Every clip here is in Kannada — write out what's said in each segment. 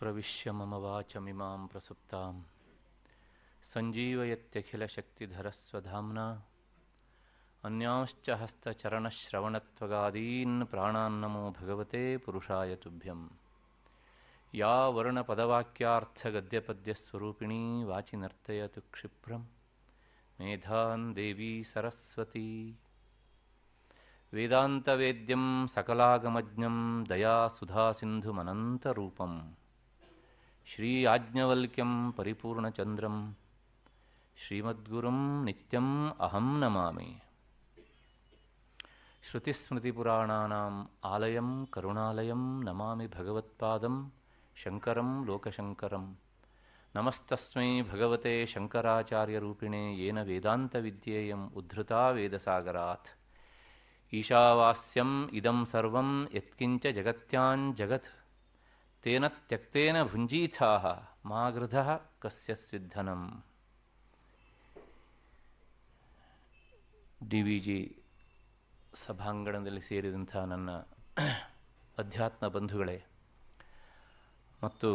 प्रविश्य मम वाचमिमां प्रसुप्तां सञ्जीवयत्यखिलशक्तिधरस्वधाम्ना अन्यांश्च हस्तचरणश्रवणत्वगादीन् प्राणान्नमो भगवते पुरुषाय तुभ्यं या वर्णपदवाक्यार्थगद्यपद्यस्वरूपिणी वाचि नर्तयतु क्षिप्रं मेधान् देवी सरस्वती वेदान्तवेद्यं सकलागमज्ञं दयासुधासिन्धुमनन्तरूपम् श्री परिपूर्ण चंद्रम श्रीमद्गु नित्यम् अहम नमा श्रुतिस्मृतिपुराणा आलयं करुणालयं नमा भगवत्द शंकर लोकशङ्करं नमस्तस्मै भगवते शङ्कराचार्यरूपिणे येन वेदान्तविद्येयम् उद्धृता वेदसागरा ईशावास्यम् इदं सर्वं यत्किञ्च जगत्याञ्जगत् ತೇನ ತ್ಯಕ್ತೇನ ಭುಂಜೀಥಾ ಮಾಗೃಧ ಕಸ್ಯ ಸ್ವಿಧನಂ ಡಿ ವಿ ಜಿ ಸಭಾಂಗಣದಲ್ಲಿ ಸೇರಿದಂಥ ನನ್ನ ಅಧ್ಯಾತ್ಮ ಬಂಧುಗಳೇ ಮತ್ತು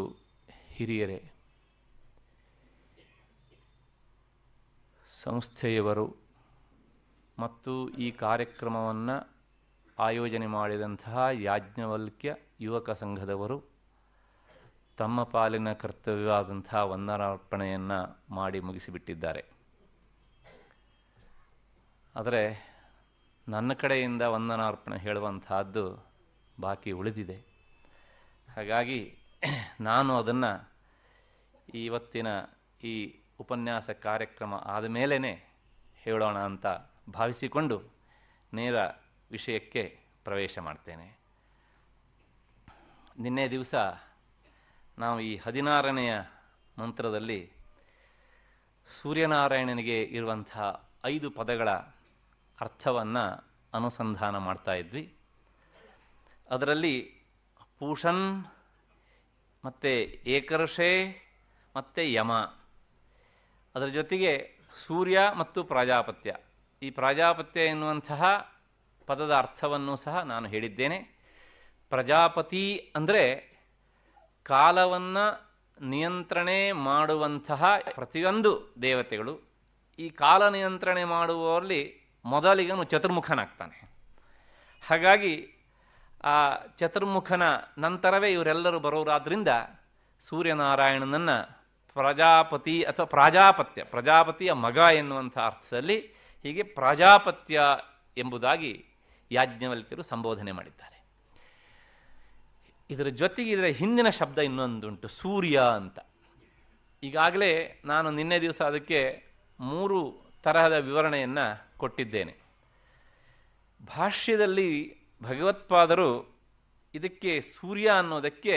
ಹಿರಿಯರೇ ಸಂಸ್ಥೆಯವರು ಮತ್ತು ಈ ಕಾರ್ಯಕ್ರಮವನ್ನು ಆಯೋಜನೆ ಮಾಡಿದಂತಹ ಯಾಜ್ಞವಲ್ಕ್ಯ ಯುವಕ ಸಂಘದವರು ತಮ್ಮ ಪಾಲಿನ ಕರ್ತವ್ಯವಾದಂಥ ವಂದನಾರ್ಪಣೆಯನ್ನು ಮಾಡಿ ಮುಗಿಸಿಬಿಟ್ಟಿದ್ದಾರೆ ಆದರೆ ನನ್ನ ಕಡೆಯಿಂದ ವಂದನಾರ್ಪಣೆ ಹೇಳುವಂತಹದ್ದು ಬಾಕಿ ಉಳಿದಿದೆ ಹಾಗಾಗಿ ನಾನು ಅದನ್ನು ಇವತ್ತಿನ ಈ ಉಪನ್ಯಾಸ ಕಾರ್ಯಕ್ರಮ ಆದ ಮೇಲೇ ಹೇಳೋಣ ಅಂತ ಭಾವಿಸಿಕೊಂಡು ನೇರ ವಿಷಯಕ್ಕೆ ಪ್ರವೇಶ ಮಾಡ್ತೇನೆ ನಿನ್ನೆ ದಿವಸ ನಾವು ಈ ಹದಿನಾರನೆಯ ಮಂತ್ರದಲ್ಲಿ ಸೂರ್ಯನಾರಾಯಣನಿಗೆ ಇರುವಂಥ ಐದು ಪದಗಳ ಅರ್ಥವನ್ನು ಅನುಸಂಧಾನ ಮಾಡ್ತಾ ಇದ್ವಿ ಅದರಲ್ಲಿ ಪೂಷನ್ ಮತ್ತು ಏಕರ್ಷೆ ಮತ್ತು ಯಮ ಅದರ ಜೊತೆಗೆ ಸೂರ್ಯ ಮತ್ತು ಪ್ರಾಜಾಪತ್ಯ ಈ ಪ್ರಾಜಾಪತ್ಯ ಎನ್ನುವಂತಹ ಪದದ ಅರ್ಥವನ್ನು ಸಹ ನಾನು ಹೇಳಿದ್ದೇನೆ ಪ್ರಜಾಪತಿ ಅಂದರೆ ಕಾಲವನ್ನು ನಿಯಂತ್ರಣೆ ಮಾಡುವಂತಹ ಪ್ರತಿಯೊಂದು ದೇವತೆಗಳು ಈ ಕಾಲ ನಿಯಂತ್ರಣೆ ಮಾಡುವವರಲ್ಲಿ ಮೊದಲಿಗನು ಚತುರ್ಮುಖನಾಗ್ತಾನೆ ಹಾಗಾಗಿ ಆ ಚತುರ್ಮುಖನ ನಂತರವೇ ಇವರೆಲ್ಲರೂ ಬರೋರಾದ್ರಿಂದ ಸೂರ್ಯನಾರಾಯಣನನ್ನು ಪ್ರಜಾಪತಿ ಅಥವಾ ಪ್ರಾಜಾಪತ್ಯ ಪ್ರಜಾಪತಿಯ ಮಗ ಎನ್ನುವಂಥ ಅರ್ಥದಲ್ಲಿ ಹೀಗೆ ಪ್ರಜಾಪತ್ಯ ಎಂಬುದಾಗಿ ಯಾಜ್ಞವಲ್ಕ್ಯರು ಸಂಬೋಧನೆ ಮಾಡಿದ್ದಾರೆ ಇದರ ಜೊತೆಗೆ ಇದರ ಹಿಂದಿನ ಶಬ್ದ ಇನ್ನೊಂದುಂಟು ಸೂರ್ಯ ಅಂತ ಈಗಾಗಲೇ ನಾನು ನಿನ್ನೆ ದಿವಸ ಅದಕ್ಕೆ ಮೂರು ತರಹದ ವಿವರಣೆಯನ್ನು ಕೊಟ್ಟಿದ್ದೇನೆ ಭಾಷ್ಯದಲ್ಲಿ ಭಗವತ್ಪಾದರು ಇದಕ್ಕೆ ಸೂರ್ಯ ಅನ್ನೋದಕ್ಕೆ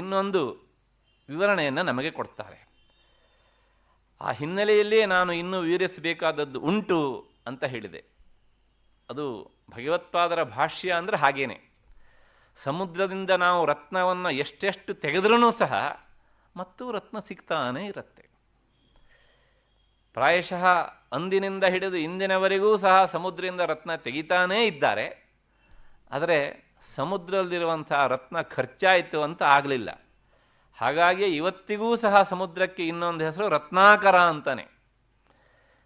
ಇನ್ನೊಂದು ವಿವರಣೆಯನ್ನು ನಮಗೆ ಕೊಡ್ತಾರೆ ಆ ಹಿನ್ನೆಲೆಯಲ್ಲೇ ನಾನು ಇನ್ನೂ ವಿವರಿಸಬೇಕಾದದ್ದು ಉಂಟು ಅಂತ ಹೇಳಿದೆ ಅದು ಭಗವತ್ಪಾದರ ಭಾಷ್ಯ ಅಂದರೆ ಹಾಗೇನೆ ಸಮುದ್ರದಿಂದ ನಾವು ರತ್ನವನ್ನು ಎಷ್ಟೆಷ್ಟು ತೆಗೆದ್ರೂ ಸಹ ಮತ್ತು ರತ್ನ ಸಿಗ್ತಾನೇ ಇರುತ್ತೆ ಪ್ರಾಯಶಃ ಅಂದಿನಿಂದ ಹಿಡಿದು ಇಂದಿನವರೆಗೂ ಸಹ ಸಮುದ್ರದಿಂದ ರತ್ನ ತೆಗಿತಾನೇ ಇದ್ದಾರೆ ಆದರೆ ಸಮುದ್ರದಲ್ಲಿರುವಂತಹ ರತ್ನ ಖರ್ಚಾಯಿತು ಅಂತ ಆಗಲಿಲ್ಲ ಹಾಗಾಗಿ ಇವತ್ತಿಗೂ ಸಹ ಸಮುದ್ರಕ್ಕೆ ಇನ್ನೊಂದು ಹೆಸರು ರತ್ನಾಕರ ಅಂತಾನೆ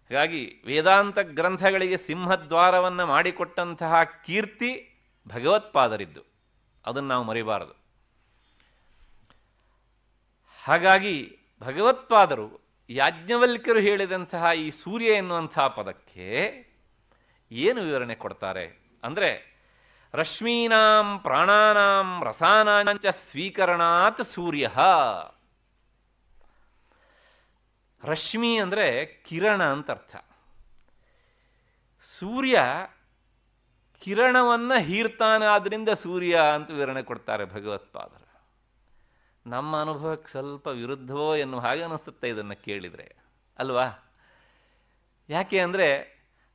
ಹಾಗಾಗಿ ವೇದಾಂತ ಗ್ರಂಥಗಳಿಗೆ ಸಿಂಹದ್ವಾರವನ್ನು ಮಾಡಿಕೊಟ್ಟಂತಹ ಕೀರ್ತಿ ಭಗವತ್ಪಾದರಿದ್ದು ಅದನ್ನು ನಾವು ಮರಿಬಾರದು ಹಾಗಾಗಿ ಭಗವತ್ಪಾದರು ಯಾಜ್ಞವಲ್ಕರು ಹೇಳಿದಂತಹ ಈ ಸೂರ್ಯ ಎನ್ನುವಂತಹ ಪದಕ್ಕೆ ಏನು ವಿವರಣೆ ಕೊಡ್ತಾರೆ ಅಂದರೆ ರಶ್ಮೀನಾಂ ಪ್ರಾಣಾನಾಂ ರಸಾನಾಂಚ ಸ್ವೀಕರಣಾತ್ ಸೂರ್ಯ ರಶ್ಮಿ ಅಂದರೆ ಕಿರಣ ಅಂತ ಅರ್ಥ ಸೂರ್ಯ ಕಿರಣವನ್ನು ಆದ್ದರಿಂದ ಸೂರ್ಯ ಅಂತ ವಿವರಣೆ ಕೊಡ್ತಾರೆ ಭಗವತ್ಪಾದರು ನಮ್ಮ ಅನುಭವಕ್ಕೆ ಸ್ವಲ್ಪ ವಿರುದ್ಧವೋ ಎನ್ನುವ ಹಾಗೆ ಅನಿಸುತ್ತೆ ಇದನ್ನು ಕೇಳಿದರೆ ಅಲ್ವಾ ಯಾಕೆ ಅಂದರೆ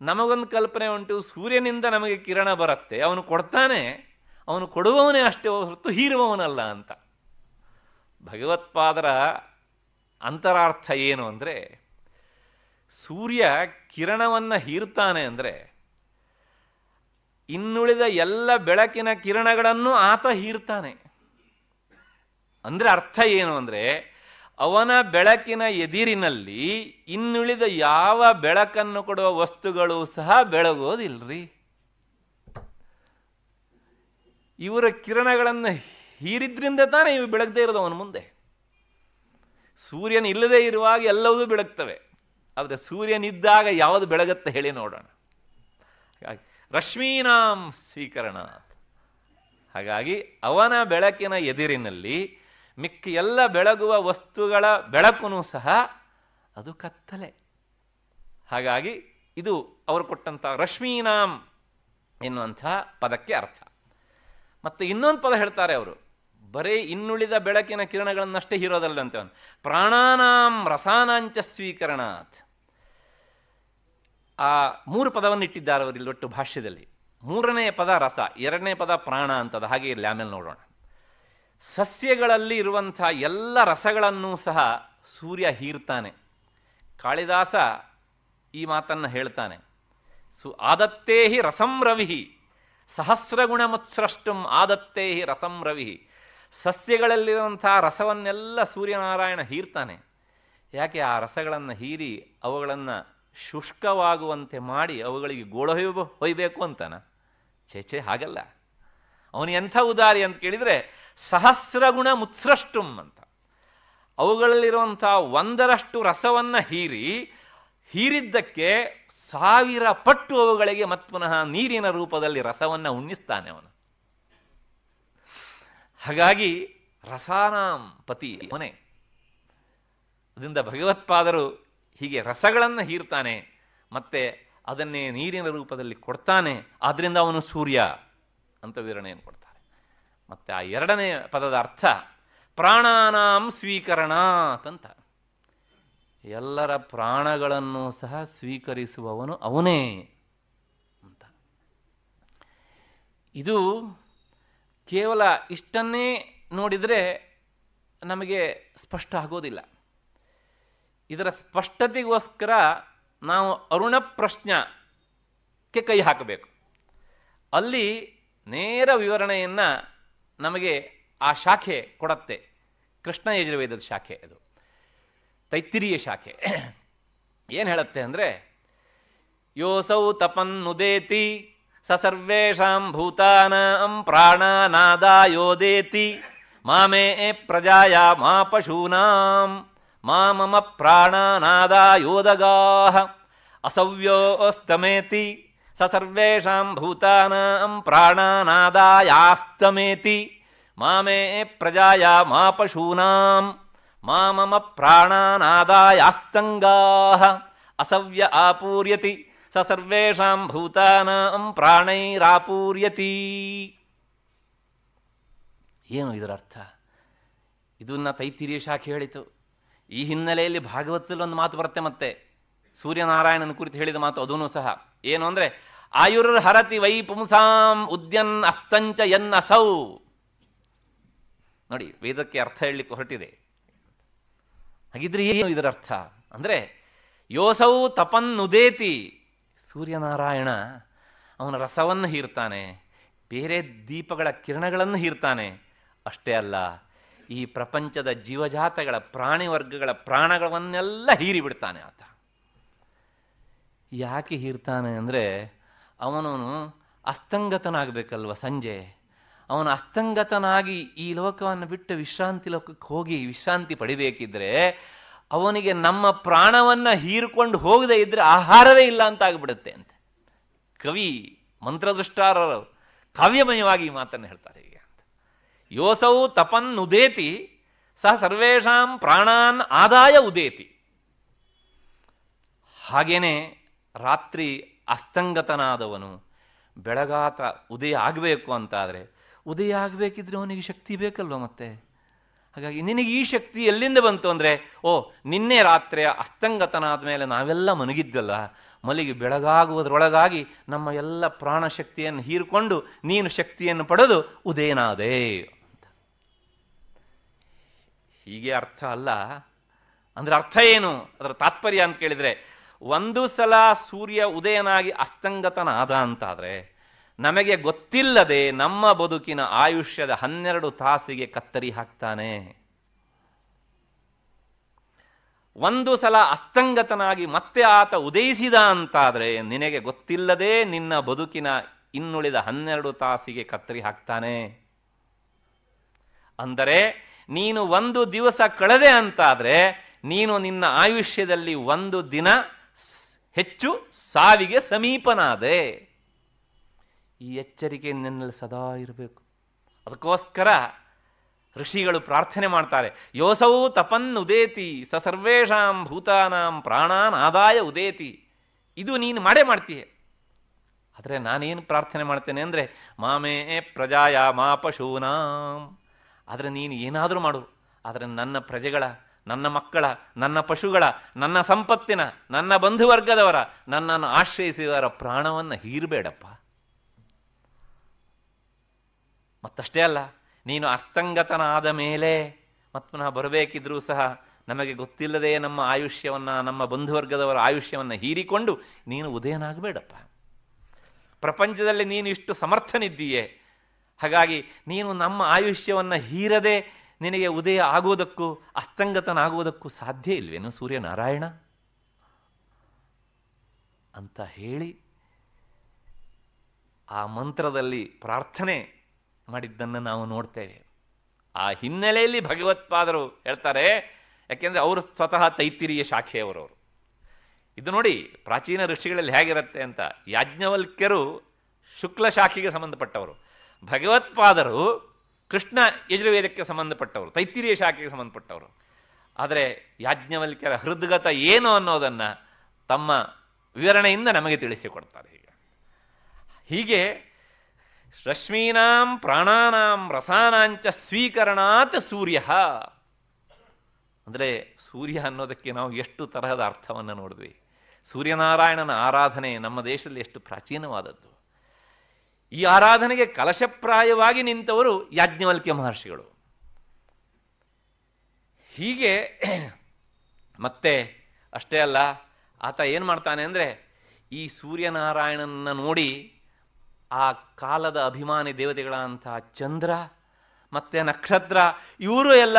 ನಮಗೊಂದು ಕಲ್ಪನೆ ಉಂಟು ಸೂರ್ಯನಿಂದ ನಮಗೆ ಕಿರಣ ಬರುತ್ತೆ ಅವನು ಕೊಡ್ತಾನೆ ಅವನು ಕೊಡುವವನೇ ಅಷ್ಟೇ ಹೊರತು ಹೀರುವವನಲ್ಲ ಅಂತ ಭಗವತ್ಪಾದರ ಅಂತರಾರ್ಥ ಏನು ಅಂದರೆ ಸೂರ್ಯ ಕಿರಣವನ್ನು ಹೀರ್ತಾನೆ ಅಂದರೆ ಇನ್ನುಳಿದ ಎಲ್ಲ ಬೆಳಕಿನ ಕಿರಣಗಳನ್ನು ಆತ ಹೀರ್ತಾನೆ ಅಂದ್ರೆ ಅರ್ಥ ಏನು ಅಂದ್ರೆ ಅವನ ಬೆಳಕಿನ ಎದಿರಿನಲ್ಲಿ ಇನ್ನುಳಿದ ಯಾವ ಬೆಳಕನ್ನು ಕೊಡುವ ವಸ್ತುಗಳು ಸಹ ಬೆಳಗೋದಿಲ್ರಿ ಇವರ ಕಿರಣಗಳನ್ನು ಹೀರಿದ್ರಿಂದ ತಾನೇ ಇವು ಬೆಳಗದೇ ಇರೋದು ಅವನ ಮುಂದೆ ಸೂರ್ಯನ ಇಲ್ಲದೇ ಇರುವಾಗ ಎಲ್ಲವೂ ಬೆಳಗ್ತವೆ ಆದರೆ ಸೂರ್ಯನಿದ್ದಾಗ ಯಾವುದು ಬೆಳಗತ್ತೆ ಹೇಳಿ ನೋಡೋಣ ರಶ್ಮೀನಾಂ ಸ್ವೀಕರಣ ಹಾಗಾಗಿ ಅವನ ಬೆಳಕಿನ ಎದುರಿನಲ್ಲಿ ಮಿಕ್ಕ ಎಲ್ಲ ಬೆಳಗುವ ವಸ್ತುಗಳ ಬೆಳಕುನೂ ಸಹ ಅದು ಕತ್ತಲೆ ಹಾಗಾಗಿ ಇದು ಅವರು ಕೊಟ್ಟಂಥ ರಶ್ಮೀನಾಂ ಎನ್ನುವಂಥ ಪದಕ್ಕೆ ಅರ್ಥ ಮತ್ತು ಇನ್ನೊಂದು ಪದ ಹೇಳ್ತಾರೆ ಅವರು ಬರೀ ಇನ್ನುಳಿದ ಬೆಳಕಿನ ಕಿರಣಗಳನ್ನಷ್ಟೇ ಹೀರೋದಲ್ಲಂತೆ ಅವನು ಪ್ರಾಣಾನಾಂ ರಸಾನಾಂಚ ಸ್ವೀಕರಣಾತ್ ಆ ಮೂರು ಪದವನ್ನು ಇಟ್ಟಿದ್ದಾರೆ ಅವರು ಒಟ್ಟು ಭಾಷ್ಯದಲ್ಲಿ ಮೂರನೇ ಪದ ರಸ ಎರಡನೇ ಪದ ಪ್ರಾಣ ಅಂತದ ಹಾಗೆ ಇಲ್ಲಿ ಆಮೇಲೆ ನೋಡೋಣ ಸಸ್ಯಗಳಲ್ಲಿ ಇರುವಂಥ ಎಲ್ಲ ರಸಗಳನ್ನೂ ಸಹ ಸೂರ್ಯ ಹೀರ್ತಾನೆ ಕಾಳಿದಾಸ ಈ ಮಾತನ್ನು ಹೇಳ್ತಾನೆ ಸು ಆದತ್ತೇಹಿ ರಸಂ ರವಿಹಿ ಆದತ್ತೇ ಆದತ್ತೇಹಿ ರಸಂ ರವಿಹಿ ಸಸ್ಯಗಳಲ್ಲಿರುವಂಥ ರಸವನ್ನೆಲ್ಲ ಸೂರ್ಯನಾರಾಯಣ ಹೀರ್ತಾನೆ ಯಾಕೆ ಆ ರಸಗಳನ್ನು ಹೀರಿ ಅವುಗಳನ್ನು ಶುಷ್ಕವಾಗುವಂತೆ ಮಾಡಿ ಅವುಗಳಿಗೆ ಗೋಳ ಹೊಯ್ ಹೊಯ್ಬೇಕು ಅಂತಾನ ಚೇಚೆ ಹಾಗಲ್ಲ ಅವನು ಎಂಥ ಉದಾರಿ ಅಂತ ಕೇಳಿದರೆ ಸಹಸ್ರಗುಣ ಮುತ್ಸ್ರಷ್ಟುಂ ಅಂತ ಅವುಗಳಲ್ಲಿರುವಂಥ ಒಂದರಷ್ಟು ರಸವನ್ನು ಹೀರಿ ಹೀರಿದ್ದಕ್ಕೆ ಸಾವಿರ ಪಟ್ಟು ಅವುಗಳಿಗೆ ಪುನಃ ನೀರಿನ ರೂಪದಲ್ಲಿ ರಸವನ್ನು ಉಣ್ಣಿಸ್ತಾನೆ ಅವನು ಹಾಗಾಗಿ ರಸಾನಾಂ ಪತಿ ಮನೆ ಅದರಿಂದ ಭಗವತ್ಪಾದರು ಹೀಗೆ ರಸಗಳನ್ನು ಹೀರ್ತಾನೆ ಮತ್ತೆ ಅದನ್ನೇ ನೀರಿನ ರೂಪದಲ್ಲಿ ಕೊಡ್ತಾನೆ ಆದ್ದರಿಂದ ಅವನು ಸೂರ್ಯ ಅಂತ ವಿವರಣೆಯನ್ನು ಕೊಡ್ತಾರೆ ಮತ್ತೆ ಆ ಎರಡನೇ ಪದದ ಅರ್ಥ ಪ್ರಾಣಾನಾಂ ಸ್ವೀಕರಣ ಅಂತ ಎಲ್ಲರ ಪ್ರಾಣಗಳನ್ನು ಸಹ ಸ್ವೀಕರಿಸುವವನು ಅವನೇ ಅಂತ ಇದು ಕೇವಲ ಇಷ್ಟನ್ನೇ ನೋಡಿದರೆ ನಮಗೆ ಸ್ಪಷ್ಟ ಆಗೋದಿಲ್ಲ ಇದರ ಸ್ಪಷ್ಟತೆಗೋಸ್ಕರ ನಾವು ಅರುಣ ಪ್ರಶ್ನಕ್ಕೆ ಕೈ ಹಾಕಬೇಕು ಅಲ್ಲಿ ನೇರ ವಿವರಣೆಯನ್ನು ನಮಗೆ ಆ ಶಾಖೆ ಕೊಡತ್ತೆ ಕೃಷ್ಣ ಯಜುರ್ವೇದದ ಶಾಖೆ ಅದು ತೈತ್ತಿರಿಯ ಶಾಖೆ ಏನು ಹೇಳುತ್ತೆ ಅಂದರೆ ಯೋಸೌ ತಪನ್ ಸ ಸರ್ವೇಷಾಂ ಭೂತಾನಾಂ ಪ್ರಾಣಾನಾದಾಯೋದೇತಿ ಮಾಮೇ ಪ್ರಜಾಯ ಮಾ ಪಶೂನಾಂ ಮಾ ಮಮ ಪ್ರಾಣಾನಾದಾಯೋದಗಾಹ ಅಸವ್ಯೋಸ್ತಮೇತಿ ಸ ಸರ್ವೇಷಾಂ ಭೂತಾನಾಂ ಪ್ರಾಣಾನಾದಾಯಾಸ್ತಮೇತಿ ಮಾಮೇ ಪ್ರಜಾಯ ಮಾ ಪಶೂನಾಂ ಮಾ ಮಮ ಪ್ರಾಣಾನಾದಾಯಾಸ್ತಂಗಾಹ ಅಸವ್ಯ ಆಪೂರ್ಯತಿ ಸ ಸರ್ವೇಷಾಂ ಭೂತಾನಾಂ ಪ್ರಾಣೈರಾಪೂರ್ಯತಿ ಏನು ಇದರ ಅರ್ಥ ಇದನ್ನು ತೈತಿರಿಯ ಶಾಖೆ ಹೇಳಿತು ಈ ಹಿನ್ನೆಲೆಯಲ್ಲಿ ಭಾಗವತದಲ್ಲಿ ಒಂದು ಮಾತು ಬರುತ್ತೆ ಮತ್ತೆ ಸೂರ್ಯನಾರಾಯಣನ ಕುರಿತು ಹೇಳಿದ ಮಾತು ಅದೂ ಸಹ ಏನು ಅಂದ್ರೆ ಆಯುರ್ ಹರತಿ ವೈ ಪುಂಸಾಂ ಉದ್ಯನ್ ಅಸ್ತಂಚ ಎನ್ ಅಸೌ ನೋಡಿ ವೇದಕ್ಕೆ ಅರ್ಥ ಹೇಳಲಿಕ್ಕೆ ಹೊರಟಿದೆ ಹಾಗಿದ್ರೆ ಏನು ಇದರ ಅರ್ಥ ಅಂದ್ರೆ ಯೋಸೌ ತಪನ್ನುದೇತಿ ಸೂರ್ಯನಾರಾಯಣ ಅವನ ರಸವನ್ನು ಹೀರ್ತಾನೆ ಬೇರೆ ದೀಪಗಳ ಕಿರಣಗಳನ್ನು ಹೀರ್ತಾನೆ ಅಷ್ಟೇ ಅಲ್ಲ ಈ ಪ್ರಪಂಚದ ಜೀವಜಾತಗಳ ಪ್ರಾಣಿ ವರ್ಗಗಳ ಪ್ರಾಣಗಳನ್ನೆಲ್ಲ ಹೀರಿಬಿಡ್ತಾನೆ ಆತ ಯಾಕೆ ಹೀರ್ತಾನೆ ಅಂದರೆ ಅವನವನು ಅಸ್ತಂಗತನಾಗಬೇಕಲ್ವ ಸಂಜೆ ಅವನು ಅಸ್ತಂಗತನಾಗಿ ಈ ಲೋಕವನ್ನು ಬಿಟ್ಟು ವಿಶ್ರಾಂತಿ ಲೋಕಕ್ಕೆ ಹೋಗಿ ವಿಶ್ರಾಂತಿ ಪಡಿಬೇಕಿದ್ರೆ ಅವನಿಗೆ ನಮ್ಮ ಪ್ರಾಣವನ್ನು ಹೀರಿಕೊಂಡು ಹೋಗದೆ ಇದ್ರೆ ಆಹಾರವೇ ಇಲ್ಲ ಅಂತ ಆಗ್ಬಿಡುತ್ತೆ ಅಂತ ಕವಿ ಮಂತ್ರದೃಷ್ಟಾರರು ಕಾವ್ಯಮಯವಾಗಿ ಈ ಮಾತನ್ನು ಹೇಳ್ತಾರೆ ಯೋಸೌ ತಪನ್ ಉದೇತಿ ಸಹ ಸರ್ವೇಷಾಂ ಪ್ರಾಣಾನ್ ಆದಾಯ ಉದೇತಿ ಹಾಗೇನೆ ರಾತ್ರಿ ಅಸ್ತಂಗತನಾದವನು ಬೆಳಗಾತ ಉದಯ ಆಗಬೇಕು ಅಂತಾದರೆ ಉದಯ ಆಗಬೇಕಿದ್ರೆ ಅವನಿಗೆ ಶಕ್ತಿ ಬೇಕಲ್ವ ಮತ್ತೆ ಹಾಗಾಗಿ ನಿನಗೆ ಈ ಶಕ್ತಿ ಎಲ್ಲಿಂದ ಬಂತು ಅಂದರೆ ಓ ನಿನ್ನೆ ರಾತ್ರಿ ಅಸ್ತಂಗತನಾದ ಮೇಲೆ ನಾವೆಲ್ಲ ಮಲಗಿದ್ದಲ್ಲ ಮಲಿಗೆ ಬೆಳಗಾಗುವುದರೊಳಗಾಗಿ ನಮ್ಮ ಎಲ್ಲ ಪ್ರಾಣಶಕ್ತಿಯನ್ನು ಹೀರಿಕೊಂಡು ನೀನು ಶಕ್ತಿಯನ್ನು ಪಡೆದು ಉದಯನಾದೇ ಹೀಗೆ ಅರ್ಥ ಅಲ್ಲ ಅಂದ್ರೆ ಅರ್ಥ ಏನು ಅದರ ತಾತ್ಪರ್ಯ ಅಂತ ಕೇಳಿದರೆ ಒಂದು ಸಲ ಸೂರ್ಯ ಉದಯನಾಗಿ ಅಸ್ತಂಗತನಾದ ಅಂತಾದ್ರೆ ನಮಗೆ ಗೊತ್ತಿಲ್ಲದೆ ನಮ್ಮ ಬದುಕಿನ ಆಯುಷ್ಯದ ಹನ್ನೆರಡು ತಾಸಿಗೆ ಕತ್ತರಿ ಹಾಕ್ತಾನೆ ಒಂದು ಸಲ ಅಸ್ತಂಗತನಾಗಿ ಮತ್ತೆ ಆತ ಉದಯಿಸಿದ ಅಂತಾದ್ರೆ ನಿನಗೆ ಗೊತ್ತಿಲ್ಲದೆ ನಿನ್ನ ಬದುಕಿನ ಇನ್ನುಳಿದ ಹನ್ನೆರಡು ತಾಸಿಗೆ ಕತ್ತರಿ ಹಾಕ್ತಾನೆ ಅಂದರೆ ನೀನು ಒಂದು ದಿವಸ ಕಳೆದೆ ಅಂತಾದರೆ ನೀನು ನಿನ್ನ ಆಯುಷ್ಯದಲ್ಲಿ ಒಂದು ದಿನ ಹೆಚ್ಚು ಸಾವಿಗೆ ಸಮೀಪನಾದೆ ಈ ಎಚ್ಚರಿಕೆ ನಿನ್ನಲ್ಲಿ ಸದಾ ಇರಬೇಕು ಅದಕ್ಕೋಸ್ಕರ ಋಷಿಗಳು ಪ್ರಾರ್ಥನೆ ಮಾಡ್ತಾರೆ ಯೋಸೌ ತಪನ್ ಉದೇತಿ ಸ ಸರ್ವೇಷಾಂ ಭೂತಾನಾಂ ಪ್ರಾಣಾನ್ ಆದಾಯ ಉದೇತಿ ಇದು ನೀನು ಮಾಡೇ ಮಾಡ್ತೀಯ ಆದರೆ ನಾನೇನು ಪ್ರಾರ್ಥನೆ ಮಾಡ್ತೇನೆ ಅಂದರೆ ಮಾಮೇ ಪ್ರಜಾಯ ಮಾ ಪಶೂನಾಂ ಆದರೆ ನೀನು ಏನಾದರೂ ಮಾಡು ಆದರೆ ನನ್ನ ಪ್ರಜೆಗಳ ನನ್ನ ಮಕ್ಕಳ ನನ್ನ ಪಶುಗಳ ನನ್ನ ಸಂಪತ್ತಿನ ನನ್ನ ಬಂಧುವರ್ಗದವರ ನನ್ನನ್ನು ಆಶ್ರಯಿಸಿದವರ ಪ್ರಾಣವನ್ನು ಹೀರಬೇಡಪ್ಪ ಮತ್ತಷ್ಟೇ ಅಲ್ಲ ನೀನು ಅಸ್ತಂಗತನಾದ ಮೇಲೆ ಪುನಃ ಬರಬೇಕಿದ್ರೂ ಸಹ ನಮಗೆ ಗೊತ್ತಿಲ್ಲದೆ ನಮ್ಮ ಆಯುಷ್ಯವನ್ನು ನಮ್ಮ ಬಂಧುವರ್ಗದವರ ಆಯುಷ್ಯವನ್ನು ಹೀರಿಕೊಂಡು ನೀನು ಉದಯನಾಗಬೇಡಪ್ಪ ಪ್ರಪಂಚದಲ್ಲಿ ನೀನು ಇಷ್ಟು ಸಮರ್ಥನಿದ್ದೀಯೇ ಹಾಗಾಗಿ ನೀನು ನಮ್ಮ ಆಯುಷ್ಯವನ್ನು ಹೀರದೆ ನಿನಗೆ ಉದಯ ಆಗೋದಕ್ಕೂ ಅಸ್ತಂಗತನಾಗುವುದಕ್ಕೂ ಸಾಧ್ಯ ಇಲ್ವೇನು ಸೂರ್ಯನಾರಾಯಣ ಅಂತ ಹೇಳಿ ಆ ಮಂತ್ರದಲ್ಲಿ ಪ್ರಾರ್ಥನೆ ಮಾಡಿದ್ದನ್ನು ನಾವು ನೋಡ್ತೇವೆ ಆ ಹಿನ್ನೆಲೆಯಲ್ಲಿ ಭಗವತ್ಪಾದರು ಹೇಳ್ತಾರೆ ಯಾಕೆಂದರೆ ಅವರು ಸ್ವತಃ ತೈತಿರಿಯ ಶಾಖೆಯವರವರು ಇದು ನೋಡಿ ಪ್ರಾಚೀನ ಋಷಿಗಳಲ್ಲಿ ಹೇಗಿರುತ್ತೆ ಅಂತ ಯಾಜ್ಞವಲ್ಕ್ಯರು ಶುಕ್ಲ ಶಾಖೆಗೆ ಸಂಬಂಧಪಟ್ಟವರು ಭಗವತ್ಪಾದರು ಕೃಷ್ಣ ಯಜುರ್ವೇದಕ್ಕೆ ಸಂಬಂಧಪಟ್ಟವರು ತೈತಿರಿಯ ಶಾಖೆಗೆ ಸಂಬಂಧಪಟ್ಟವರು ಆದರೆ ಯಾಜ್ಞವಲ್ಕ್ಯರ ಹೃದ್ಗತ ಏನು ಅನ್ನೋದನ್ನು ತಮ್ಮ ವಿವರಣೆಯಿಂದ ನಮಗೆ ತಿಳಿಸಿಕೊಡ್ತಾರೆ ಈಗ ಹೀಗೆ ರಶ್ಮೀನಾಂ ಪ್ರಾಣಾನಾಂ ರಸಾನಾಂಚ ಸ್ವೀಕರಣಾತ್ ಸೂರ್ಯ ಅಂದರೆ ಸೂರ್ಯ ಅನ್ನೋದಕ್ಕೆ ನಾವು ಎಷ್ಟು ತರಹದ ಅರ್ಥವನ್ನು ನೋಡಿದ್ವಿ ಸೂರ್ಯನಾರಾಯಣನ ಆರಾಧನೆ ನಮ್ಮ ದೇಶದಲ್ಲಿ ಎಷ್ಟು ಪ್ರಾಚೀನವಾದದ್ದು ಈ ಆರಾಧನೆಗೆ ಕಲಶಪ್ರಾಯವಾಗಿ ನಿಂತವರು ಯಾಜ್ಞವಲ್ಕ್ಯ ಮಹರ್ಷಿಗಳು ಹೀಗೆ ಮತ್ತೆ ಅಷ್ಟೇ ಅಲ್ಲ ಆತ ಏನು ಮಾಡ್ತಾನೆ ಅಂದರೆ ಈ ಸೂರ್ಯನಾರಾಯಣನ ನೋಡಿ ಆ ಕಾಲದ ಅಭಿಮಾನಿ ದೇವತೆಗಳಂತಹ ಚಂದ್ರ ಮತ್ತು ನಕ್ಷತ್ರ ಇವರು ಎಲ್ಲ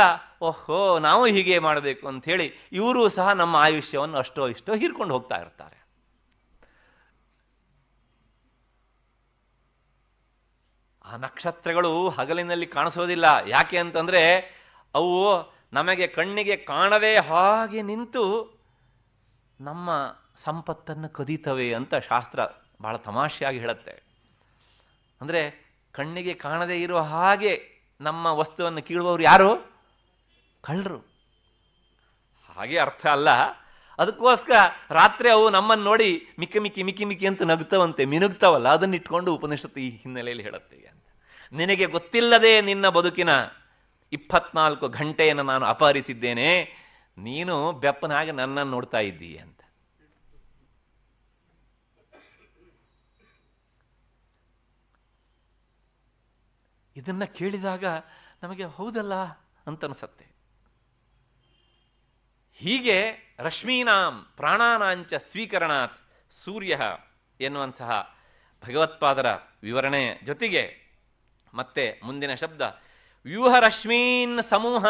ಓಹೋ ನಾವು ಹೀಗೆ ಮಾಡಬೇಕು ಅಂಥೇಳಿ ಇವರು ಸಹ ನಮ್ಮ ಆಯುಷ್ಯವನ್ನು ಅಷ್ಟೋ ಇಷ್ಟೋ ಹೀರ್ಕೊಂಡು ಹೋಗ್ತಾ ಇರ್ತಾರೆ ಆ ನಕ್ಷತ್ರಗಳು ಹಗಲಿನಲ್ಲಿ ಕಾಣಿಸೋದಿಲ್ಲ ಯಾಕೆ ಅಂತಂದರೆ ಅವು ನಮಗೆ ಕಣ್ಣಿಗೆ ಕಾಣದೇ ಹಾಗೆ ನಿಂತು ನಮ್ಮ ಸಂಪತ್ತನ್ನು ಕದೀತವೆ ಅಂತ ಶಾಸ್ತ್ರ ಬಹಳ ತಮಾಷೆಯಾಗಿ ಹೇಳುತ್ತೆ ಅಂದರೆ ಕಣ್ಣಿಗೆ ಕಾಣದೇ ಇರುವ ಹಾಗೆ ನಮ್ಮ ವಸ್ತುವನ್ನು ಕೀಳುವವರು ಯಾರು ಕಳ್ಳರು ಹಾಗೆ ಅರ್ಥ ಅಲ್ಲ ಅದಕ್ಕೋಸ್ಕರ ರಾತ್ರಿ ಅವು ನಮ್ಮನ್ನು ನೋಡಿ ಮಿಕ್ಕಿ ಮಿಕ್ಕಿ ಮಿಕ್ಕಿ ಮಿಕ್ಕಿ ಅಂತ ನಗ್ತವಂತೆ ಮಿನುಗ್ತಾವಲ್ಲ ಅದನ್ನ ಇಟ್ಕೊಂಡು ಉಪನಿಷತ್ತು ಈ ಹಿನ್ನೆಲೆಯಲ್ಲಿ ಹೇಳುತ್ತೆ ನಿನಗೆ ಗೊತ್ತಿಲ್ಲದೆ ನಿನ್ನ ಬದುಕಿನ ಇಪ್ಪತ್ನಾಲ್ಕು ಗಂಟೆಯನ್ನು ನಾನು ಅಪಹರಿಸಿದ್ದೇನೆ ನೀನು ಬೆಪ್ಪನಾಗಿ ನನ್ನನ್ನು ನೋಡ್ತಾ ಇದ್ದೀಯ ಅಂತ ಇದನ್ನ ಕೇಳಿದಾಗ ನಮಗೆ ಹೌದಲ್ಲ ಅಂತನ್ಸತ್ತೆ ಹೀಗೆ ರಶ್ಮೀನಾಂ ಪ್ರಾಣಾನಾಂಚ ಸ್ವೀಕರಣಾತ್ ಸೂರ್ಯ ಎನ್ನುವಂತಹ ಭಗವತ್ಪಾದರ ವಿವರಣೆ ಜೊತೆಗೆ ಮತ್ತೆ ಮುಂದಿನ ಶಬ್ದ ವ್ಯೂಹರಶ್ಮೀನ್ ಸಮೂಹ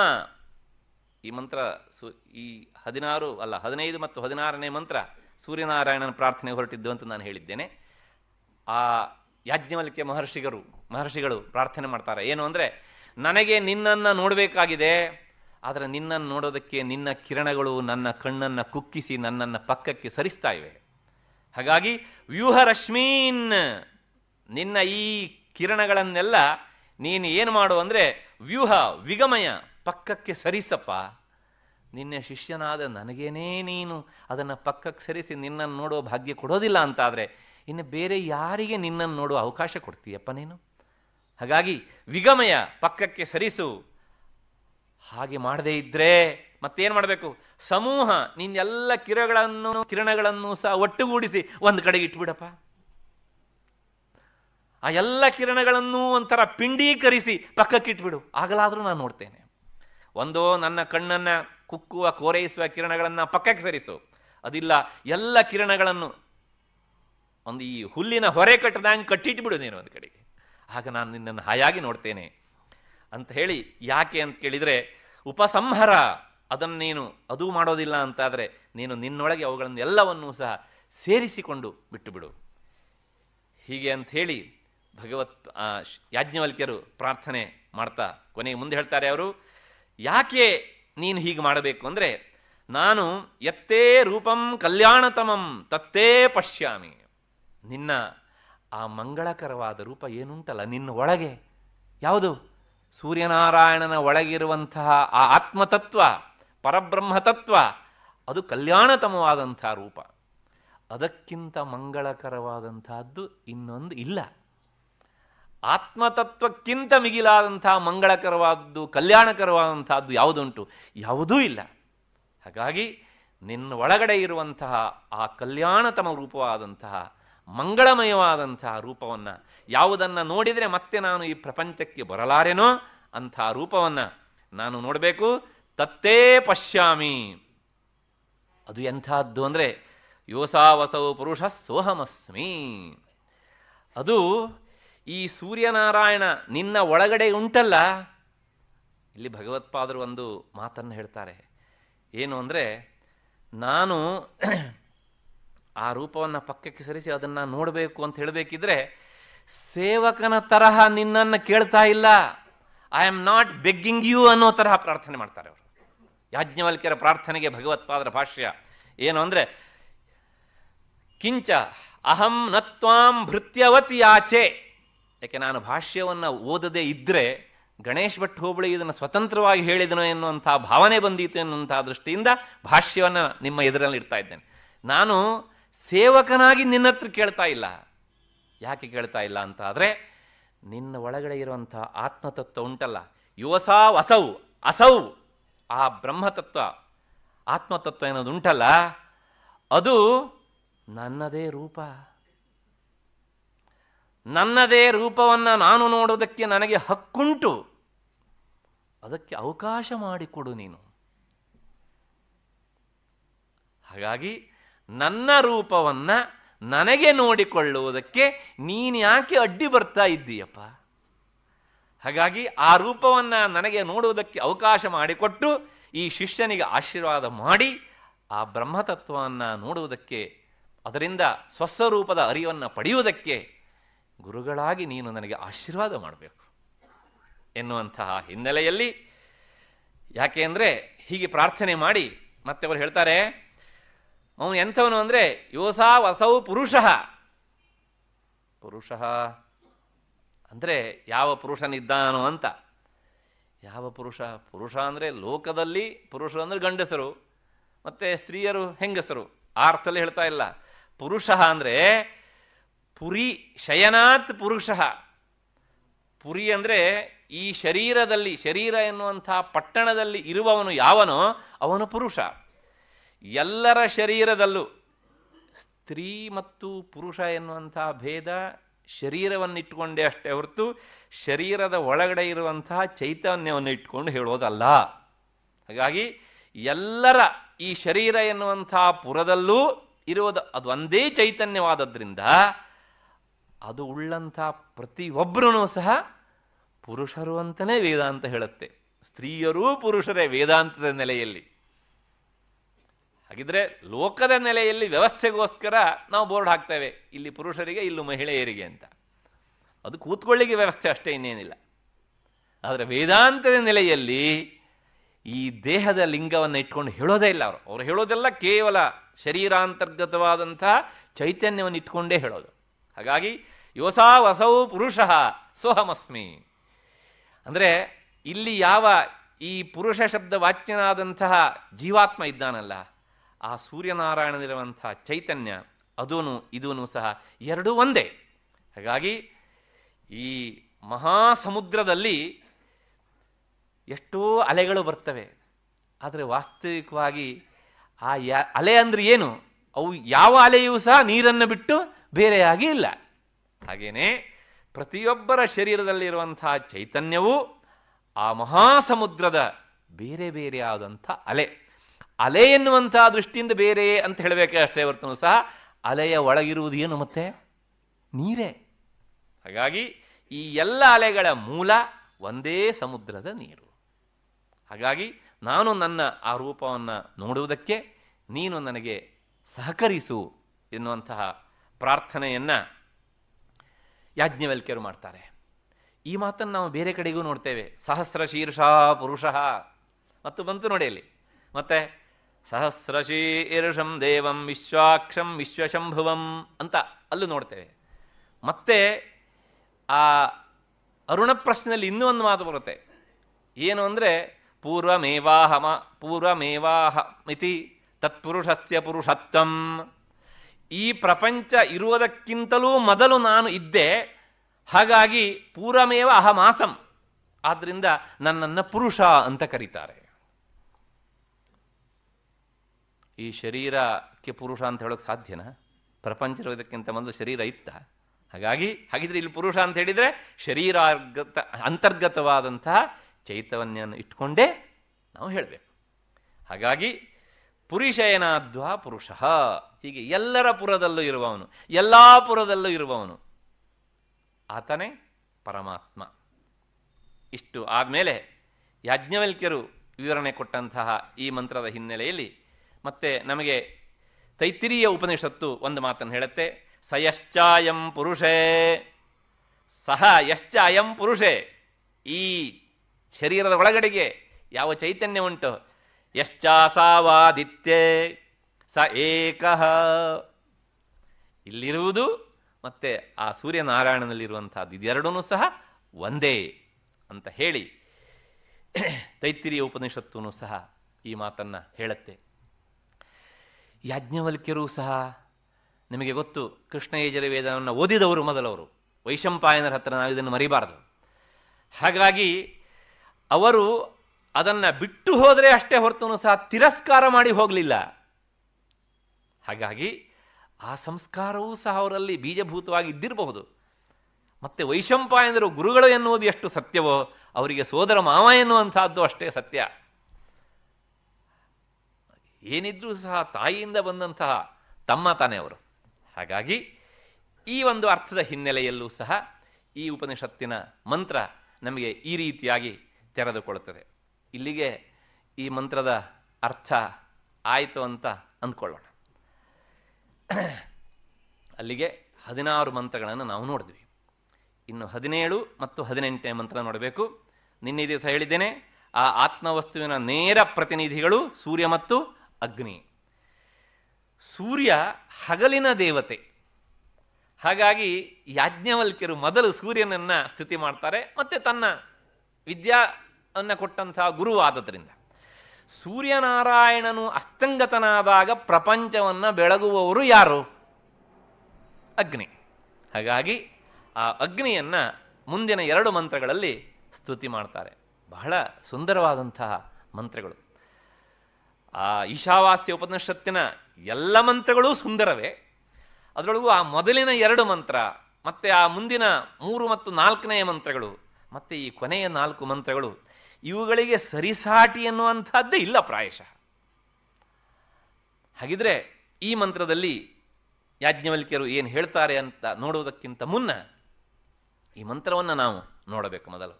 ಈ ಮಂತ್ರ ಸು ಈ ಹದಿನಾರು ಅಲ್ಲ ಹದಿನೈದು ಮತ್ತು ಹದಿನಾರನೇ ಮಂತ್ರ ಸೂರ್ಯನಾರಾಯಣನ ಪ್ರಾರ್ಥನೆ ಹೊರಟಿದ್ದು ಅಂತ ನಾನು ಹೇಳಿದ್ದೇನೆ ಆ ಯಾಜ್ಞವಲ್ಕ್ಯ ಮಹರ್ಷಿಗರು ಮಹರ್ಷಿಗಳು ಪ್ರಾರ್ಥನೆ ಮಾಡ್ತಾರೆ ಏನು ಅಂದರೆ ನನಗೆ ನಿನ್ನನ್ನು ನೋಡಬೇಕಾಗಿದೆ ಆದರೆ ನಿನ್ನನ್ನು ನೋಡೋದಕ್ಕೆ ನಿನ್ನ ಕಿರಣಗಳು ನನ್ನ ಕಣ್ಣನ್ನು ಕುಕ್ಕಿಸಿ ನನ್ನನ್ನು ಪಕ್ಕಕ್ಕೆ ಸರಿಸ್ತಾ ಇವೆ ಹಾಗಾಗಿ ವ್ಯೂಹರಶ್ಮೀನ್ ನಿನ್ನ ಈ ಕಿರಣಗಳನ್ನೆಲ್ಲ ನೀನು ಏನು ಮಾಡು ಅಂದರೆ ವ್ಯೂಹ ವಿಗಮಯ ಪಕ್ಕಕ್ಕೆ ಸರಿಸಪ್ಪ ನಿನ್ನ ಶಿಷ್ಯನಾದ ನನಗೇನೇ ನೀನು ಅದನ್ನು ಪಕ್ಕಕ್ಕೆ ಸರಿಸಿ ನಿನ್ನನ್ನು ನೋಡೋ ಭಾಗ್ಯ ಕೊಡೋದಿಲ್ಲ ಅಂತಾದರೆ ಇನ್ನು ಬೇರೆ ಯಾರಿಗೆ ನಿನ್ನನ್ನು ನೋಡುವ ಅವಕಾಶ ಕೊಡ್ತೀಯಪ್ಪ ನೀನು ಹಾಗಾಗಿ ವಿಗಮಯ ಪಕ್ಕಕ್ಕೆ ಸರಿಸು ಹಾಗೆ ಮಾಡದೇ ಇದ್ದರೆ ಮತ್ತೇನು ಮಾಡಬೇಕು ಸಮೂಹ ನಿನ್ನೆಲ್ಲ ಕಿರಣಗಳನ್ನು ಕಿರಣಗಳನ್ನು ಸಹ ಒಟ್ಟುಗೂಡಿಸಿ ಒಂದು ಕಡೆಗೆ ಇಟ್ಬಿಡಪ್ಪ ಆ ಎಲ್ಲ ಕಿರಣಗಳನ್ನು ಒಂಥರ ಪಿಂಡೀಕರಿಸಿ ಪಕ್ಕಕ್ಕಿಟ್ಬಿಡು ಆಗಲಾದರೂ ನಾನು ನೋಡ್ತೇನೆ ಒಂದೋ ನನ್ನ ಕಣ್ಣನ್ನು ಕುಕ್ಕುವ ಕೋರೈಸುವ ಕಿರಣಗಳನ್ನು ಪಕ್ಕಕ್ಕೆ ಸರಿಸು ಅದಿಲ್ಲ ಎಲ್ಲ ಕಿರಣಗಳನ್ನು ಒಂದು ಈ ಹುಲ್ಲಿನ ಹೊರೆ ಕಟ್ಟದಂಗೆ ಕಟ್ಟಿಟ್ಬಿಡು ನೀನು ಒಂದು ಕಡೆಗೆ ಆಗ ನಾನು ನಿನ್ನನ್ನು ಹಾಯಾಗಿ ನೋಡ್ತೇನೆ ಅಂತ ಹೇಳಿ ಯಾಕೆ ಅಂತ ಕೇಳಿದರೆ ಉಪಸಂಹಾರ ಅದನ್ನು ನೀನು ಅದು ಮಾಡೋದಿಲ್ಲ ಅಂತಾದರೆ ನೀನು ನಿನ್ನೊಳಗೆ ಅವುಗಳನ್ನು ಎಲ್ಲವನ್ನೂ ಸಹ ಸೇರಿಸಿಕೊಂಡು ಬಿಟ್ಟುಬಿಡು ಹೀಗೆ ಅಂಥೇಳಿ ಭಗವತ್ ಯಾಜ್ಞವಲ್ಕ್ಯರು ಪ್ರಾರ್ಥನೆ ಮಾಡ್ತಾ ಕೊನೆಗೆ ಮುಂದೆ ಹೇಳ್ತಾರೆ ಅವರು ಯಾಕೆ ನೀನು ಹೀಗೆ ಮಾಡಬೇಕು ಅಂದರೆ ನಾನು ಎತ್ತೇ ರೂಪಂ ಕಲ್ಯಾಣತಮಂ ತತ್ತೇ ಪಶ್ಯಾಮಿ ನಿನ್ನ ಆ ಮಂಗಳಕರವಾದ ರೂಪ ಏನುಂಟಲ್ಲ ನಿನ್ನ ಒಳಗೆ ಯಾವುದು ಸೂರ್ಯನಾರಾಯಣನ ಒಳಗಿರುವಂತಹ ಆ ಆತ್ಮತತ್ವ ಪರಬ್ರಹ್ಮತತ್ವ ಅದು ಕಲ್ಯಾಣತಮವಾದಂಥ ರೂಪ ಅದಕ್ಕಿಂತ ಮಂಗಳಕರವಾದಂತಹದ್ದು ಇನ್ನೊಂದು ಇಲ್ಲ ಆತ್ಮತತ್ವಕ್ಕಿಂತ ಮಿಗಿಲಾದಂಥ ಮಂಗಳಕರವಾದದ್ದು ಕಲ್ಯಾಣಕರವಾದಂಥದ್ದು ಯಾವುದುಂಟು ಯಾವುದೂ ಇಲ್ಲ ಹಾಗಾಗಿ ನಿನ್ನ ಒಳಗಡೆ ಇರುವಂತಹ ಆ ಕಲ್ಯಾಣತಮ ರೂಪವಾದಂತಹ ಮಂಗಳಮಯವಾದಂತಹ ರೂಪವನ್ನು ಯಾವುದನ್ನು ನೋಡಿದರೆ ಮತ್ತೆ ನಾನು ಈ ಪ್ರಪಂಚಕ್ಕೆ ಬರಲಾರೆನೋ ಅಂಥ ರೂಪವನ್ನು ನಾನು ನೋಡಬೇಕು ತತ್ತೇ ಪಶ್ಯಾಮಿ ಅದು ಎಂಥದ್ದು ಅಂದರೆ ಯೋಸಾವಸೌ ಪುರುಷ ಸೋಹಮಸ್ಮಿ ಅದು ಈ ಸೂರ್ಯನಾರಾಯಣ ನಿನ್ನ ಒಳಗಡೆ ಉಂಟಲ್ಲ ಇಲ್ಲಿ ಭಗವತ್ಪಾದರು ಒಂದು ಮಾತನ್ನು ಹೇಳ್ತಾರೆ ಏನು ಅಂದರೆ ನಾನು ಆ ರೂಪವನ್ನು ಪಕ್ಕಕ್ಕೆ ಸರಿಸಿ ಅದನ್ನು ನೋಡಬೇಕು ಅಂತ ಹೇಳಬೇಕಿದ್ರೆ ಸೇವಕನ ತರಹ ನಿನ್ನನ್ನು ಕೇಳ್ತಾ ಇಲ್ಲ I am not begging you ಅನ್ನೋ ತರಹ ಪ್ರಾರ್ಥನೆ ಮಾಡ್ತಾರೆ ಅವರು ಯಾಜ್ಞವಲ್ಕ್ಯರ ಪ್ರಾರ್ಥನೆಗೆ ಭಗವತ್ಪಾದರ ಭಾಷ್ಯ ಏನು ಅಂದರೆ ಕಿಂಚ ಅಹಂ ನತ್ವಾಂ ಭೃತ್ಯವತಿ ಆಚೆ ಯಾಕೆ ನಾನು ಭಾಷ್ಯವನ್ನು ಓದದೇ ಇದ್ದರೆ ಗಣೇಶ್ ಭಟ್ ಹೋಬಳಿ ಇದನ್ನು ಸ್ವತಂತ್ರವಾಗಿ ಹೇಳಿದನು ಎನ್ನುವಂಥ ಭಾವನೆ ಬಂದಿತ್ತು ಎನ್ನುವಂಥ ದೃಷ್ಟಿಯಿಂದ ಭಾಷ್ಯವನ್ನು ನಿಮ್ಮ ಎದುರಲ್ಲಿ ಇಡ್ತಾ ಇದ್ದೇನೆ ನಾನು ಸೇವಕನಾಗಿ ನಿನ್ನ ಹತ್ರ ಕೇಳ್ತಾ ಇಲ್ಲ ಯಾಕೆ ಕೇಳ್ತಾ ಇಲ್ಲ ಅಂತ ಆದರೆ ನಿನ್ನ ಒಳಗಡೆ ಇರುವಂಥ ಆತ್ಮತತ್ವ ಉಂಟಲ್ಲ ಯುವಸಾವ್ ಅಸೌ ಅಸೌ ಆ ಬ್ರಹ್ಮತತ್ವ ಆತ್ಮತತ್ವ ಅನ್ನೋದು ಉಂಟಲ್ಲ ಅದು ನನ್ನದೇ ರೂಪ ನನ್ನದೇ ರೂಪವನ್ನು ನಾನು ನೋಡೋದಕ್ಕೆ ನನಗೆ ಹಕ್ಕುಂಟು ಅದಕ್ಕೆ ಅವಕಾಶ ಮಾಡಿಕೊಡು ನೀನು ಹಾಗಾಗಿ ನನ್ನ ರೂಪವನ್ನು ನನಗೆ ನೋಡಿಕೊಳ್ಳುವುದಕ್ಕೆ ನೀನು ಯಾಕೆ ಅಡ್ಡಿ ಬರ್ತಾ ಇದ್ದೀಯಪ್ಪ ಹಾಗಾಗಿ ಆ ರೂಪವನ್ನು ನನಗೆ ನೋಡುವುದಕ್ಕೆ ಅವಕಾಶ ಮಾಡಿಕೊಟ್ಟು ಈ ಶಿಷ್ಯನಿಗೆ ಆಶೀರ್ವಾದ ಮಾಡಿ ಆ ಬ್ರಹ್ಮತತ್ವವನ್ನು ನೋಡುವುದಕ್ಕೆ ಅದರಿಂದ ಸ್ವಸ್ವರೂಪದ ಅರಿವನ್ನು ಪಡೆಯುವುದಕ್ಕೆ ಗುರುಗಳಾಗಿ ನೀನು ನನಗೆ ಆಶೀರ್ವಾದ ಮಾಡಬೇಕು ಎನ್ನುವಂತಹ ಹಿನ್ನೆಲೆಯಲ್ಲಿ ಯಾಕೆ ಅಂದರೆ ಹೀಗೆ ಪ್ರಾರ್ಥನೆ ಮಾಡಿ ಮತ್ತೆ ಅವರು ಹೇಳ್ತಾರೆ ಅವನು ಎಂಥವನು ಅಂದರೆ ಯೋಸಾ ವಸೌ ಪುರುಷಃ ಪುರುಷ ಅಂದರೆ ಯಾವ ಪುರುಷನಿದ್ದಾನೋ ಅಂತ ಯಾವ ಪುರುಷ ಪುರುಷ ಅಂದರೆ ಲೋಕದಲ್ಲಿ ಪುರುಷರು ಅಂದರೆ ಗಂಡಸರು ಮತ್ತು ಸ್ತ್ರೀಯರು ಹೆಂಗಸರು ಆ ಅರ್ಥದಲ್ಲಿ ಹೇಳ್ತಾ ಇಲ್ಲ ಪುರುಷ ಅಂದರೆ ಪುರಿ ಶಯನಾತ್ ಪುರುಷ ಪುರಿ ಅಂದರೆ ಈ ಶರೀರದಲ್ಲಿ ಶರೀರ ಎನ್ನುವಂಥ ಪಟ್ಟಣದಲ್ಲಿ ಇರುವವನು ಯಾವನೋ ಅವನು ಪುರುಷ ಎಲ್ಲರ ಶರೀರದಲ್ಲೂ ಸ್ತ್ರೀ ಮತ್ತು ಪುರುಷ ಎನ್ನುವಂಥ ಭೇದ ಶರೀರವನ್ನಿಟ್ಟುಕೊಂಡೇ ಅಷ್ಟೇ ಹೊರತು ಶರೀರದ ಒಳಗಡೆ ಇರುವಂತಹ ಚೈತನ್ಯವನ್ನು ಇಟ್ಕೊಂಡು ಹೇಳೋದಲ್ಲ ಹಾಗಾಗಿ ಎಲ್ಲರ ಈ ಶರೀರ ಎನ್ನುವಂಥ ಪುರದಲ್ಲೂ ಇರುವುದು ಅದೊಂದೇ ಚೈತನ್ಯವಾದದ್ರಿಂದ ಅದು ಉಳ್ಳಂಥ ಪ್ರತಿಯೊಬ್ಬರೂ ಸಹ ಪುರುಷರು ಅಂತಲೇ ವೇದಾಂತ ಹೇಳುತ್ತೆ ಸ್ತ್ರೀಯರೂ ಪುರುಷರೇ ವೇದಾಂತದ ನೆಲೆಯಲ್ಲಿ ಹಾಗಿದ್ರೆ ಲೋಕದ ನೆಲೆಯಲ್ಲಿ ವ್ಯವಸ್ಥೆಗೋಸ್ಕರ ನಾವು ಬೋರ್ಡ್ ಹಾಕ್ತೇವೆ ಇಲ್ಲಿ ಪುರುಷರಿಗೆ ಇಲ್ಲಿ ಮಹಿಳೆಯರಿಗೆ ಅಂತ ಅದು ಕೂತ್ಕೊಳ್ಳಿಗೆ ವ್ಯವಸ್ಥೆ ಅಷ್ಟೇ ಇನ್ನೇನಿಲ್ಲ ಆದರೆ ವೇದಾಂತದ ನೆಲೆಯಲ್ಲಿ ಈ ದೇಹದ ಲಿಂಗವನ್ನು ಇಟ್ಕೊಂಡು ಹೇಳೋದೇ ಇಲ್ಲ ಅವರು ಅವ್ರು ಹೇಳೋದೆಲ್ಲ ಕೇವಲ ಶರೀರಾಂತರ್ಗತವಾದಂತಹ ಚೈತನ್ಯವನ್ನು ಇಟ್ಕೊಂಡೇ ಹೇಳೋದು ಹಾಗಾಗಿ ಯೋಸಾ ವಸೌ ಪುರುಷ ಸೋಹಮಸ್ಮಿ ಅಂದರೆ ಇಲ್ಲಿ ಯಾವ ಈ ಪುರುಷ ಶಬ್ದ ವಾಚ್ಯನಾದಂತಹ ಜೀವಾತ್ಮ ಇದ್ದಾನಲ್ಲ ಆ ಸೂರ್ಯನಾರಾಯಣನಿರುವಂತಹ ಚೈತನ್ಯ ಅದೂನು ಇದೂನು ಸಹ ಎರಡೂ ಒಂದೇ ಹಾಗಾಗಿ ಈ ಮಹಾಸಮುದ್ರದಲ್ಲಿ ಎಷ್ಟೋ ಅಲೆಗಳು ಬರ್ತವೆ ಆದರೆ ವಾಸ್ತವಿಕವಾಗಿ ಆ ಅಲೆ ಅಂದರೆ ಏನು ಅವು ಯಾವ ಅಲೆಯೂ ಸಹ ನೀರನ್ನು ಬಿಟ್ಟು ಬೇರೆಯಾಗಿ ಇಲ್ಲ ಹಾಗೆಯೇ ಪ್ರತಿಯೊಬ್ಬರ ಶರೀರದಲ್ಲಿರುವಂತಹ ಚೈತನ್ಯವು ಆ ಮಹಾಸಮುದ್ರದ ಬೇರೆ ಬೇರೆ ಆದಂಥ ಅಲೆ ಅಲೆ ಎನ್ನುವಂಥ ದೃಷ್ಟಿಯಿಂದ ಬೇರೆ ಅಂತ ಹೇಳಬೇಕೇ ಅಷ್ಟೇ ಹೊರತು ಸಹ ಅಲೆಯ ಒಳಗಿರುವುದು ಏನು ಮತ್ತೆ ನೀರೇ ಹಾಗಾಗಿ ಈ ಎಲ್ಲ ಅಲೆಗಳ ಮೂಲ ಒಂದೇ ಸಮುದ್ರದ ನೀರು ಹಾಗಾಗಿ ನಾನು ನನ್ನ ಆ ರೂಪವನ್ನು ನೋಡುವುದಕ್ಕೆ ನೀನು ನನಗೆ ಸಹಕರಿಸು ಎನ್ನುವಂತಹ ಪ್ರಾರ್ಥನೆಯನ್ನು ಯಾಜ್ಞವಲ್ಕ್ಯರು ಮಾಡ್ತಾರೆ ಈ ಮಾತನ್ನು ನಾವು ಬೇರೆ ಕಡೆಗೂ ನೋಡ್ತೇವೆ ಸಹಸ್ರ ಶೀರ್ಷ ಪುರುಷಃ ಮತ್ತು ಬಂತು ನೋಡಿ ಅಲ್ಲಿ ಮತ್ತೆ ಸಹಸ್ರಶೀರ್ಷಂ ದೇವಂ ವಿಶ್ವಾಕ್ಷಂ ವಿಶ್ವಶಂಭುವಂ ಅಂತ ಅಲ್ಲೂ ನೋಡ್ತೇವೆ ಮತ್ತೆ ಆ ಅರುಣ ಪ್ರಶ್ನೆಯಲ್ಲಿ ಇನ್ನೂ ಒಂದು ಮಾತು ಬರುತ್ತೆ ಏನು ಅಂದರೆ ಪೂರ್ವಮೇವಾಹಮ ಪೂರ್ವಮೇವಾಹ ಇತಿ ತತ್ಪುರುಷಸ್ಯ ಪುರುಷತ್ವಂ ಈ ಪ್ರಪಂಚ ಇರುವುದಕ್ಕಿಂತಲೂ ಮೊದಲು ನಾನು ಇದ್ದೆ ಹಾಗಾಗಿ ಪೂರಮೇವ ಅಹಮಾಸಂ ಆದ್ದರಿಂದ ನನ್ನನ್ನು ಪುರುಷ ಅಂತ ಕರೀತಾರೆ ಈ ಶರೀರಕ್ಕೆ ಪುರುಷ ಅಂತ ಹೇಳೋಕೆ ಸಾಧ್ಯನಾ ಪ್ರಪಂಚ ಇರೋದಕ್ಕಿಂತ ಮೊದಲು ಶರೀರ ಇತ್ತ ಹಾಗಾಗಿ ಹಾಗಿದ್ರೆ ಇಲ್ಲಿ ಪುರುಷ ಅಂತ ಹೇಳಿದರೆ ಶರೀರಾರ್ಗತ ಅಂತರ್ಗತವಾದಂತಹ ಚೈತನ್ಯವನ್ನು ಇಟ್ಕೊಂಡೇ ನಾವು ಹೇಳಬೇಕು ಹಾಗಾಗಿ ಪುರುಷೇನಾದ್ವಾ ಪುರುಷ ಹೀಗೆ ಎಲ್ಲರ ಪುರದಲ್ಲೂ ಇರುವವನು ಎಲ್ಲಾ ಪುರದಲ್ಲೂ ಇರುವವನು ಆತನೇ ಪರಮಾತ್ಮ ಇಷ್ಟು ಆದಮೇಲೆ ಯಾಜ್ಞವಲ್ಕ್ಯರು ವಿವರಣೆ ಕೊಟ್ಟಂತಹ ಈ ಮಂತ್ರದ ಹಿನ್ನೆಲೆಯಲ್ಲಿ ಮತ್ತೆ ನಮಗೆ ತೈತಿರಿಯ ಉಪನಿಷತ್ತು ಒಂದು ಮಾತನ್ನು ಹೇಳುತ್ತೆ ಸ ಯಶ್ಚಾಯಂ ಪುರುಷೇ ಸಹ ಯಶ್ಚಾಯಂ ಪುರುಷೇ ಈ ಶರೀರದ ಒಳಗಡೆಗೆ ಯಾವ ಚೈತನ್ಯ ಉಂಟು ಯಶ್ಚಾಸಾವಾದಿತ್ಯ ಸ ಏಕ ಇಲ್ಲಿರುವುದು ಮತ್ತೆ ಆ ಸೂರ್ಯನಾರಾಯಣನಲ್ಲಿರುವಂಥದ್ದು ಇದೆರಡೂ ಸಹ ಒಂದೇ ಅಂತ ಹೇಳಿ ತೈತ್ತಿರಿಯ ಉಪನಿಷತ್ತು ಸಹ ಈ ಮಾತನ್ನು ಹೇಳುತ್ತೆ ಯಾಜ್ಞವಲ್ಕ್ಯರೂ ಸಹ ನಿಮಗೆ ಗೊತ್ತು ಕೃಷ್ಣ ಯಜುರ್ವೇದವನ್ನು ಓದಿದವರು ಮೊದಲವರು ವೈಶಂಪಾಯನರ ಹತ್ರ ನಾವು ಇದನ್ನು ಮರಿಬಾರದು ಹಾಗಾಗಿ ಅವರು ಅದನ್ನು ಬಿಟ್ಟು ಹೋದರೆ ಅಷ್ಟೇ ಹೊರತು ಸಹ ತಿರಸ್ಕಾರ ಮಾಡಿ ಹೋಗಲಿಲ್ಲ ಹಾಗಾಗಿ ಆ ಸಂಸ್ಕಾರವೂ ಸಹ ಅವರಲ್ಲಿ ಬೀಜಭೂತವಾಗಿ ಇದ್ದಿರಬಹುದು ಮತ್ತೆ ಎಂದರು ಗುರುಗಳು ಎನ್ನುವುದು ಎಷ್ಟು ಸತ್ಯವೋ ಅವರಿಗೆ ಸೋದರ ಮಾವ ಎನ್ನುವಂಥದ್ದು ಅಷ್ಟೇ ಸತ್ಯ ಏನಿದ್ರೂ ಸಹ ತಾಯಿಯಿಂದ ಬಂದಂತಹ ತಮ್ಮ ತಾನೇ ಅವರು ಹಾಗಾಗಿ ಈ ಒಂದು ಅರ್ಥದ ಹಿನ್ನೆಲೆಯಲ್ಲೂ ಸಹ ಈ ಉಪನಿಷತ್ತಿನ ಮಂತ್ರ ನಮಗೆ ಈ ರೀತಿಯಾಗಿ ತೆರೆದುಕೊಳ್ಳುತ್ತದೆ ಇಲ್ಲಿಗೆ ಈ ಮಂತ್ರದ ಅರ್ಥ ಆಯಿತು ಅಂತ ಅಂದ್ಕೊಳ್ಳೋಣ ಅಲ್ಲಿಗೆ ಹದಿನಾರು ಮಂತ್ರಗಳನ್ನು ನಾವು ನೋಡಿದ್ವಿ ಇನ್ನು ಹದಿನೇಳು ಮತ್ತು ಹದಿನೆಂಟನೇ ಮಂತ್ರ ನೋಡಬೇಕು ನಿನ್ನೆ ದಿವಸ ಹೇಳಿದ್ದೇನೆ ಆ ಆತ್ಮವಸ್ತುವಿನ ನೇರ ಪ್ರತಿನಿಧಿಗಳು ಸೂರ್ಯ ಮತ್ತು ಅಗ್ನಿ ಸೂರ್ಯ ಹಗಲಿನ ದೇವತೆ ಹಾಗಾಗಿ ಯಾಜ್ಞವಲ್ಕ್ಯರು ಮೊದಲು ಸೂರ್ಯನನ್ನು ಸ್ಥಿತಿ ಮಾಡ್ತಾರೆ ಮತ್ತು ತನ್ನ ವಿದ್ಯಾ ಅನ್ನ ಕೊಟ್ಟಂತಹ ಗುರುವಾದದ್ರಿಂದ ಸೂರ್ಯನಾರಾಯಣನು ಅಸ್ತಂಗತನಾದಾಗ ಪ್ರಪಂಚವನ್ನ ಬೆಳಗುವವರು ಯಾರು ಅಗ್ನಿ ಹಾಗಾಗಿ ಆ ಅಗ್ನಿಯನ್ನ ಮುಂದಿನ ಎರಡು ಮಂತ್ರಗಳಲ್ಲಿ ಸ್ತುತಿ ಮಾಡ್ತಾರೆ ಬಹಳ ಸುಂದರವಾದಂತಹ ಮಂತ್ರಗಳು ಆ ಈಶಾವಾಸ್ಯ ಉಪನಿಷತ್ತಿನ ಎಲ್ಲ ಮಂತ್ರಗಳೂ ಸುಂದರವೇ ಅದರೊಳಗೂ ಆ ಮೊದಲಿನ ಎರಡು ಮಂತ್ರ ಮತ್ತೆ ಆ ಮುಂದಿನ ಮೂರು ಮತ್ತು ನಾಲ್ಕನೆಯ ಮಂತ್ರಗಳು ಮತ್ತೆ ಈ ಕೊನೆಯ ನಾಲ್ಕು ಮಂತ್ರಗಳು ಇವುಗಳಿಗೆ ಸರಿಸಾಟಿ ಎನ್ನುವಂಥದ್ದೇ ಇಲ್ಲ ಪ್ರಾಯಶಃ ಹಾಗಿದ್ರೆ ಈ ಮಂತ್ರದಲ್ಲಿ ಯಾಜ್ಞವಲ್ಕ್ಯರು ಏನು ಹೇಳ್ತಾರೆ ಅಂತ ನೋಡುವುದಕ್ಕಿಂತ ಮುನ್ನ ಈ ಮಂತ್ರವನ್ನು ನಾವು ನೋಡಬೇಕು ಮೊದಲು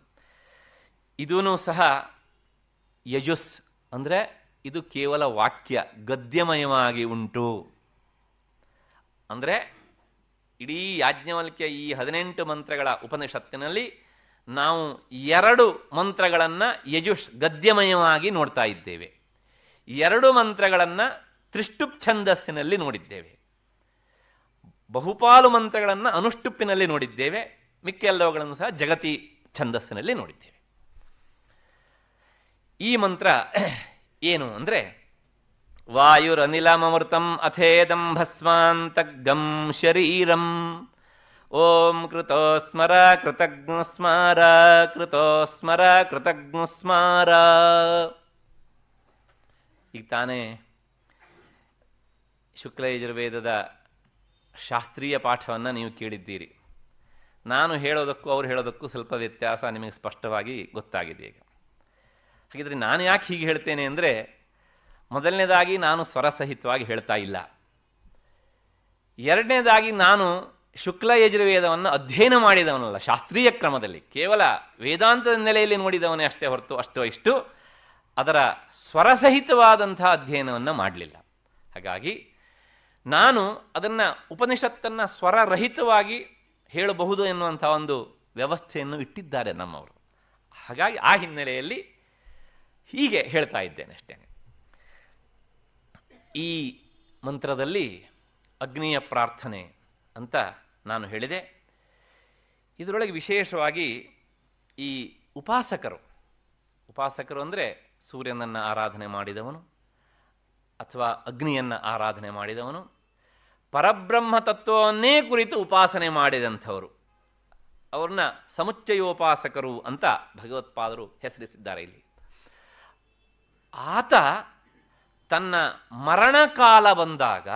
ಇದೂ ಸಹ ಯಜುಸ್ ಅಂದರೆ ಇದು ಕೇವಲ ವಾಕ್ಯ ಗದ್ಯಮಯವಾಗಿ ಉಂಟು ಅಂದರೆ ಇಡೀ ಯಾಜ್ಞವಲ್ಕ್ಯ ಈ ಹದಿನೆಂಟು ಮಂತ್ರಗಳ ಉಪನಿಷತ್ತಿನಲ್ಲಿ ನಾವು ಎರಡು ಮಂತ್ರಗಳನ್ನು ಯಜುಷ್ ಗದ್ಯಮಯವಾಗಿ ನೋಡ್ತಾ ಇದ್ದೇವೆ ಎರಡು ಮಂತ್ರಗಳನ್ನು ತ್ರಿಷ್ಟುಪ್ ಛಂದಸ್ಸಿನಲ್ಲಿ ನೋಡಿದ್ದೇವೆ ಬಹುಪಾಲು ಮಂತ್ರಗಳನ್ನು ಅನುಷ್ಟುಪ್ಪಿನಲ್ಲಿ ನೋಡಿದ್ದೇವೆ ಮಿಕ್ಕೆಲ್ಲವುಗಳನ್ನು ಸಹ ಜಗತಿ ಛಂದಸ್ಸಿನಲ್ಲಿ ನೋಡಿದ್ದೇವೆ ಈ ಮಂತ್ರ ಏನು ಅಂದರೆ ವಾಯುರನಿಲಮೃತಂ ಅಥೇದಂ ಭಸ್ಮಾಂತಗ್ಗಂ ಶರೀರಂ ಓಂ ಕೃತೋ ಸ್ಮರ ಕೃತಜ್ಞ ಸ್ಮರ ಕೃತೋ ಸ್ಮರ ಕೃತಜ್ಞ ಸ್ಮರ ಈಗ ತಾನೇ ಶುಕ್ಲಯಜುರ್ವೇದದ ಶಾಸ್ತ್ರೀಯ ಪಾಠವನ್ನು ನೀವು ಕೇಳಿದ್ದೀರಿ ನಾನು ಹೇಳೋದಕ್ಕೂ ಅವರು ಹೇಳೋದಕ್ಕೂ ಸ್ವಲ್ಪ ವ್ಯತ್ಯಾಸ ನಿಮಗೆ ಸ್ಪಷ್ಟವಾಗಿ ಗೊತ್ತಾಗಿದೆ ಈಗ ಹಾಗಿದ್ರೆ ನಾನು ಯಾಕೆ ಹೀಗೆ ಹೇಳ್ತೇನೆ ಅಂದರೆ ಮೊದಲನೇದಾಗಿ ನಾನು ಸ್ವರಸಹಿತವಾಗಿ ಹೇಳ್ತಾ ಇಲ್ಲ ಎರಡನೇದಾಗಿ ನಾನು ಶುಕ್ಲ ಯಜುರ್ವೇದವನ್ನು ಅಧ್ಯಯನ ಮಾಡಿದವನಲ್ಲ ಶಾಸ್ತ್ರೀಯ ಕ್ರಮದಲ್ಲಿ ಕೇವಲ ವೇದಾಂತದ ನೆಲೆಯಲ್ಲಿ ನೋಡಿದವನೇ ಅಷ್ಟೇ ಹೊರತು ಅಷ್ಟೋ ಇಷ್ಟು ಅದರ ಸ್ವರಸಹಿತವಾದಂತಹ ಅಧ್ಯಯನವನ್ನು ಮಾಡಲಿಲ್ಲ ಹಾಗಾಗಿ ನಾನು ಅದನ್ನು ಉಪನಿಷತ್ತನ್ನು ಸ್ವರರಹಿತವಾಗಿ ಹೇಳಬಹುದು ಎನ್ನುವಂಥ ಒಂದು ವ್ಯವಸ್ಥೆಯನ್ನು ಇಟ್ಟಿದ್ದಾರೆ ನಮ್ಮವರು ಹಾಗಾಗಿ ಆ ಹಿನ್ನೆಲೆಯಲ್ಲಿ ಹೀಗೆ ಹೇಳ್ತಾ ಇದ್ದೇನೆ ಅಷ್ಟೇ ಈ ಮಂತ್ರದಲ್ಲಿ ಅಗ್ನಿಯ ಪ್ರಾರ್ಥನೆ ಅಂತ ನಾನು ಹೇಳಿದೆ ಇದರೊಳಗೆ ವಿಶೇಷವಾಗಿ ಈ ಉಪಾಸಕರು ಉಪಾಸಕರು ಅಂದರೆ ಸೂರ್ಯನನ್ನು ಆರಾಧನೆ ಮಾಡಿದವನು ಅಥವಾ ಅಗ್ನಿಯನ್ನು ಆರಾಧನೆ ಮಾಡಿದವನು ಪರಬ್ರಹ್ಮ ತತ್ವವನ್ನೇ ಕುರಿತು ಉಪಾಸನೆ ಮಾಡಿದಂಥವರು ಅವ್ರನ್ನ ಸಮುಚ್ಚಯೋಪಾಸಕರು ಅಂತ ಭಗವತ್ಪಾದರು ಹೆಸರಿಸಿದ್ದಾರೆ ಇಲ್ಲಿ ಆತ ತನ್ನ ಮರಣಕಾಲ ಬಂದಾಗ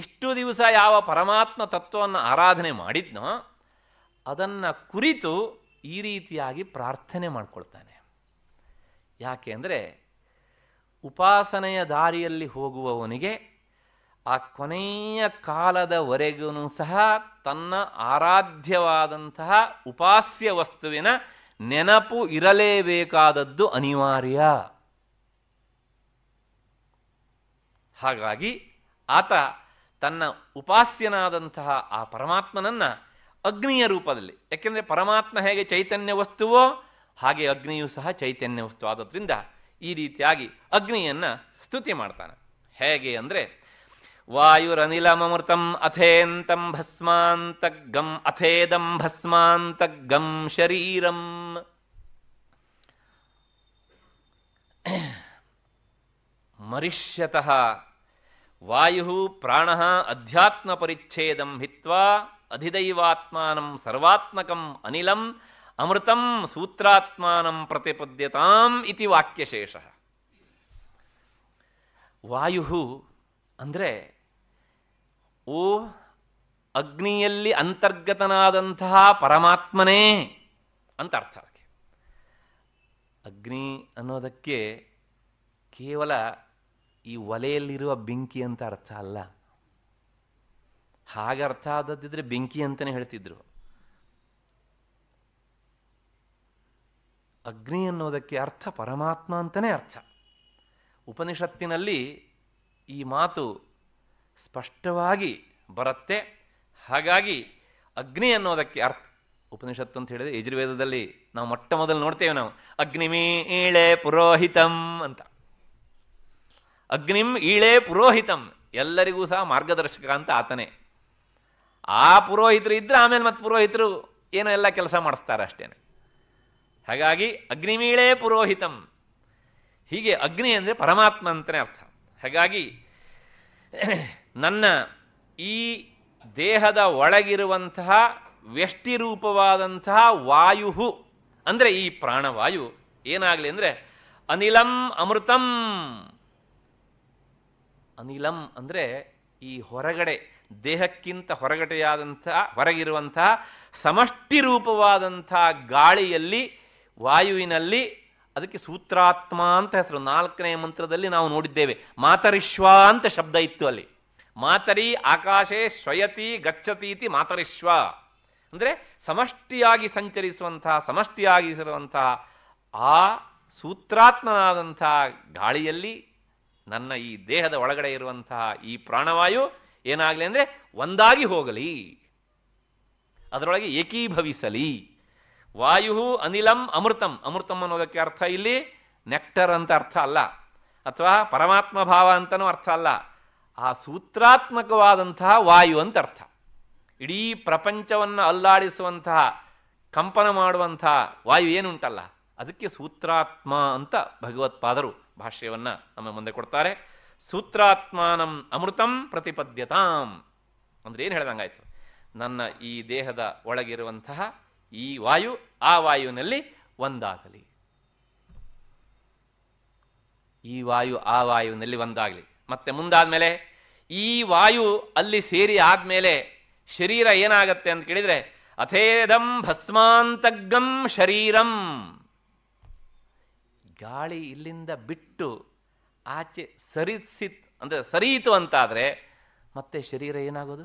ಇಷ್ಟು ದಿವಸ ಯಾವ ಪರಮಾತ್ಮ ತತ್ವವನ್ನು ಆರಾಧನೆ ಮಾಡಿದ್ನೋ ಅದನ್ನು ಕುರಿತು ಈ ರೀತಿಯಾಗಿ ಪ್ರಾರ್ಥನೆ ಮಾಡಿಕೊಳ್ತಾನೆ ಯಾಕೆ ಅಂದರೆ ಉಪಾಸನೆಯ ದಾರಿಯಲ್ಲಿ ಹೋಗುವವನಿಗೆ ಆ ಕೊನೆಯ ಕಾಲದವರೆಗೂ ಸಹ ತನ್ನ ಆರಾಧ್ಯವಾದಂತಹ ಉಪಾಸ್ಯ ವಸ್ತುವಿನ ನೆನಪು ಇರಲೇಬೇಕಾದದ್ದು ಅನಿವಾರ್ಯ ಹಾಗಾಗಿ ಆತ ತನ್ನ ಉಪಾಸ್ಯನಾದಂತಹ ಆ ಪರಮಾತ್ಮನನ್ನ ಅಗ್ನಿಯ ರೂಪದಲ್ಲಿ ಯಾಕೆಂದರೆ ಪರಮಾತ್ಮ ಹೇಗೆ ಚೈತನ್ಯ ವಸ್ತುವೋ ಹಾಗೆ ಅಗ್ನಿಯೂ ಸಹ ಚೈತನ್ಯ ವಸ್ತು ಆದ್ದರಿಂದ ಈ ರೀತಿಯಾಗಿ ಅಗ್ನಿಯನ್ನ ಸ್ತುತಿ ಮಾಡ್ತಾನೆ ಹೇಗೆ ಅಂದರೆ ವಾಯುರನಿಲಮೃತಂ ಅಥೇಂತಂ ಭಸ್ಮಾಂತಗ್ಗಂ ಅಥೇದಂ ಭಸ್ಮಾಂತಗ್ಗಂ ಶರೀರಂ ಮರಿಷ್ಯತಃ ವಾಯು ಪ್ರಾಣ ಅಧ್ಯಾತ್ಮ ಪರಿಚ್ಛೇದಂ ಹಿತ್ವಾ ಅಧಿದೈವಾತ್ಮಾನಂ ಸರ್ವಾತ್ಮಕಂ ಅನಿಲಂ ಅಮೃತಂ ಸೂತ್ರಾತ್ಮಾನಂ ಪ್ರತಿಪದ್ಯತಾಂ ಇತಿ ವಾಕ್ಯಶೇಷ ವಾಯು ಅಂದರೆ ಓ ಅಗ್ನಿಯಲ್ಲಿ ಅಂತರ್ಗತನಾದಂತಹ ಪರಮಾತ್ಮನೇ ಅಂತ ಅರ್ಥ ಅದಕ್ಕೆ ಅಗ್ನಿ ಅನ್ನೋದಕ್ಕೆ ಕೇವಲ ಈ ಒಲೆಯಲ್ಲಿರುವ ಬೆಂಕಿ ಅಂತ ಅರ್ಥ ಅಲ್ಲ ಹಾಗೆ ಅರ್ಥ ಆದದ್ದಿದ್ರೆ ಬೆಂಕಿ ಅಂತಲೇ ಹೇಳ್ತಿದ್ರು ಅಗ್ನಿ ಅನ್ನೋದಕ್ಕೆ ಅರ್ಥ ಪರಮಾತ್ಮ ಅಂತಲೇ ಅರ್ಥ ಉಪನಿಷತ್ತಿನಲ್ಲಿ ಈ ಮಾತು ಸ್ಪಷ್ಟವಾಗಿ ಬರುತ್ತೆ ಹಾಗಾಗಿ ಅಗ್ನಿ ಅನ್ನೋದಕ್ಕೆ ಅರ್ಥ ಉಪನಿಷತ್ತು ಅಂತ ಹೇಳಿದ್ರೆ ಯಜುರ್ವೇದದಲ್ಲಿ ನಾವು ಮೊಟ್ಟ ಮೊದಲು ನೋಡ್ತೇವೆ ನಾವು ಅಗ್ನಿಮೀಳೆ ಪುರೋಹಿತಂ ಅಂತ ಅಗ್ನಿಂ ಈಳೇ ಪುರೋಹಿತಂ ಎಲ್ಲರಿಗೂ ಸಹ ಮಾರ್ಗದರ್ಶಕ ಅಂತ ಆತನೇ ಆ ಪುರೋಹಿತರು ಇದ್ದರೆ ಆಮೇಲೆ ಮತ್ತೆ ಪುರೋಹಿತರು ಏನೋ ಎಲ್ಲ ಕೆಲಸ ಮಾಡಿಸ್ತಾರೆ ಅಷ್ಟೇನೆ ಹಾಗಾಗಿ ಅಗ್ನಿಮೀಳೇ ಪುರೋಹಿತಂ ಹೀಗೆ ಅಗ್ನಿ ಅಂದರೆ ಪರಮಾತ್ಮ ಅಂತಲೇ ಅರ್ಥ ಹಾಗಾಗಿ ನನ್ನ ಈ ದೇಹದ ಒಳಗಿರುವಂತಹ ವ್ಯಷ್ಟಿರೂಪವಾದಂತಹ ವಾಯು ಅಂದರೆ ಈ ಪ್ರಾಣವಾಯು ಏನಾಗಲಿ ಅಂದರೆ ಅನಿಲಂ ಅಮೃತಂ ಅನಿಲಂ ಅಂದರೆ ಈ ಹೊರಗಡೆ ದೇಹಕ್ಕಿಂತ ಹೊರಗಡೆಯಾದಂಥ ಹೊರಗಿರುವಂಥ ಸಮಷ್ಟಿ ರೂಪವಾದಂಥ ಗಾಳಿಯಲ್ಲಿ ವಾಯುವಿನಲ್ಲಿ ಅದಕ್ಕೆ ಸೂತ್ರಾತ್ಮ ಅಂತ ಹೆಸರು ನಾಲ್ಕನೇ ಮಂತ್ರದಲ್ಲಿ ನಾವು ನೋಡಿದ್ದೇವೆ ಮಾತರಿಶ್ವ ಅಂತ ಶಬ್ದ ಇತ್ತು ಅಲ್ಲಿ ಮಾತರಿ ಆಕಾಶೆ ಸ್ವಯತಿ ಇತಿ ಮಾತರಿಶ್ವ ಅಂದರೆ ಸಮಷ್ಟಿಯಾಗಿ ಸಂಚರಿಸುವಂತಹ ಸಮಷ್ಟಿಯಾಗಿಸಿರುವಂತಹ ಆ ಸೂತ್ರಾತ್ಮನಾದಂಥ ಗಾಳಿಯಲ್ಲಿ ನನ್ನ ಈ ದೇಹದ ಒಳಗಡೆ ಇರುವಂತಹ ಈ ಪ್ರಾಣವಾಯು ಏನಾಗಲಿ ಅಂದರೆ ಒಂದಾಗಿ ಹೋಗಲಿ ಅದರೊಳಗೆ ಏಕೀಭವಿಸಲಿ ವಾಯು ಅನಿಲಂ ಅಮೃತಂ ಅಮೃತಂ ಅನ್ನೋದಕ್ಕೆ ಅರ್ಥ ಇಲ್ಲಿ ನೆಕ್ಟರ್ ಅಂತ ಅರ್ಥ ಅಲ್ಲ ಅಥವಾ ಪರಮಾತ್ಮ ಭಾವ ಅಂತನೂ ಅರ್ಥ ಅಲ್ಲ ಆ ಸೂತ್ರಾತ್ಮಕವಾದಂತಹ ವಾಯು ಅಂತ ಅರ್ಥ ಇಡೀ ಪ್ರಪಂಚವನ್ನು ಅಲ್ಲಾಡಿಸುವಂತಹ ಕಂಪನ ಮಾಡುವಂತಹ ವಾಯು ಏನುಂಟಲ್ಲ ಅದಕ್ಕೆ ಸೂತ್ರಾತ್ಮ ಅಂತ ಭಗವತ್ಪಾದರು ಭಾಷ್ಯವನ್ನು ನಮ್ಮ ಮುಂದೆ ಕೊಡ್ತಾರೆ ಸೂತ್ರಾತ್ಮಾನಂ ಅಮೃತಂ ಪ್ರತಿಪದ್ಯತಾಂ ಅಂದ್ರೆ ಏನು ಹೇಳ್ದಂಗಾಯ್ತು ನನ್ನ ಈ ದೇಹದ ಒಳಗಿರುವಂತಹ ಈ ವಾಯು ಆ ವಾಯುವಿನಲ್ಲಿ ಒಂದಾಗಲಿ ಈ ವಾಯು ಆ ವಾಯುವಿನಲ್ಲಿ ಒಂದಾಗಲಿ ಮತ್ತೆ ಮುಂದಾದ್ಮೇಲೆ ಈ ವಾಯು ಅಲ್ಲಿ ಸೇರಿ ಆದ್ಮೇಲೆ ಶರೀರ ಏನಾಗತ್ತೆ ಅಂತ ಕೇಳಿದ್ರೆ ಅಥೇದಂ ಭಸ್ಮಾಂತಗ್ಗಂ ಶರೀರಂ ಗಾಳಿ ಇಲ್ಲಿಂದ ಬಿಟ್ಟು ಆಚೆ ಸರಿಸಿತ್ ಅಂದರೆ ಸರಿಯಿತು ಅಂತಾದರೆ ಮತ್ತೆ ಶರೀರ ಏನಾಗೋದು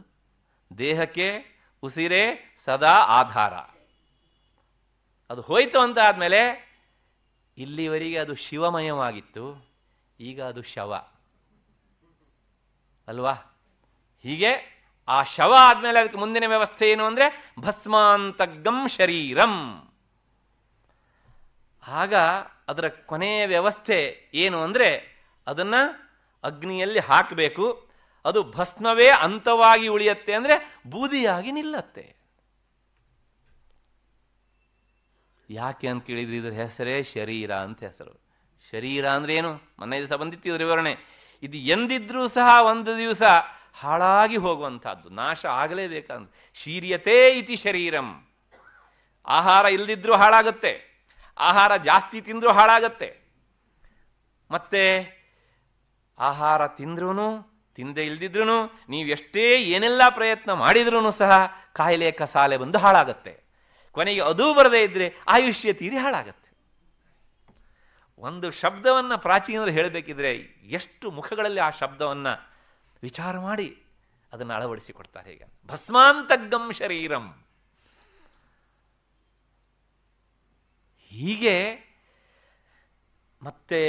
ದೇಹಕ್ಕೆ ಉಸಿರೇ ಸದಾ ಆಧಾರ ಅದು ಹೋಯಿತು ಅಂತ ಆದಮೇಲೆ ಇಲ್ಲಿವರೆಗೆ ಅದು ಶಿವಮಯವಾಗಿತ್ತು ಈಗ ಅದು ಶವ ಅಲ್ವಾ ಹೀಗೆ ಆ ಶವ ಆದಮೇಲೆ ಅದಕ್ಕೆ ಮುಂದಿನ ವ್ಯವಸ್ಥೆ ಏನು ಅಂದರೆ ಭಸ್ಮಾಂತಗ್ಗಂ ಶರೀರಂ ಆಗ ಅದರ ಕೊನೆಯ ವ್ಯವಸ್ಥೆ ಏನು ಅಂದರೆ ಅದನ್ನು ಅಗ್ನಿಯಲ್ಲಿ ಹಾಕಬೇಕು ಅದು ಭಸ್ಮವೇ ಅಂತವಾಗಿ ಉಳಿಯತ್ತೆ ಅಂದರೆ ಬೂದಿಯಾಗಿ ನಿಲ್ಲತ್ತೆ ಯಾಕೆ ಅಂತ ಕೇಳಿದ್ರೆ ಇದರ ಹೆಸರೇ ಶರೀರ ಅಂತ ಹೆಸರು ಶರೀರ ಅಂದ್ರೆ ಏನು ಮೊನ್ನೆ ದಿವಸ ಬಂದಿತ್ತು ಇದ್ರ ವಿವರಣೆ ಇದು ಎಂದಿದ್ರೂ ಸಹ ಒಂದು ದಿವಸ ಹಾಳಾಗಿ ಹೋಗುವಂತಹದ್ದು ನಾಶ ಆಗಲೇಬೇಕಂತ ಶೀರ್ಯತೆ ಇತಿ ಶರೀರಂ ಆಹಾರ ಇಲ್ಲದಿದ್ರೂ ಹಾಳಾಗುತ್ತೆ ಆಹಾರ ಜಾಸ್ತಿ ತಿಂದರೂ ಹಾಳಾಗತ್ತೆ ಮತ್ತೆ ಆಹಾರ ತಿಂದ್ರೂ ತಿಂದೆ ಇಲ್ದಿದ್ರೂ ನೀವು ಎಷ್ಟೇ ಏನೆಲ್ಲ ಪ್ರಯತ್ನ ಮಾಡಿದ್ರೂ ಸಹ ಕಾಯಿಲೆ ಕಸಾಲೆ ಬಂದು ಹಾಳಾಗತ್ತೆ ಕೊನೆಗೆ ಅದೂ ಬರದೇ ಇದ್ರೆ ಆಯುಷ್ಯ ತೀರಿ ಹಾಳಾಗತ್ತೆ ಒಂದು ಶಬ್ದವನ್ನು ಪ್ರಾಚೀನರು ಹೇಳಬೇಕಿದ್ರೆ ಎಷ್ಟು ಮುಖಗಳಲ್ಲಿ ಆ ಶಬ್ದವನ್ನು ವಿಚಾರ ಮಾಡಿ ಅದನ್ನು ಅಳವಡಿಸಿಕೊಡ್ತಾರೆ ಹೀಗೆ ಭಸ್ಮಾಂತಗ್ಗಂ ಶರೀರಂ ಹೀಗೆ ಮತ್ತೆ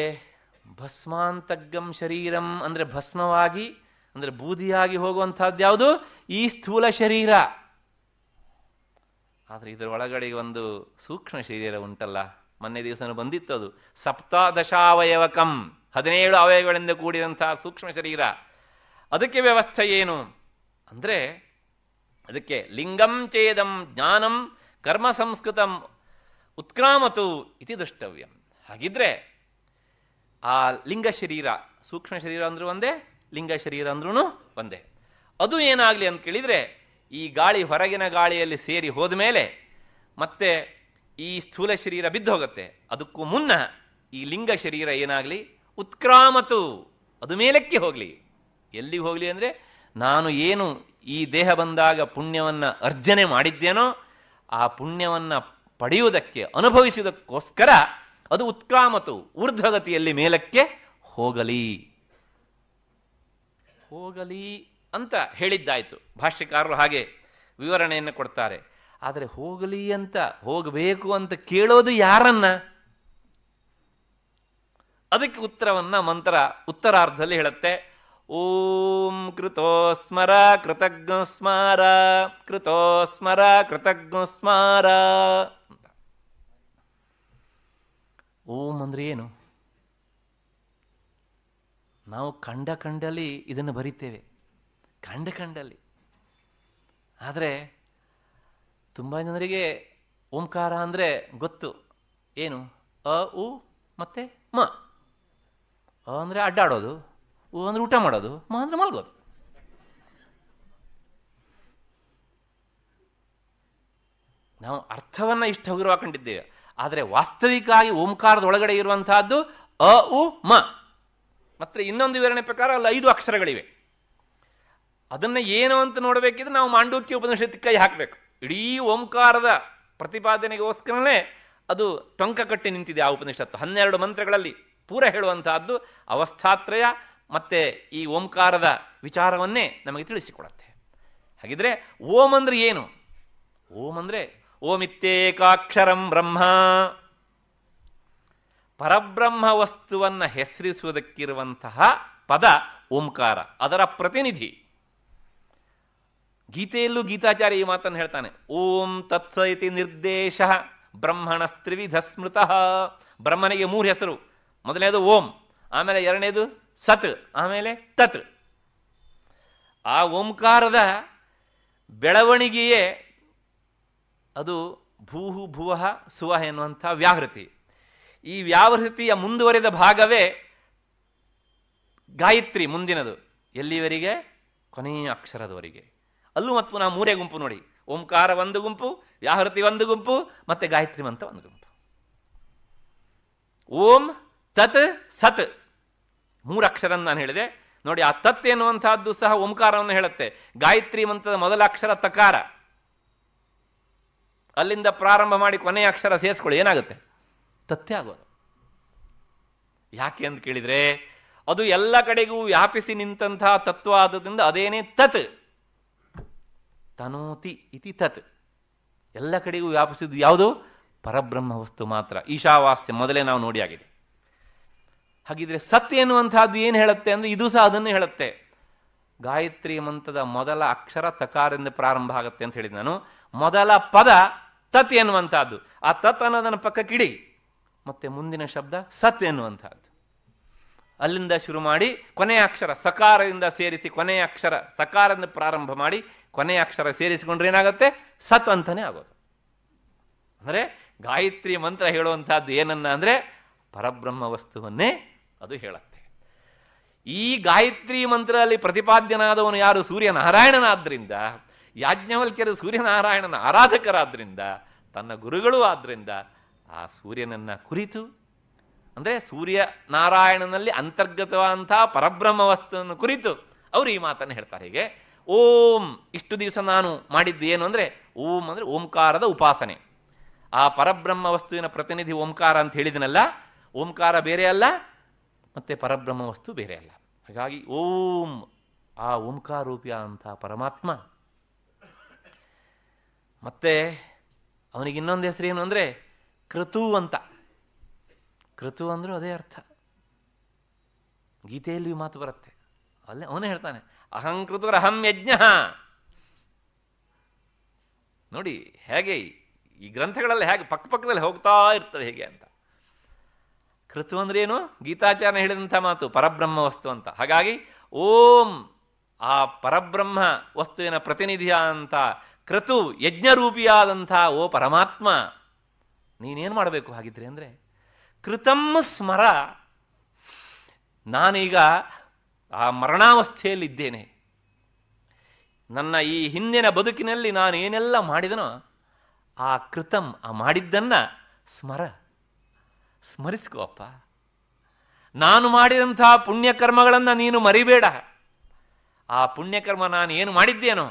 ಭಸ್ಮಾಂತಗ್ಗಂ ಶರೀರಂ ಅಂದರೆ ಭಸ್ಮವಾಗಿ ಅಂದರೆ ಬೂದಿಯಾಗಿ ಹೋಗುವಂಥದ್ದು ಯಾವುದು ಈ ಸ್ಥೂಲ ಶರೀರ ಆದರೆ ಇದರ ಒಳಗಡೆ ಒಂದು ಸೂಕ್ಷ್ಮ ಶರೀರ ಉಂಟಲ್ಲ ಮೊನ್ನೆ ದಿವಸ ಬಂದಿತ್ತು ಅದು ಸಪ್ತಾದಶಾವಯವಕಂ ಹದಿನೇಳು ಅವಯವಗಳಿಂದ ಕೂಡಿದಂತಹ ಸೂಕ್ಷ್ಮ ಶರೀರ ಅದಕ್ಕೆ ವ್ಯವಸ್ಥೆ ಏನು ಅಂದರೆ ಅದಕ್ಕೆ ಲಿಂಗಂ ಚೇದಂ ಜ್ಞಾನಂ ಕರ್ಮ ಸಂಸ್ಕೃತಂ ಉತ್ಕ್ರಾಮತು ಇತಿ ದ್ರಷ್ಟವ್ಯಂ ಹಾಗಿದ್ರೆ ಆ ಲಿಂಗ ಶರೀರ ಸೂಕ್ಷ್ಮ ಶರೀರ ಅಂದ್ರೂ ಒಂದೇ ಲಿಂಗ ಶರೀರ ಅಂದ್ರೂ ಒಂದೇ ಅದು ಏನಾಗಲಿ ಅಂತ ಕೇಳಿದರೆ ಈ ಗಾಳಿ ಹೊರಗಿನ ಗಾಳಿಯಲ್ಲಿ ಸೇರಿ ಹೋದ ಮೇಲೆ ಮತ್ತೆ ಈ ಸ್ಥೂಲ ಶರೀರ ಬಿದ್ದು ಹೋಗುತ್ತೆ ಅದಕ್ಕೂ ಮುನ್ನ ಈ ಲಿಂಗ ಶರೀರ ಏನಾಗಲಿ ಉತ್ಕ್ರಾಮತು ಅದು ಮೇಲಕ್ಕೆ ಹೋಗಲಿ ಎಲ್ಲಿಗೆ ಹೋಗಲಿ ಅಂದರೆ ನಾನು ಏನು ಈ ದೇಹ ಬಂದಾಗ ಪುಣ್ಯವನ್ನು ಅರ್ಜನೆ ಮಾಡಿದ್ದೇನೋ ಆ ಪುಣ್ಯವನ್ನು ಪಡೆಯುವುದಕ್ಕೆ ಅನುಭವಿಸುವುದಕ್ಕೋಸ್ಕರ ಅದು ಉತ್ಕ್ರಾಮತು ಊರ್ಧ್ವಗತಿಯಲ್ಲಿ ಮೇಲಕ್ಕೆ ಹೋಗಲಿ ಹೋಗಲಿ ಅಂತ ಹೇಳಿದ್ದಾಯಿತು ಭಾಷ್ಯಕಾರರು ಹಾಗೆ ವಿವರಣೆಯನ್ನು ಕೊಡ್ತಾರೆ ಆದರೆ ಹೋಗಲಿ ಅಂತ ಹೋಗಬೇಕು ಅಂತ ಕೇಳೋದು ಯಾರನ್ನ ಅದಕ್ಕೆ ಉತ್ತರವನ್ನ ಮಂತ್ರ ಉತ್ತರಾರ್ಧದಲ್ಲಿ ಹೇಳುತ್ತೆ ॐ ಕೃತಜ್ಞ ಸ್ಮಾರ ಕೃತೋಸ್ಮರ ಕೃತಜ್ಞ ಸ್ಮಾರ ಓಂ ಅಂದರೆ ಏನು ನಾವು ಕಂಡ ಕಂಡಲ್ಲಿ ಇದನ್ನು ಬರಿತೇವೆ ಕಂಡ ಕಂಡಲ್ಲಿ ಆದರೆ ತುಂಬ ಜನರಿಗೆ ಓಂಕಾರ ಅಂದರೆ ಗೊತ್ತು ಏನು ಅ ಉ ಮತ್ತೆ ಮ ಅ ಅಂದರೆ ಅಡ್ಡಾಡೋದು ಅಂದ್ರೆ ಊಟ ಮಾಡೋದು ಮಾ ಅಂದ್ರೆ ಮಲಗೋದು ನಾವು ಅರ್ಥವನ್ನ ಇಷ್ಟು ಹಗುರವಾಕೊಂಡಿದ್ದೇವೆ ಕಂಡಿದ್ದೇವೆ ಆದರೆ ವಾಸ್ತವಿಕವಾಗಿ ಓಂಕಾರದ ಒಳಗಡೆ ಇರುವಂತಹದ್ದು ಅ ಉ ಮ ಮತ್ತೆ ಇನ್ನೊಂದು ವಿವರಣೆ ಪ್ರಕಾರ ಅಲ್ಲಿ ಐದು ಅಕ್ಷರಗಳಿವೆ ಅದನ್ನ ಏನು ಅಂತ ನೋಡಬೇಕಿದ್ರೆ ನಾವು ಮಾಂಡೂಕ್ಯ ಉಪನಿಷತ್ತಿ ಕೈ ಹಾಕಬೇಕು ಇಡೀ ಓಂಕಾರದ ಪ್ರತಿಪಾದನೆಗೋಸ್ಕರನೇ ಅದು ಟೊಂಕ ಕಟ್ಟಿ ನಿಂತಿದೆ ಆ ಉಪನಿಷತ್ತು ಹನ್ನೆರಡು ಮಂತ್ರಗಳಲ್ಲಿ ಪೂರ ಹೇಳುವಂತಹದ್ದು ಅವಸ್ಥಾತ್ರಯ ಮತ್ತೆ ಈ ಓಂಕಾರದ ವಿಚಾರವನ್ನೇ ನಮಗೆ ತಿಳಿಸಿಕೊಡತ್ತೆ ಹಾಗಿದ್ರೆ ಓಂ ಅಂದ್ರೆ ಏನು ಓಂ ಅಂದ್ರೆ ಓಮಿತ್ತೇಕಾಕ್ಷರಂ ಬ್ರಹ್ಮ ಪರಬ್ರಹ್ಮ ವಸ್ತುವನ್ನು ಹೆಸರಿಸುವುದಕ್ಕಿರುವಂತಹ ಪದ ಓಂಕಾರ ಅದರ ಪ್ರತಿನಿಧಿ ಗೀತೆಯಲ್ಲೂ ಗೀತಾಚಾರ್ಯ ಈ ಮಾತನ್ನು ಹೇಳ್ತಾನೆ ಓಂ ನಿರ್ದೇಶಃ ನಿರ್ದೇಶ ತ್ರಿವಿಧ ಸ್ಮೃತಃ ಬ್ರಹ್ಮನಿಗೆ ಮೂರು ಹೆಸರು ಮೊದಲನೇದು ಓಂ ಆಮೇಲೆ ಎರಡನೇದು ಸತ್ ಆಮೇಲೆ ತತ್ ಆ ಓಂಕಾರದ ಬೆಳವಣಿಗೆಯೇ ಅದು ಭೂಹು ಭುವಹ ಸುವ ಎನ್ನುವಂಥ ವ್ಯಾಹೃತಿ ಈ ವ್ಯಾಹೃತಿಯ ಮುಂದುವರೆದ ಭಾಗವೇ ಗಾಯತ್ರಿ ಮುಂದಿನದು ಎಲ್ಲಿವರೆಗೆ ಕೊನೆಯ ಅಕ್ಷರದವರೆಗೆ ಅಲ್ಲೂ ಮತ್ತು ನಾವು ಮೂರೇ ಗುಂಪು ನೋಡಿ ಓಂಕಾರ ಒಂದು ಗುಂಪು ವ್ಯಾಹೃತಿ ಒಂದು ಗುಂಪು ಮತ್ತೆ ಗಾಯತ್ರಿ ಮಂತ್ರ ಒಂದು ಗುಂಪು ಓಂ ತತ್ ಸತ್ ಮೂರು ಅಕ್ಷರ ನಾನು ಹೇಳಿದೆ ನೋಡಿ ಆ ತತ್ ಎನ್ನುವಂತಹದ್ದು ಸಹ ಓಂಕಾರವನ್ನು ಹೇಳುತ್ತೆ ಗಾಯತ್ರಿ ಮಂತ್ರದ ಮೊದಲ ಅಕ್ಷರ ತಕಾರ ಅಲ್ಲಿಂದ ಪ್ರಾರಂಭ ಮಾಡಿ ಕೊನೆಯ ಅಕ್ಷರ ಸೇರಿಸ್ಕೊಳ್ಳಿ ಏನಾಗುತ್ತೆ ತತ್ತೆ ಆಗೋದು ಯಾಕೆ ಅಂತ ಕೇಳಿದ್ರೆ ಅದು ಎಲ್ಲ ಕಡೆಗೂ ವ್ಯಾಪಿಸಿ ನಿಂತಹ ತತ್ವ ಆದ್ರಿಂದ ಅದೇನೇ ತತ್ ತನೋತಿ ಇತಿ ತತ್ ಎಲ್ಲ ಕಡೆಗೂ ವ್ಯಾಪಿಸಿದ್ದು ಯಾವುದು ಪರಬ್ರಹ್ಮ ವಸ್ತು ಮಾತ್ರ ಈಶಾವಾಸ್ಯ ಮೊದಲೇ ನಾವು ನೋಡಿ ಆಗಿದೆ ಹಾಗಿದ್ರೆ ಸತ್ ಎನ್ನುವಂತಹದ್ದು ಏನು ಹೇಳುತ್ತೆ ಅಂದ್ರೆ ಇದು ಸಹ ಅದನ್ನು ಹೇಳುತ್ತೆ ಗಾಯತ್ರಿ ಮಂತ್ರದ ಮೊದಲ ಅಕ್ಷರ ತಕಾರದಿಂದ ಪ್ರಾರಂಭ ಆಗುತ್ತೆ ಅಂತ ಹೇಳಿದ ನಾನು ಮೊದಲ ಪದ ತತ್ ಎನ್ನುವಂತಹದ್ದು ಆ ತತ್ ಅನ್ನೋದನ್ನು ಪಕ್ಕಕ್ಕಿಡಿ ಇಡಿ ಮತ್ತೆ ಮುಂದಿನ ಶಬ್ದ ಸತ್ ಎನ್ನುವಂತಹದ್ದು ಅಲ್ಲಿಂದ ಶುರು ಮಾಡಿ ಕೊನೆಯ ಅಕ್ಷರ ಸಕಾರದಿಂದ ಸೇರಿಸಿ ಕೊನೆಯ ಅಕ್ಷರ ಸಕಾರದಿಂದ ಪ್ರಾರಂಭ ಮಾಡಿ ಕೊನೆಯ ಅಕ್ಷರ ಸೇರಿಸಿಕೊಂಡ್ರೆ ಏನಾಗುತ್ತೆ ಸತ್ ಅಂತಾನೆ ಆಗೋದು ಅಂದರೆ ಗಾಯತ್ರಿ ಮಂತ್ರ ಹೇಳುವಂತಹದ್ದು ಏನನ್ನ ಅಂದರೆ ಪರಬ್ರಹ್ಮ ವಸ್ತುವನ್ನೇ ಅದು ಹೇಳತ್ತೆ ಈ ಗಾಯತ್ರಿ ಮಂತ್ರದಲ್ಲಿ ಪ್ರತಿಪಾದ್ಯನಾದವನು ಯಾರು ಸೂರ್ಯನಾರಾಯಣನಾದ್ರಿಂದ ಯಾಜ್ಞವಲ್ಕ್ಯರು ಸೂರ್ಯನಾರಾಯಣನ ಆರಾಧಕರಾದ್ರಿಂದ ತನ್ನ ಗುರುಗಳು ಆದ್ರಿಂದ ಆ ಸೂರ್ಯನನ್ನ ಕುರಿತು ಅಂದರೆ ಸೂರ್ಯ ನಾರಾಯಣನಲ್ಲಿ ಅಂತರ್ಗತವಾದಂತಹ ಪರಬ್ರಹ್ಮ ವಸ್ತುವನ್ನು ಕುರಿತು ಅವರು ಈ ಮಾತನ್ನು ಹೇಳ್ತಾರೆ ಹೀಗೆ ಓಂ ಇಷ್ಟು ದಿವಸ ನಾನು ಮಾಡಿದ್ದು ಏನು ಅಂದರೆ ಓಂ ಅಂದರೆ ಓಂಕಾರದ ಉಪಾಸನೆ ಆ ಪರಬ್ರಹ್ಮ ವಸ್ತುವಿನ ಪ್ರತಿನಿಧಿ ಓಂಕಾರ ಅಂತ ಹೇಳಿದನಲ್ಲ ಓಂಕಾರ ಬೇರೆ ಅಲ್ಲ ಮತ್ತೆ ಪರಬ್ರಹ್ಮ ವಸ್ತು ಬೇರೆ ಅಲ್ಲ ಹಾಗಾಗಿ ಓಂ ಆ ಓಂಕಾರೂಪಿಯ ಅಂತ ಪರಮಾತ್ಮ ಮತ್ತೆ ಅವನಿಗೆ ಇನ್ನೊಂದು ಹೆಸರು ಏನು ಅಂದರೆ ಕೃತು ಅಂತ ಕೃತು ಅಂದರೂ ಅದೇ ಅರ್ಥ ಗೀತೆಯಲ್ಲಿ ಮಾತು ಬರುತ್ತೆ ಅಲ್ಲೇ ಅವನೇ ಹೇಳ್ತಾನೆ ಅಹಂ ಯಜ್ಞ ನೋಡಿ ಹೇಗೆ ಈ ಗ್ರಂಥಗಳಲ್ಲಿ ಹೇಗೆ ಪಕ್ಕ ಪಕ್ಕದಲ್ಲಿ ಹೋಗ್ತಾ ಇರ್ತದೆ ಹೇಗೆ ಅಂತ ಕೃತು ಅಂದ್ರೇನು ಏನು ಗೀತಾಚಾರ್ಯ ಹೇಳಿದಂಥ ಮಾತು ಪರಬ್ರಹ್ಮ ವಸ್ತು ಅಂತ ಹಾಗಾಗಿ ಓಂ ಆ ಪರಬ್ರಹ್ಮ ವಸ್ತುವಿನ ಪ್ರತಿನಿಧಿಯ ಅಂತ ಕೃತು ಯಜ್ಞರೂಪಿಯಾದಂಥ ಓ ಪರಮಾತ್ಮ ನೀನೇನು ಮಾಡಬೇಕು ಹಾಗಿದ್ರೆ ಅಂದರೆ ಕೃತಂ ಸ್ಮರ ನಾನೀಗ ಆ ಮರಣಾವಸ್ಥೆಯಲ್ಲಿದ್ದೇನೆ ನನ್ನ ಈ ಹಿಂದಿನ ಬದುಕಿನಲ್ಲಿ ನಾನು ಏನೆಲ್ಲ ಮಾಡಿದನೋ ಆ ಕೃತಂ ಆ ಮಾಡಿದ್ದನ್ನು ಸ್ಮರ ಸ್ಮರಿಸ್ಕೋಪ್ಪ ನಾನು ಮಾಡಿದಂತಹ ಪುಣ್ಯಕರ್ಮಗಳನ್ನು ನೀನು ಮರಿಬೇಡ ಆ ಪುಣ್ಯಕರ್ಮ ನಾನು ಏನು ಮಾಡಿದ್ದೇನೋ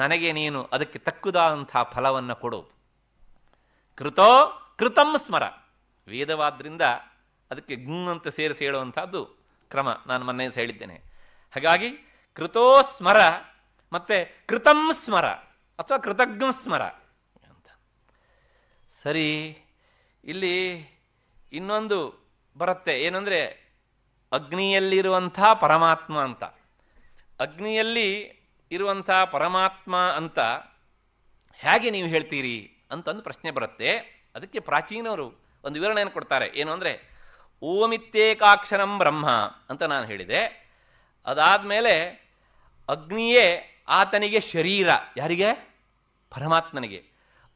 ನನಗೆ ನೀನು ಅದಕ್ಕೆ ತಕ್ಕುದಾದಂತಹ ಫಲವನ್ನು ಕೊಡು ಕೃತೋ ಕೃತಂ ಸ್ಮರ ವೇದವಾದ್ರಿಂದ ಅದಕ್ಕೆ ಗುಂ ಅಂತ ಸೇರಿಸಿ ಹೇಳುವಂಥದ್ದು ಕ್ರಮ ನಾನು ಮೊನ್ನೆ ಹೇಳಿದ್ದೇನೆ ಹಾಗಾಗಿ ಕೃತೋ ಸ್ಮರ ಮತ್ತೆ ಕೃತಂ ಸ್ಮರ ಅಥವಾ ಕೃತಜ್ಞ ಸ್ಮರ ಅಂತ ಸರಿ ಇಲ್ಲಿ ಇನ್ನೊಂದು ಬರುತ್ತೆ ಏನಂದ್ರೆ ಅಗ್ನಿಯಲ್ಲಿರುವಂಥ ಪರಮಾತ್ಮ ಅಂತ ಅಗ್ನಿಯಲ್ಲಿ ಇರುವಂಥ ಪರಮಾತ್ಮ ಅಂತ ಹೇಗೆ ನೀವು ಹೇಳ್ತೀರಿ ಅಂತಂದು ಪ್ರಶ್ನೆ ಬರುತ್ತೆ ಅದಕ್ಕೆ ಪ್ರಾಚೀನವರು ಒಂದು ವಿವರಣೆಯನ್ನು ಕೊಡ್ತಾರೆ ಏನು ಅಂದರೆ ಓಮಿತ್ಯೇಕಾಕ್ಷರಂ ಬ್ರಹ್ಮ ಅಂತ ನಾನು ಹೇಳಿದೆ ಅದಾದಮೇಲೆ ಅಗ್ನಿಯೇ ಆತನಿಗೆ ಶರೀರ ಯಾರಿಗೆ ಪರಮಾತ್ಮನಿಗೆ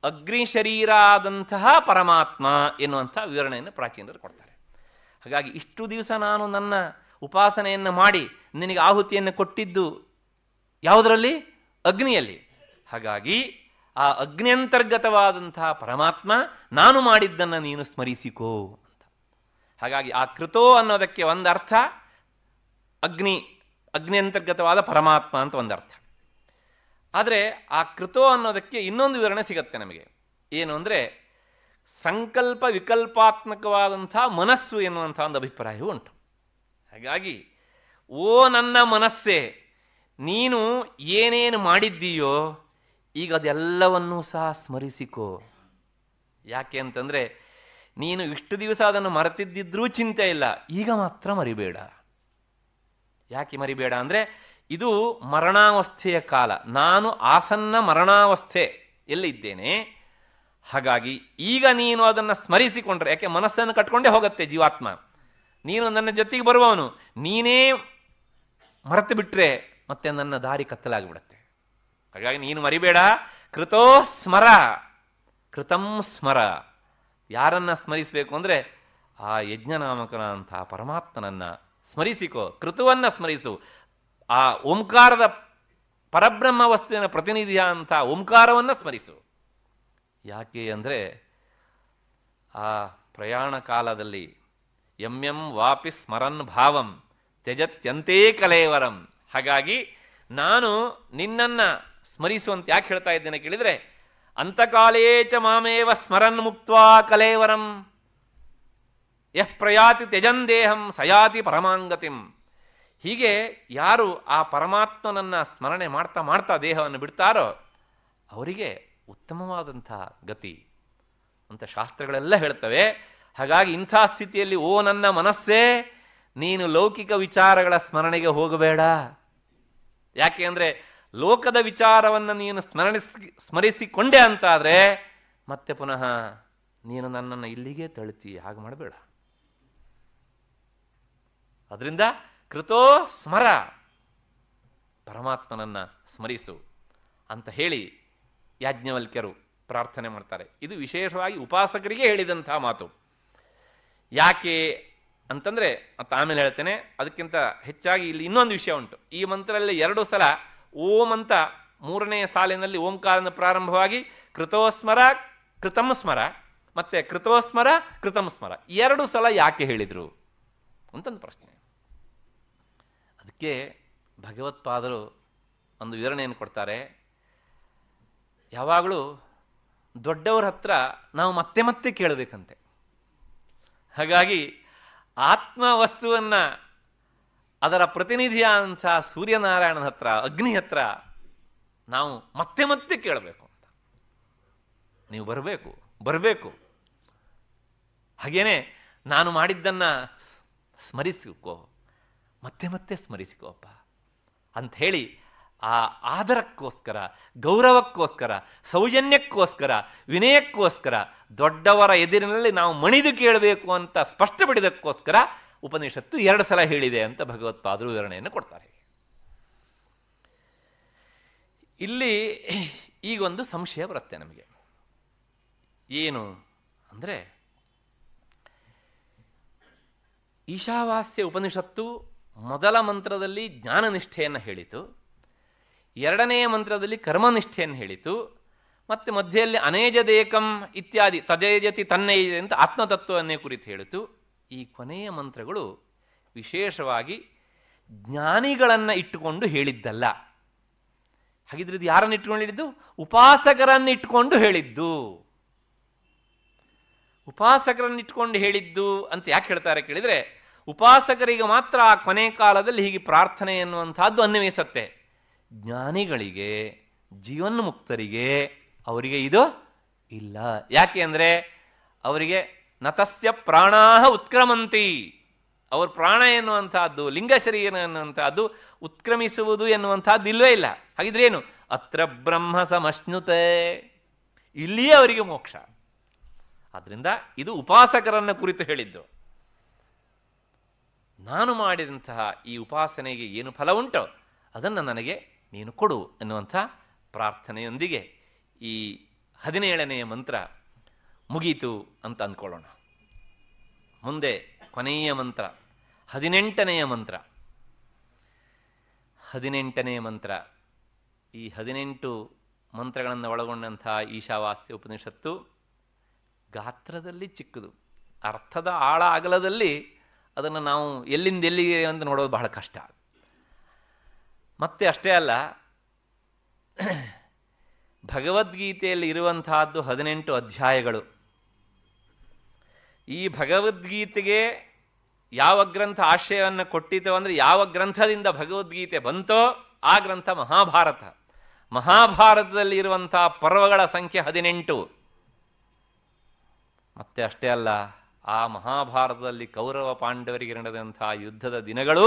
ಅಗ್ನಿ ಶರೀರ ಆದಂತಹ ಪರಮಾತ್ಮ ಎನ್ನುವಂಥ ವಿವರಣೆಯನ್ನು ಪ್ರಾಚೀನರು ಕೊಡ್ತಾರೆ ಹಾಗಾಗಿ ಇಷ್ಟು ದಿವಸ ನಾನು ನನ್ನ ಉಪಾಸನೆಯನ್ನು ಮಾಡಿ ನಿನಗೆ ಆಹುತಿಯನ್ನು ಕೊಟ್ಟಿದ್ದು ಯಾವುದರಲ್ಲಿ ಅಗ್ನಿಯಲ್ಲಿ ಹಾಗಾಗಿ ಆ ಅಗ್ನಿಯಂತರ್ಗತವಾದಂತಹ ಪರಮಾತ್ಮ ನಾನು ಮಾಡಿದ್ದನ್ನು ನೀನು ಸ್ಮರಿಸಿಕೋ ಅಂತ ಹಾಗಾಗಿ ಆ ಕೃತೋ ಅನ್ನೋದಕ್ಕೆ ಒಂದರ್ಥ ಅಗ್ನಿ ಅಗ್ನಿಯಂತರ್ಗತವಾದ ಪರಮಾತ್ಮ ಅಂತ ಒಂದರ್ಥ ಆದರೆ ಆ ಕೃತೋ ಅನ್ನೋದಕ್ಕೆ ಇನ್ನೊಂದು ವಿವರಣೆ ಸಿಗತ್ತೆ ನಮಗೆ ಏನು ಅಂದರೆ ಸಂಕಲ್ಪ ವಿಕಲ್ಪಾತ್ಮಕವಾದಂಥ ಮನಸ್ಸು ಎನ್ನುವಂಥ ಒಂದು ಅಭಿಪ್ರಾಯವೂ ಉಂಟು ಹಾಗಾಗಿ ಓ ನನ್ನ ಮನಸ್ಸೇ ನೀನು ಏನೇನು ಮಾಡಿದ್ದೀಯೋ ಈಗ ಅದೆಲ್ಲವನ್ನೂ ಸಹ ಸ್ಮರಿಸಿಕೋ ಯಾಕೆ ಅಂತಂದರೆ ನೀನು ಇಷ್ಟು ದಿವಸ ಅದನ್ನು ಮರೆತಿದ್ದಿದ್ರೂ ಚಿಂತೆ ಇಲ್ಲ ಈಗ ಮಾತ್ರ ಮರಿಬೇಡ ಯಾಕೆ ಮರಿಬೇಡ ಅಂದರೆ ಇದು ಮರಣಾವಸ್ಥೆಯ ಕಾಲ ನಾನು ಆಸನ್ನ ಮರಣಾವಸ್ಥೆ ಎಲ್ಲಿದ್ದೇನೆ ಹಾಗಾಗಿ ಈಗ ನೀನು ಅದನ್ನು ಸ್ಮರಿಸಿಕೊಂಡ್ರೆ ಯಾಕೆ ಮನಸ್ಸನ್ನು ಕಟ್ಕೊಂಡೇ ಹೋಗುತ್ತೆ ಜೀವಾತ್ಮ ನೀನು ನನ್ನ ಜೊತೆಗೆ ಬರುವವನು ನೀನೇ ಮರೆತು ಬಿಟ್ರೆ ಮತ್ತೆ ನನ್ನ ದಾರಿ ಕತ್ತಲಾಗಿಬಿಡತ್ತೆ ಹಾಗಾಗಿ ನೀನು ಮರಿಬೇಡ ಕೃತೋ ಸ್ಮರ ಕೃತಂ ಸ್ಮರ ಯಾರನ್ನ ಸ್ಮರಿಸಬೇಕು ಅಂದರೆ ಆ ಯಜ್ಞನಾಮಕನಂತಹ ಪರಮಾತ್ಮನನ್ನ ಸ್ಮರಿಸಿಕೋ ಕೃತುವನ್ನು ಸ್ಮರಿಸು ಆ ಓಂಕಾರದ ಪರಬ್ರಹ್ಮ ವಸ್ತುವಿನ ಪ್ರತಿನಿಧಿಯ ಅಂತ ಓಂಕಾರವನ್ನು ಸ್ಮರಿಸು ಯಾಕೆ ಅಂದರೆ ಆ ಪ್ರಯಾಣ ಕಾಲದಲ್ಲಿ ಎಂ ಎಂ ವಾಪಿ ಸ್ಮರನ್ ಭಾವಂ ತ್ಯಜತ್ಯಂತೇ ಕಲೇವರಂ ಹಾಗಾಗಿ ನಾನು ನಿನ್ನನ್ನು ಸ್ಮರಿಸುವಂತೆ ಯಾಕೆ ಹೇಳ್ತಾ ಇದ್ದೇನೆ ಕೇಳಿದರೆ ಅಂತಕಾಲೇ ಚ ಮಾಮೇವ ಸ್ಮರನ್ ಮುಕ್ತ್ವಾ ಕಲೇವರಂ ಯಃ ಪ್ರಯಾತಿ ತ್ಯಜನ್ ದೇಹಂ ಸಯಾತಿ ಪರಮಾಂಗತಿಂ ಹೀಗೆ ಯಾರು ಆ ಪರಮಾತ್ಮನನ್ನ ಸ್ಮರಣೆ ಮಾಡ್ತಾ ಮಾಡ್ತಾ ದೇಹವನ್ನು ಬಿಡ್ತಾರೋ ಅವರಿಗೆ ಉತ್ತಮವಾದಂಥ ಗತಿ ಅಂತ ಶಾಸ್ತ್ರಗಳೆಲ್ಲ ಹೇಳ್ತವೆ ಹಾಗಾಗಿ ಇಂಥ ಸ್ಥಿತಿಯಲ್ಲಿ ಓ ನನ್ನ ಮನಸ್ಸೇ ನೀನು ಲೌಕಿಕ ವಿಚಾರಗಳ ಸ್ಮರಣೆಗೆ ಹೋಗಬೇಡ ಯಾಕೆ ಅಂದರೆ ಲೋಕದ ವಿಚಾರವನ್ನು ನೀನು ಸ್ಮರಣಿಸ್ ಸ್ಮರಿಸಿಕೊಂಡೆ ಅಂತಾದರೆ ಮತ್ತೆ ಪುನಃ ನೀನು ನನ್ನನ್ನು ಇಲ್ಲಿಗೆ ತಳ್ತೀಯ ಹಾಗೆ ಮಾಡಬೇಡ ಅದರಿಂದ ಕೃತೋ ಸ್ಮರ ಪರಮಾತ್ಮನನ್ನು ಸ್ಮರಿಸು ಅಂತ ಹೇಳಿ ಯಾಜ್ಞವಲ್ಕ್ಯರು ಪ್ರಾರ್ಥನೆ ಮಾಡ್ತಾರೆ ಇದು ವಿಶೇಷವಾಗಿ ಉಪಾಸಕರಿಗೆ ಹೇಳಿದಂತಹ ಮಾತು ಯಾಕೆ ಅಂತಂದರೆ ಆಮೇಲೆ ಹೇಳ್ತೇನೆ ಅದಕ್ಕಿಂತ ಹೆಚ್ಚಾಗಿ ಇಲ್ಲಿ ಇನ್ನೊಂದು ವಿಷಯ ಉಂಟು ಈ ಮಂತ್ರದಲ್ಲಿ ಎರಡು ಸಲ ಓಂ ಅಂತ ಮೂರನೆಯ ಸಾಲಿನಲ್ಲಿ ಓಂಕಾರನ ಪ್ರಾರಂಭವಾಗಿ ಕೃತೋಸ್ಮರ ಸ್ಮರ ಮತ್ತೆ ಕೃತೋಸ್ಮರ ಸ್ಮರ ಎರಡು ಸಲ ಯಾಕೆ ಹೇಳಿದರು ಅಂತಂದು ಪ್ರಶ್ನೆ ಅದಕ್ಕೆ ಭಗವತ್ಪಾದರು ಒಂದು ವಿವರಣೆಯನ್ನು ಕೊಡ್ತಾರೆ ಯಾವಾಗಲೂ ದೊಡ್ಡವರ ಹತ್ರ ನಾವು ಮತ್ತೆ ಮತ್ತೆ ಕೇಳಬೇಕಂತೆ ಹಾಗಾಗಿ ಆತ್ಮ ವಸ್ತುವನ್ನು ಅದರ ಪ್ರತಿನಿಧಿಯ ಅಂತ ಸೂರ್ಯನಾರಾಯಣನ ಹತ್ರ ಅಗ್ನಿ ಹತ್ರ ನಾವು ಮತ್ತೆ ಮತ್ತೆ ಕೇಳಬೇಕು ಅಂತ ನೀವು ಬರಬೇಕು ಬರಬೇಕು ಹಾಗೇನೆ ನಾನು ಮಾಡಿದ್ದನ್ನು ಸ್ಮರಿಸಿಕೋ ಮತ್ತೆ ಮತ್ತೆ ಸ್ಮರಿಸಿಕೋಪ್ಪ ಅಂಥೇಳಿ ಆ ಆದರಕ್ಕೋಸ್ಕರ ಗೌರವಕ್ಕೋಸ್ಕರ ಸೌಜನ್ಯಕ್ಕೋಸ್ಕರ ವಿನಯಕ್ಕೋಸ್ಕರ ದೊಡ್ಡವರ ಎದುರಿನಲ್ಲಿ ನಾವು ಮಣಿದು ಕೇಳಬೇಕು ಅಂತ ಸ್ಪಷ್ಟಪಡಿದಕ್ಕೋಸ್ಕರ ಉಪನಿಷತ್ತು ಎರಡು ಸಲ ಹೇಳಿದೆ ಅಂತ ಭಗವತ್ಪಾದರು ವಿವರಣೆಯನ್ನು ಕೊಡ್ತಾರೆ ಇಲ್ಲಿ ಈಗೊಂದು ಸಂಶಯ ಬರುತ್ತೆ ನಮಗೆ ಏನು ಅಂದರೆ ಈಶಾವಾಸ್ಯ ಉಪನಿಷತ್ತು ಮೊದಲ ಮಂತ್ರದಲ್ಲಿ ನಿಷ್ಠೆಯನ್ನು ಹೇಳಿತು ಎರಡನೆಯ ಮಂತ್ರದಲ್ಲಿ ಕರ್ಮನಿಷ್ಠೆಯನ್ನು ಹೇಳಿತು ಮತ್ತು ಮಧ್ಯೆಯಲ್ಲಿ ಅನೇಜದೇಕಂ ಇತ್ಯಾದಿ ತದೇಜತಿ ಇದೆ ಅಂತ ಆತ್ಮತತ್ವವನ್ನೇ ಕುರಿತು ಹೇಳಿತು ಈ ಕೊನೆಯ ಮಂತ್ರಗಳು ವಿಶೇಷವಾಗಿ ಜ್ಞಾನಿಗಳನ್ನು ಇಟ್ಟುಕೊಂಡು ಹೇಳಿದ್ದಲ್ಲ ಹಾಗಿದ್ರೆ ಇದು ಯಾರನ್ನು ಇಟ್ಕೊಂಡಿದ್ದು ಉಪಾಸಕರನ್ನು ಇಟ್ಕೊಂಡು ಹೇಳಿದ್ದು ಉಪಾಸಕರನ್ನು ಇಟ್ಕೊಂಡು ಹೇಳಿದ್ದು ಅಂತ ಯಾಕೆ ಹೇಳ್ತಾರೆ ಕೇಳಿದರೆ ಉಪಾಸಕರಿಗೆ ಮಾತ್ರ ಆ ಕೊನೆ ಕಾಲದಲ್ಲಿ ಹೀಗೆ ಪ್ರಾರ್ಥನೆ ಎನ್ನುವಂಥದ್ದು ಅನ್ವಯಿಸುತ್ತೆ ಜ್ಞಾನಿಗಳಿಗೆ ಜೀವನ್ಮುಕ್ತರಿಗೆ ಅವರಿಗೆ ಇದು ಇಲ್ಲ ಯಾಕೆ ಅಂದರೆ ಅವರಿಗೆ ನತಸ್ಯ ಪ್ರಾಣಾಹ ಉತ್ಕ್ರಮಂತಿ ಅವ್ರ ಪ್ರಾಣ ಎನ್ನುವಂಥದ್ದು ಲಿಂಗ ಶರೀರ ಎನ್ನುವಂತಹದ್ದು ಉತ್ಕ್ರಮಿಸುವುದು ಎನ್ನುವಂತಹದ್ದು ಇಲ್ವೇ ಇಲ್ಲ ಹಾಗಿದ್ರೆ ಏನು ಅತ್ರ ಬ್ರಹ್ಮ ಸಮಶ್ನುತೆ ಇಲ್ಲಿಯೇ ಅವರಿಗೆ ಮೋಕ್ಷ ಆದ್ರಿಂದ ಇದು ಉಪಾಸಕರನ್ನ ಕುರಿತು ಹೇಳಿದ್ದು ನಾನು ಮಾಡಿದಂತಹ ಈ ಉಪಾಸನೆಗೆ ಏನು ಫಲ ಉಂಟೋ ಅದನ್ನು ನನಗೆ ನೀನು ಕೊಡು ಎನ್ನುವಂಥ ಪ್ರಾರ್ಥನೆಯೊಂದಿಗೆ ಈ ಹದಿನೇಳನೆಯ ಮಂತ್ರ ಮುಗೀತು ಅಂತ ಅಂದ್ಕೊಳ್ಳೋಣ ಮುಂದೆ ಕೊನೆಯ ಮಂತ್ರ ಹದಿನೆಂಟನೆಯ ಮಂತ್ರ ಹದಿನೆಂಟನೆಯ ಮಂತ್ರ ಈ ಹದಿನೆಂಟು ಮಂತ್ರಗಳನ್ನು ಒಳಗೊಂಡಂತಹ ಈಶಾವಾಸ್ಯ ಉಪನಿಷತ್ತು ಗಾತ್ರದಲ್ಲಿ ಚಿಕ್ಕದು ಅರ್ಥದ ಆಳ ಅಗಲದಲ್ಲಿ ಅದನ್ನು ನಾವು ಎಲ್ಲಿಂದ ಎಲ್ಲಿಗೆ ಅಂತ ನೋಡೋದು ಬಹಳ ಕಷ್ಟ ಮತ್ತೆ ಅಷ್ಟೇ ಅಲ್ಲ ಭಗವದ್ಗೀತೆಯಲ್ಲಿ ಇರುವಂತಹದ್ದು ಹದಿನೆಂಟು ಅಧ್ಯಾಯಗಳು ಈ ಭಗವದ್ಗೀತೆಗೆ ಯಾವ ಗ್ರಂಥ ಆಶ್ರಯವನ್ನು ಕೊಟ್ಟಿತು ಅಂದರೆ ಯಾವ ಗ್ರಂಥದಿಂದ ಭಗವದ್ಗೀತೆ ಬಂತೋ ಆ ಗ್ರಂಥ ಮಹಾಭಾರತ ಮಹಾಭಾರತದಲ್ಲಿ ಇರುವಂತಹ ಪರ್ವಗಳ ಸಂಖ್ಯೆ ಹದಿನೆಂಟು ಮತ್ತೆ ಅಷ್ಟೇ ಅಲ್ಲ ಆ ಮಹಾಭಾರತದಲ್ಲಿ ಕೌರವ ಪಾಂಡವರಿಗೆ ನಡೆದಂತಹ ಯುದ್ಧದ ದಿನಗಳು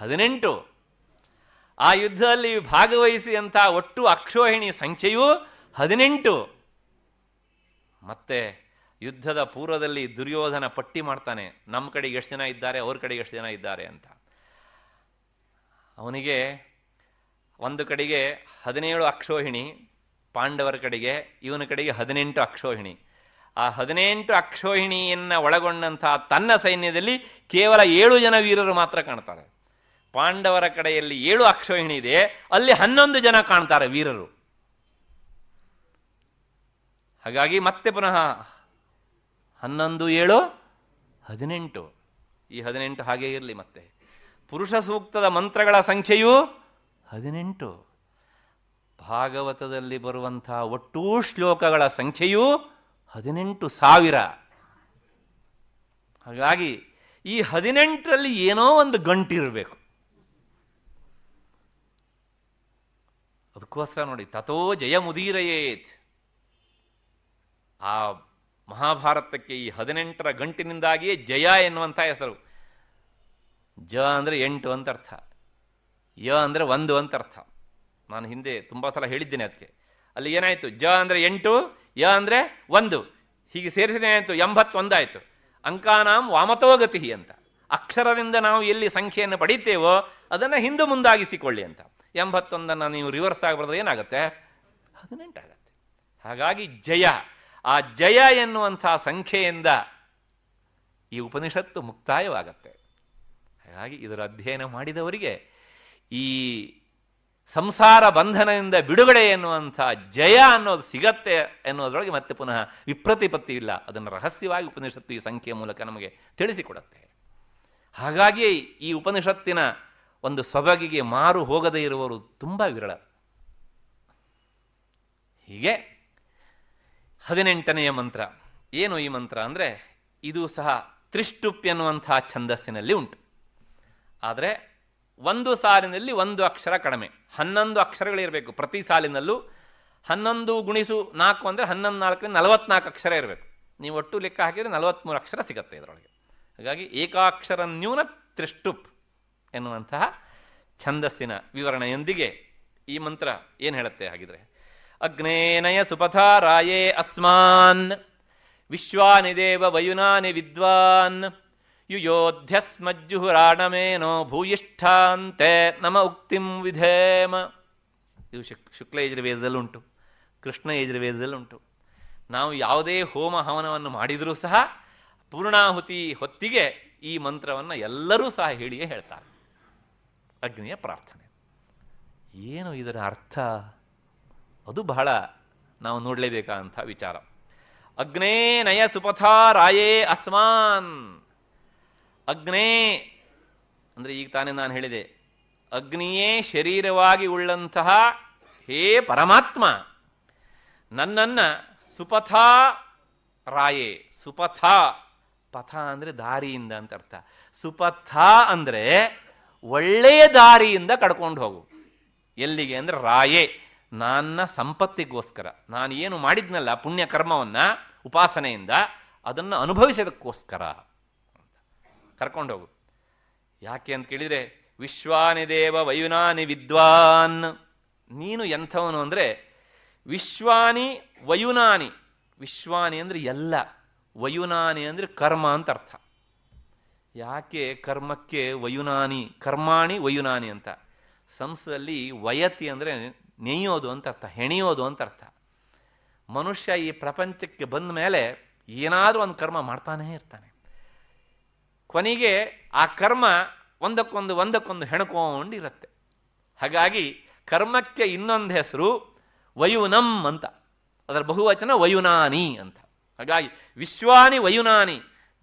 ಹದಿನೆಂಟು ಆ ಯುದ್ಧದಲ್ಲಿ ಭಾಗವಹಿಸಿದಂಥ ಒಟ್ಟು ಅಕ್ಷೋಹಿಣಿ ಸಂಖ್ಯೆಯು ಹದಿನೆಂಟು ಮತ್ತೆ ಯುದ್ಧದ ಪೂರ್ವದಲ್ಲಿ ದುರ್ಯೋಧನ ಪಟ್ಟಿ ಮಾಡ್ತಾನೆ ನಮ್ಮ ಕಡೆಗೆ ಎಷ್ಟು ಜನ ಇದ್ದಾರೆ ಅವ್ರ ಕಡೆಗೆ ಎಷ್ಟು ಜನ ಇದ್ದಾರೆ ಅಂತ ಅವನಿಗೆ ಒಂದು ಕಡೆಗೆ ಹದಿನೇಳು ಅಕ್ಷೋಹಿಣಿ ಪಾಂಡವರ ಕಡೆಗೆ ಇವನ ಕಡೆಗೆ ಹದಿನೆಂಟು ಅಕ್ಷೋಹಿಣಿ ಆ ಹದಿನೆಂಟು ಅಕ್ಷೋಹಿಣಿಯನ್ನು ಒಳಗೊಂಡಂತಹ ತನ್ನ ಸೈನ್ಯದಲ್ಲಿ ಕೇವಲ ಏಳು ಜನ ವೀರರು ಮಾತ್ರ ಕಾಣ್ತಾರೆ ಪಾಂಡವರ ಕಡೆಯಲ್ಲಿ ಏಳು ಅಕ್ಷೋಹಿಣಿ ಇದೆ ಅಲ್ಲಿ ಹನ್ನೊಂದು ಜನ ಕಾಣ್ತಾರೆ ವೀರರು ಹಾಗಾಗಿ ಮತ್ತೆ ಪುನಃ ಹನ್ನೊಂದು ಏಳು ಹದಿನೆಂಟು ಈ ಹದಿನೆಂಟು ಹಾಗೆ ಇರಲಿ ಮತ್ತೆ ಪುರುಷ ಸೂಕ್ತದ ಮಂತ್ರಗಳ ಸಂಖ್ಯೆಯು ಹದಿನೆಂಟು ಭಾಗವತದಲ್ಲಿ ಬರುವಂತಹ ಒಟ್ಟು ಶ್ಲೋಕಗಳ ಸಂಖ್ಯೆಯೂ ಹದಿನೆಂಟು ಸಾವಿರ ಹಾಗಾಗಿ ಈ ಹದಿನೆಂಟರಲ್ಲಿ ಏನೋ ಒಂದು ಗಂಟಿರಬೇಕು ಅದಕ್ಕೋಸ್ಕರ ನೋಡಿ ತಥೋ ಜಯ ಮುದೀರಯೇತ್ ಆ ಮಹಾಭಾರತಕ್ಕೆ ಈ ಹದಿನೆಂಟರ ಗಂಟಿನಿಂದಾಗಿಯೇ ಜಯ ಎನ್ನುವಂಥ ಹೆಸರು ಜ ಅಂದರೆ ಎಂಟು ಅಂತ ಅರ್ಥ ಯ ಅಂದರೆ ಒಂದು ಅಂತ ಅರ್ಥ ನಾನು ಹಿಂದೆ ತುಂಬ ಸಲ ಹೇಳಿದ್ದೇನೆ ಅದಕ್ಕೆ ಅಲ್ಲಿ ಏನಾಯಿತು ಜ ಅಂದರೆ ಎಂಟು ಯ ಅಂದರೆ ಒಂದು ಹೀಗೆ ಸೇರಿಸಿದ್ರೆ ಆಯಿತು ಎಂಬತ್ತೊಂದಾಯಿತು ಅಂಕಾನಾಂ ವಾಮತೋಗತಿ ಅಂತ ಅಕ್ಷರದಿಂದ ನಾವು ಎಲ್ಲಿ ಸಂಖ್ಯೆಯನ್ನು ಪಡಿತೇವೋ ಅದನ್ನು ಹಿಂದೆ ಮುಂದಾಗಿಸಿಕೊಳ್ಳಿ ಅಂತ ಎಂಬತ್ತೊಂದನ್ನು ನೀವು ರಿವರ್ಸ್ ಆಗಬಾರ್ದು ಏನಾಗುತ್ತೆ ಹದಿನೆಂಟಾಗತ್ತೆ ಹಾಗಾಗಿ ಜಯ ಆ ಜಯ ಎನ್ನುವಂಥ ಸಂಖ್ಯೆಯಿಂದ ಈ ಉಪನಿಷತ್ತು ಮುಕ್ತಾಯವಾಗತ್ತೆ ಹಾಗಾಗಿ ಇದರ ಅಧ್ಯಯನ ಮಾಡಿದವರಿಗೆ ಈ ಸಂಸಾರ ಬಂಧನದಿಂದ ಬಿಡುಗಡೆ ಎನ್ನುವಂಥ ಜಯ ಅನ್ನೋದು ಸಿಗತ್ತೆ ಎನ್ನುವುದರೊಳಗೆ ಮತ್ತೆ ಪುನಃ ವಿಪ್ರತಿಪತ್ತಿ ಇಲ್ಲ ಅದನ್ನು ರಹಸ್ಯವಾಗಿ ಉಪನಿಷತ್ತು ಈ ಸಂಖ್ಯೆಯ ಮೂಲಕ ನಮಗೆ ತಿಳಿಸಿಕೊಡುತ್ತೆ ಹಾಗಾಗಿ ಈ ಉಪನಿಷತ್ತಿನ ಒಂದು ಸೊಬಗಿಗೆ ಮಾರು ಹೋಗದೇ ಇರುವವರು ತುಂಬ ವಿರಳ ಹೀಗೆ ಹದಿನೆಂಟನೆಯ ಮಂತ್ರ ಏನು ಈ ಮಂತ್ರ ಅಂದರೆ ಇದು ಸಹ ತ್ರಿಷ್ಟುಪ್ ಎನ್ನುವಂಥ ಛಂದಸ್ಸಿನಲ್ಲಿ ಉಂಟು ಆದರೆ ಒಂದು ಸಾಲಿನಲ್ಲಿ ಒಂದು ಅಕ್ಷರ ಕಡಿಮೆ ಹನ್ನೊಂದು ಅಕ್ಷರಗಳಿರಬೇಕು ಪ್ರತಿ ಸಾಲಿನಲ್ಲೂ ಹನ್ನೊಂದು ಗುಣಿಸು ನಾಲ್ಕು ಅಂದರೆ ಹನ್ನೊಂದು ನಾಲ್ಕರಿಂದ ನಲವತ್ನಾಲ್ಕು ಅಕ್ಷರ ಇರಬೇಕು ನೀವು ಒಟ್ಟು ಲೆಕ್ಕ ಹಾಕಿದರೆ ನಲವತ್ತ್ಮೂರು ಅಕ್ಷರ ಸಿಗುತ್ತೆ ಇದರೊಳಗೆ ಹಾಗಾಗಿ ಏಕಾಕ್ಷರ ನ್ಯೂನ ತ್ರಿಷ್ಟುಪ್ ಎನ್ನುವಂತಹ ಛಂದಸ್ಸಿನ ವಿವರಣೆಯೊಂದಿಗೆ ಈ ಮಂತ್ರ ಏನು ಹೇಳುತ್ತೆ ಹಾಗಿದ್ರೆ ಅಗ್ನೇನಯ ಸುಪಥಾರಾಯೇ ಅಸ್ಮಾನ್ ವಿಶ್ವಾನಿ ದೇವ ವಯುನಾನಿ ವಿದ್ವಾನ್ ಯುಯೋಧ್ಯಸ್ಮಜ್ಜುಹುರಾಣಮೇನೋ ಭೂಯಿಷ್ಠಾಂತೆ ನಮ ಉಕ್ತಿಂ ವಿಧೇಮ ಇದು ಶುಕ್ ಶುಕ್ಲ ಯಜುರ್ವೇದದಲ್ಲಿ ಕೃಷ್ಣ ಯಜುರ್ವೇದದಲ್ಲಿ ನಾವು ಯಾವುದೇ ಹೋಮ ಹವನವನ್ನು ಮಾಡಿದರೂ ಸಹ ಪೂರ್ಣಾಹುತಿ ಹೊತ್ತಿಗೆ ಈ ಮಂತ್ರವನ್ನು ಎಲ್ಲರೂ ಸಹ ಹೇಳಿಯೇ ಹೇಳ್ತಾರೆ ಅಗ್ನಿಯ ಪ್ರಾರ್ಥನೆ ಏನು ಇದರ ಅರ್ಥ ಅದು ಬಹಳ ನಾವು ನೋಡಲೇಬೇಕಾದಂಥ ವಿಚಾರ ಅಗ್ನೇ ನಯ ಸುಪಥಾರಾಯೇ ಅಸ್ಮಾನ್ ಅಗ್ನೇ ಅಂದರೆ ಈಗ ತಾನೇ ನಾನು ಹೇಳಿದೆ ಅಗ್ನಿಯೇ ಶರೀರವಾಗಿ ಉಳ್ಳಂತಹ ಹೇ ಪರಮಾತ್ಮ ನನ್ನನ್ನು ಸುಪಥ ರಾಯೇ ಸುಪಥ ಪಥ ಅಂದರೆ ದಾರಿಯಿಂದ ಅಂತ ಅರ್ಥ ಸುಪಥ ಅಂದರೆ ಒಳ್ಳೆಯ ದಾರಿಯಿಂದ ಕಡ್ಕೊಂಡು ಹೋಗು ಎಲ್ಲಿಗೆ ಅಂದರೆ ರಾಯೇ ನನ್ನ ಸಂಪತ್ತಿಗೋಸ್ಕರ ನಾನು ಏನು ಮಾಡಿದ್ನಲ್ಲ ಪುಣ್ಯ ಉಪಾಸನೆಯಿಂದ ಅದನ್ನು ಅನುಭವಿಸೋದಕ್ಕೋಸ್ಕರ ಹೋಗು ಯಾಕೆ ಅಂತ ಕೇಳಿದರೆ ದೇವ ವಯುನಾನಿ ವಿದ್ವಾನ್ ನೀನು ಎಂಥವನು ಅಂದರೆ ವಿಶ್ವಾನಿ ವಯುನಾನಿ ವಿಶ್ವಾನಿ ಅಂದರೆ ಎಲ್ಲ ವಯುನಾನಿ ಅಂದರೆ ಕರ್ಮ ಅಂತ ಅರ್ಥ ಯಾಕೆ ಕರ್ಮಕ್ಕೆ ವಯುನಾನಿ ಕರ್ಮಾಣಿ ವಯುನಾನಿ ಅಂತ ಸಂಸದಲ್ಲಿ ವಯತಿ ಅಂದರೆ ನೇಯೋದು ಅಂತ ಅರ್ಥ ಹೆಣೆಯೋದು ಅಂತ ಅರ್ಥ ಮನುಷ್ಯ ಈ ಪ್ರಪಂಚಕ್ಕೆ ಬಂದ ಮೇಲೆ ಏನಾದರೂ ಒಂದು ಕರ್ಮ ಮಾಡ್ತಾನೇ ಇರ್ತಾನೆ ಕೊನೆಗೆ ಆ ಕರ್ಮ ಒಂದಕ್ಕೊಂದು ಒಂದಕ್ಕೊಂದು ಹೆಣಕೊಂಡಿರುತ್ತೆ ಹಾಗಾಗಿ ಕರ್ಮಕ್ಕೆ ಇನ್ನೊಂದು ಹೆಸರು ವಯುನಂ ಅಂತ ಅದರ ಬಹುವಚನ ವಯುನಾನಿ ಅಂತ ಹಾಗಾಗಿ ವಿಶ್ವಾನಿ ವಯುನಾನಿ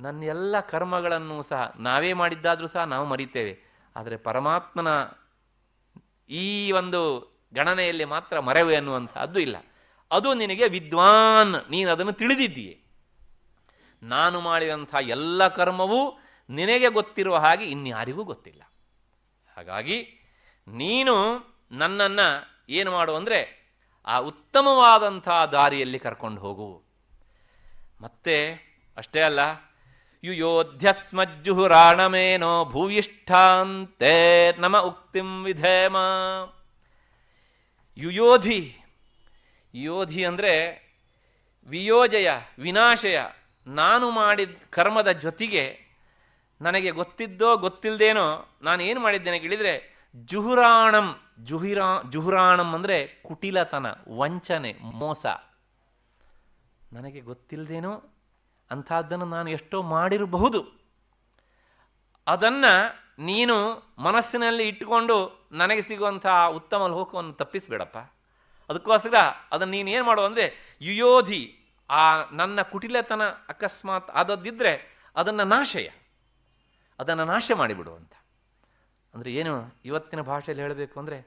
ನನ್ನ ಎಲ್ಲ ಕರ್ಮಗಳನ್ನು ಸಹ ನಾವೇ ಮಾಡಿದ್ದಾದರೂ ಸಹ ನಾವು ಮರಿತೇವೆ ಆದರೆ ಪರಮಾತ್ಮನ ಈ ಒಂದು ಗಣನೆಯಲ್ಲಿ ಮಾತ್ರ ಮರೆವೆ ಅನ್ನುವಂಥದ್ದು ಇಲ್ಲ ಅದು ನಿನಗೆ ವಿದ್ವಾನ್ ನೀನು ಅದನ್ನು ತಿಳಿದಿದ್ದೀಯೆ ನಾನು ಮಾಡಿದಂಥ ಎಲ್ಲ ಕರ್ಮವೂ ನಿನಗೆ ಗೊತ್ತಿರುವ ಹಾಗೆ ಇನ್ಯಾರಿಗೂ ಗೊತ್ತಿಲ್ಲ ಹಾಗಾಗಿ ನೀನು ನನ್ನನ್ನು ಏನು ಮಾಡು ಅಂದರೆ ಆ ಉತ್ತಮವಾದಂಥ ದಾರಿಯಲ್ಲಿ ಕರ್ಕೊಂಡು ಹೋಗು ಮತ್ತೆ ಅಷ್ಟೇ ಅಲ್ಲ ಯುಯೋಧ್ಯಸ್ಮಜ್ಜುಹುರಾಣಮೇನೋ ಭೂಯಿಷ್ಠಾಂತೆ ನಮ ಉಕ್ತಿಂ ವಿಧೇಮ ಯುಯೋಧಿ ಯೋಧಿ ಅಂದರೆ ವಿಯೋಜಯ ವಿನಾಶಯ ನಾನು ಮಾಡಿದ ಕರ್ಮದ ಜೊತೆಗೆ ನನಗೆ ಗೊತ್ತಿದ್ದೋ ಗೊತ್ತಿಲ್ಲದೇನೋ ನಾನು ಏನು ಮಾಡಿದ್ದೇನೆ ಕೇಳಿದರೆ ಜುಹುರಾಣಂ ಜುಹಿರಾ ಜುಹುರಾಣಂ ಅಂದರೆ ಕುಟಿಲತನ ವಂಚನೆ ಮೋಸ ನನಗೆ ಗೊತ್ತಿಲ್ಲದೇನೋ ಅಂಥದ್ದನ್ನು ನಾನು ಎಷ್ಟೋ ಮಾಡಿರಬಹುದು ಅದನ್ನು ನೀನು ಮನಸ್ಸಿನಲ್ಲಿ ಇಟ್ಟುಕೊಂಡು ನನಗೆ ಸಿಗುವಂಥ ಉತ್ತಮ ಲೋಕವನ್ನು ತಪ್ಪಿಸಬೇಡಪ್ಪ ಅದಕ್ಕೋಸ್ಕರ ಅದನ್ನು ನೀನು ಏನು ಮಾಡು ಅಂದರೆ ಯುಯೋಧಿ ಆ ನನ್ನ ಕುಟಿಲತನ ಅಕಸ್ಮಾತ್ ಆದದ್ದಿದ್ರೆ ಅದನ್ನು ನಾಶಯ ಅದನ್ನು ನಾಶ ಮಾಡಿಬಿಡು ಅಂತ ಅಂದರೆ ಏನು ಇವತ್ತಿನ ಭಾಷೆಯಲ್ಲಿ ಹೇಳಬೇಕು ಅಂದರೆ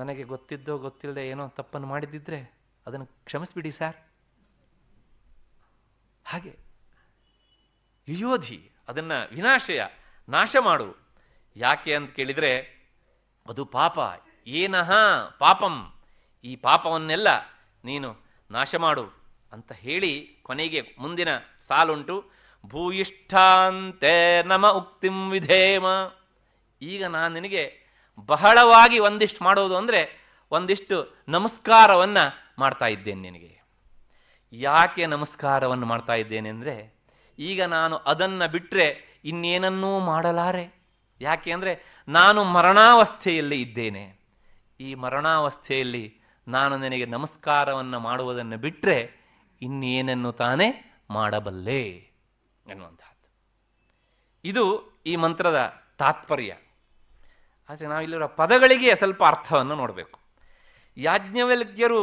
ನನಗೆ ಗೊತ್ತಿದ್ದೋ ಗೊತ್ತಿಲ್ಲದೆ ಏನೋ ತಪ್ಪನ್ನು ಮಾಡಿದ್ದಿದ್ರೆ ಅದನ್ನು ಕ್ಷಮಿಸಿಬಿಡಿ ಸರ್ ಹಾಗೆ ಯುಯೋಧಿ ಅದನ್ನು ವಿನಾಶಯ ನಾಶ ಮಾಡು ಯಾಕೆ ಅಂತ ಕೇಳಿದರೆ ಅದು ಪಾಪ ಏನಹ ಪಾಪಂ ಈ ಪಾಪವನ್ನೆಲ್ಲ ನೀನು ನಾಶ ಮಾಡು ಅಂತ ಹೇಳಿ ಕೊನೆಗೆ ಮುಂದಿನ ಸಾಲುಂಟು ಭೂಯಿಷ್ಠಾಂತೆ ನಮ ಉಕ್ತಿಂ ವಿಧೇಮ ಈಗ ನಾನು ನಿನಗೆ ಬಹಳವಾಗಿ ಒಂದಿಷ್ಟು ಮಾಡೋದು ಅಂದರೆ ಒಂದಿಷ್ಟು ನಮಸ್ಕಾರವನ್ನು ಮಾಡ್ತಾ ಇದ್ದೇನೆ ನಿನಗೆ ಯಾಕೆ ನಮಸ್ಕಾರವನ್ನು ಮಾಡ್ತಾ ಇದ್ದೇನೆ ಅಂದರೆ ಈಗ ನಾನು ಅದನ್ನು ಬಿಟ್ಟರೆ ಇನ್ನೇನನ್ನೂ ಮಾಡಲಾರೆ ಯಾಕೆ ಅಂದರೆ ನಾನು ಮರಣಾವಸ್ಥೆಯಲ್ಲಿ ಇದ್ದೇನೆ ಈ ಮರಣಾವಸ್ಥೆಯಲ್ಲಿ ನಾನು ನಿನಗೆ ನಮಸ್ಕಾರವನ್ನು ಮಾಡುವುದನ್ನು ಬಿಟ್ಟರೆ ಇನ್ನೇನನ್ನು ತಾನೇ ಮಾಡಬಲ್ಲೆ ಎನ್ನುವಂತಹದ್ದು ಇದು ಈ ಮಂತ್ರದ ತಾತ್ಪರ್ಯ ಆದರೆ ನಾವಿಲ್ಲಿರೋ ಪದಗಳಿಗೆ ಸ್ವಲ್ಪ ಅರ್ಥವನ್ನು ನೋಡಬೇಕು ಯಾಜ್ಞವಲ್ಕ್ಯರು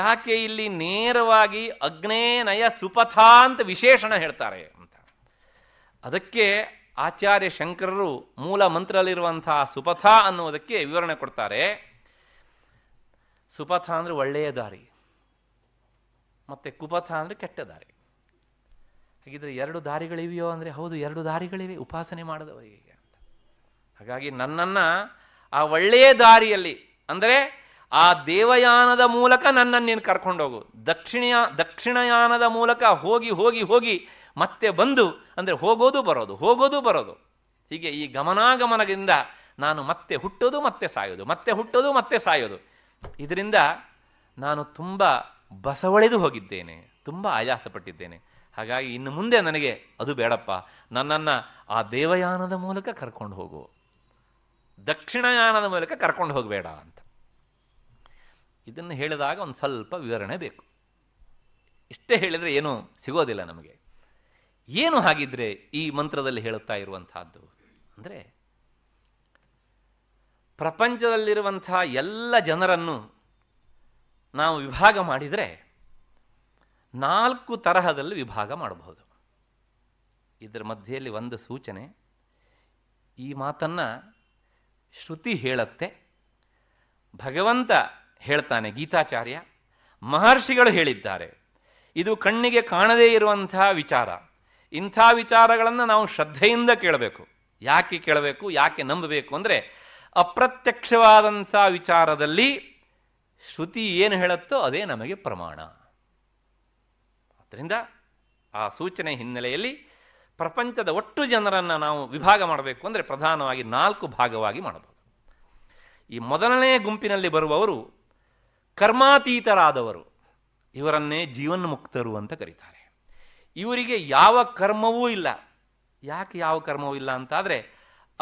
ಯಾಕೆ ಇಲ್ಲಿ ನೇರವಾಗಿ ಅಗ್ನೇನಯ ಸುಪಥ ಅಂತ ವಿಶೇಷಣ ಹೇಳ್ತಾರೆ ಅಂತ ಅದಕ್ಕೆ ಆಚಾರ್ಯ ಶಂಕರರು ಮೂಲ ಮಂತ್ರದಲ್ಲಿರುವಂತಹ ಸುಪಥ ಅನ್ನುವುದಕ್ಕೆ ವಿವರಣೆ ಕೊಡ್ತಾರೆ ಸುಪಥ ಅಂದರೆ ಒಳ್ಳೆಯ ದಾರಿ ಮತ್ತು ಕುಪಥ ಅಂದರೆ ಕೆಟ್ಟ ದಾರಿ ಹಾಗಿದ್ರೆ ಎರಡು ದಾರಿಗಳಿವೆಯೋ ಅಂದರೆ ಹೌದು ಎರಡು ದಾರಿಗಳಿವೆ ಉಪಾಸನೆ ಮಾಡಿದವರಿಗೆ ಅಂತ ಹಾಗಾಗಿ ನನ್ನನ್ನು ಆ ಒಳ್ಳೆಯ ದಾರಿಯಲ್ಲಿ ಅಂದರೆ ಆ ದೇವಯಾನದ ಮೂಲಕ ನನ್ನನ್ನು ನೀನು ಕರ್ಕೊಂಡೋಗು ದಕ್ಷಿಣ ದಕ್ಷಿಣಯಾನದ ಮೂಲಕ ಹೋಗಿ ಹೋಗಿ ಹೋಗಿ ಮತ್ತೆ ಬಂದು ಅಂದರೆ ಹೋಗೋದು ಬರೋದು ಹೋಗೋದು ಬರೋದು ಹೀಗೆ ಈ ಗಮನಾಗಮನದಿಂದ ನಾನು ಮತ್ತೆ ಹುಟ್ಟೋದು ಮತ್ತೆ ಸಾಯೋದು ಮತ್ತೆ ಹುಟ್ಟೋದು ಮತ್ತೆ ಸಾಯೋದು ಇದರಿಂದ ನಾನು ತುಂಬ ಬಸವಳೆದು ಹೋಗಿದ್ದೇನೆ ತುಂಬ ಆಯಾಸಪಟ್ಟಿದ್ದೇನೆ ಹಾಗಾಗಿ ಇನ್ನು ಮುಂದೆ ನನಗೆ ಅದು ಬೇಡಪ್ಪ ನನ್ನನ್ನು ಆ ದೇವಯಾನದ ಮೂಲಕ ಕರ್ಕೊಂಡು ಹೋಗು ದಕ್ಷಿಣಯಾನದ ಮೂಲಕ ಕರ್ಕೊಂಡು ಹೋಗಬೇಡ ಅಂತ ಇದನ್ನು ಹೇಳಿದಾಗ ಒಂದು ಸ್ವಲ್ಪ ವಿವರಣೆ ಬೇಕು ಇಷ್ಟೇ ಹೇಳಿದರೆ ಏನೂ ಸಿಗೋದಿಲ್ಲ ನಮಗೆ ಏನು ಹಾಗಿದ್ರೆ ಈ ಮಂತ್ರದಲ್ಲಿ ಹೇಳುತ್ತಾ ಇರುವಂತಹದ್ದು ಅಂದರೆ ಪ್ರಪಂಚದಲ್ಲಿರುವಂಥ ಎಲ್ಲ ಜನರನ್ನು ನಾವು ವಿಭಾಗ ಮಾಡಿದರೆ ನಾಲ್ಕು ತರಹದಲ್ಲಿ ವಿಭಾಗ ಮಾಡಬಹುದು ಇದರ ಮಧ್ಯೆಯಲ್ಲಿ ಒಂದು ಸೂಚನೆ ಈ ಮಾತನ್ನು ಶ್ರುತಿ ಹೇಳತ್ತೆ ಭಗವಂತ ಹೇಳ್ತಾನೆ ಗೀತಾಚಾರ್ಯ ಮಹರ್ಷಿಗಳು ಹೇಳಿದ್ದಾರೆ ಇದು ಕಣ್ಣಿಗೆ ಕಾಣದೇ ಇರುವಂತಹ ವಿಚಾರ ಇಂಥ ವಿಚಾರಗಳನ್ನು ನಾವು ಶ್ರದ್ಧೆಯಿಂದ ಕೇಳಬೇಕು ಯಾಕೆ ಕೇಳಬೇಕು ಯಾಕೆ ನಂಬಬೇಕು ಅಂದರೆ ಅಪ್ರತ್ಯಕ್ಷವಾದಂಥ ವಿಚಾರದಲ್ಲಿ ಶ್ರುತಿ ಏನು ಹೇಳುತ್ತೋ ಅದೇ ನಮಗೆ ಪ್ರಮಾಣ ಆದ್ದರಿಂದ ಆ ಸೂಚನೆ ಹಿನ್ನೆಲೆಯಲ್ಲಿ ಪ್ರಪಂಚದ ಒಟ್ಟು ಜನರನ್ನು ನಾವು ವಿಭಾಗ ಮಾಡಬೇಕು ಅಂದರೆ ಪ್ರಧಾನವಾಗಿ ನಾಲ್ಕು ಭಾಗವಾಗಿ ಮಾಡಬಹುದು ಈ ಮೊದಲನೇ ಗುಂಪಿನಲ್ಲಿ ಬರುವವರು ಕರ್ಮಾತೀತರಾದವರು ಇವರನ್ನೇ ಜೀವನ್ಮುಕ್ತರು ಅಂತ ಕರೀತಾರೆ ಇವರಿಗೆ ಯಾವ ಕರ್ಮವೂ ಇಲ್ಲ ಯಾಕೆ ಯಾವ ಕರ್ಮವೂ ಇಲ್ಲ ಅಂತಾದರೆ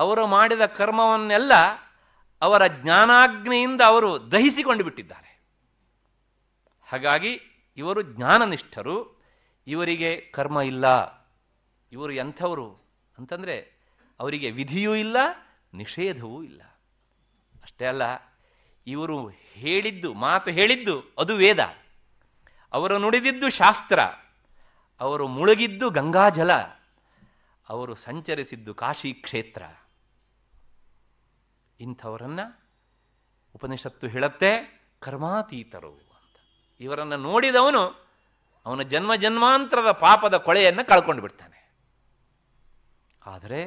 ಅವರು ಮಾಡಿದ ಕರ್ಮವನ್ನೆಲ್ಲ ಅವರ ಜ್ಞಾನಾಗ್ನೆಯಿಂದ ಅವರು ದಹಿಸಿಕೊಂಡು ಬಿಟ್ಟಿದ್ದಾರೆ ಹಾಗಾಗಿ ಇವರು ಜ್ಞಾನನಿಷ್ಠರು ಇವರಿಗೆ ಕರ್ಮ ಇಲ್ಲ ಇವರು ಎಂಥವರು ಅಂತಂದರೆ ಅವರಿಗೆ ವಿಧಿಯೂ ಇಲ್ಲ ನಿಷೇಧವೂ ಇಲ್ಲ ಅಷ್ಟೇ ಅಲ್ಲ ಇವರು ಹೇಳಿದ್ದು ಮಾತು ಹೇಳಿದ್ದು ಅದು ವೇದ ಅವರು ನುಡಿದಿದ್ದು ಶಾಸ್ತ್ರ ಅವರು ಮುಳುಗಿದ್ದು ಗಂಗಾಜಲ ಅವರು ಸಂಚರಿಸಿದ್ದು ಕಾಶಿ ಕ್ಷೇತ್ರ ಇಂಥವರನ್ನು ಉಪನಿಷತ್ತು ಹೇಳುತ್ತೆ ಕರ್ಮಾತೀತರು ಅಂತ ಇವರನ್ನು ನೋಡಿದವನು ಅವನ ಜನ್ಮ ಜನ್ಮಾಂತರದ ಪಾಪದ ಕೊಳೆಯನ್ನು ಕಳ್ಕೊಂಡು ಬಿಡ್ತಾನೆ ಆದರೆ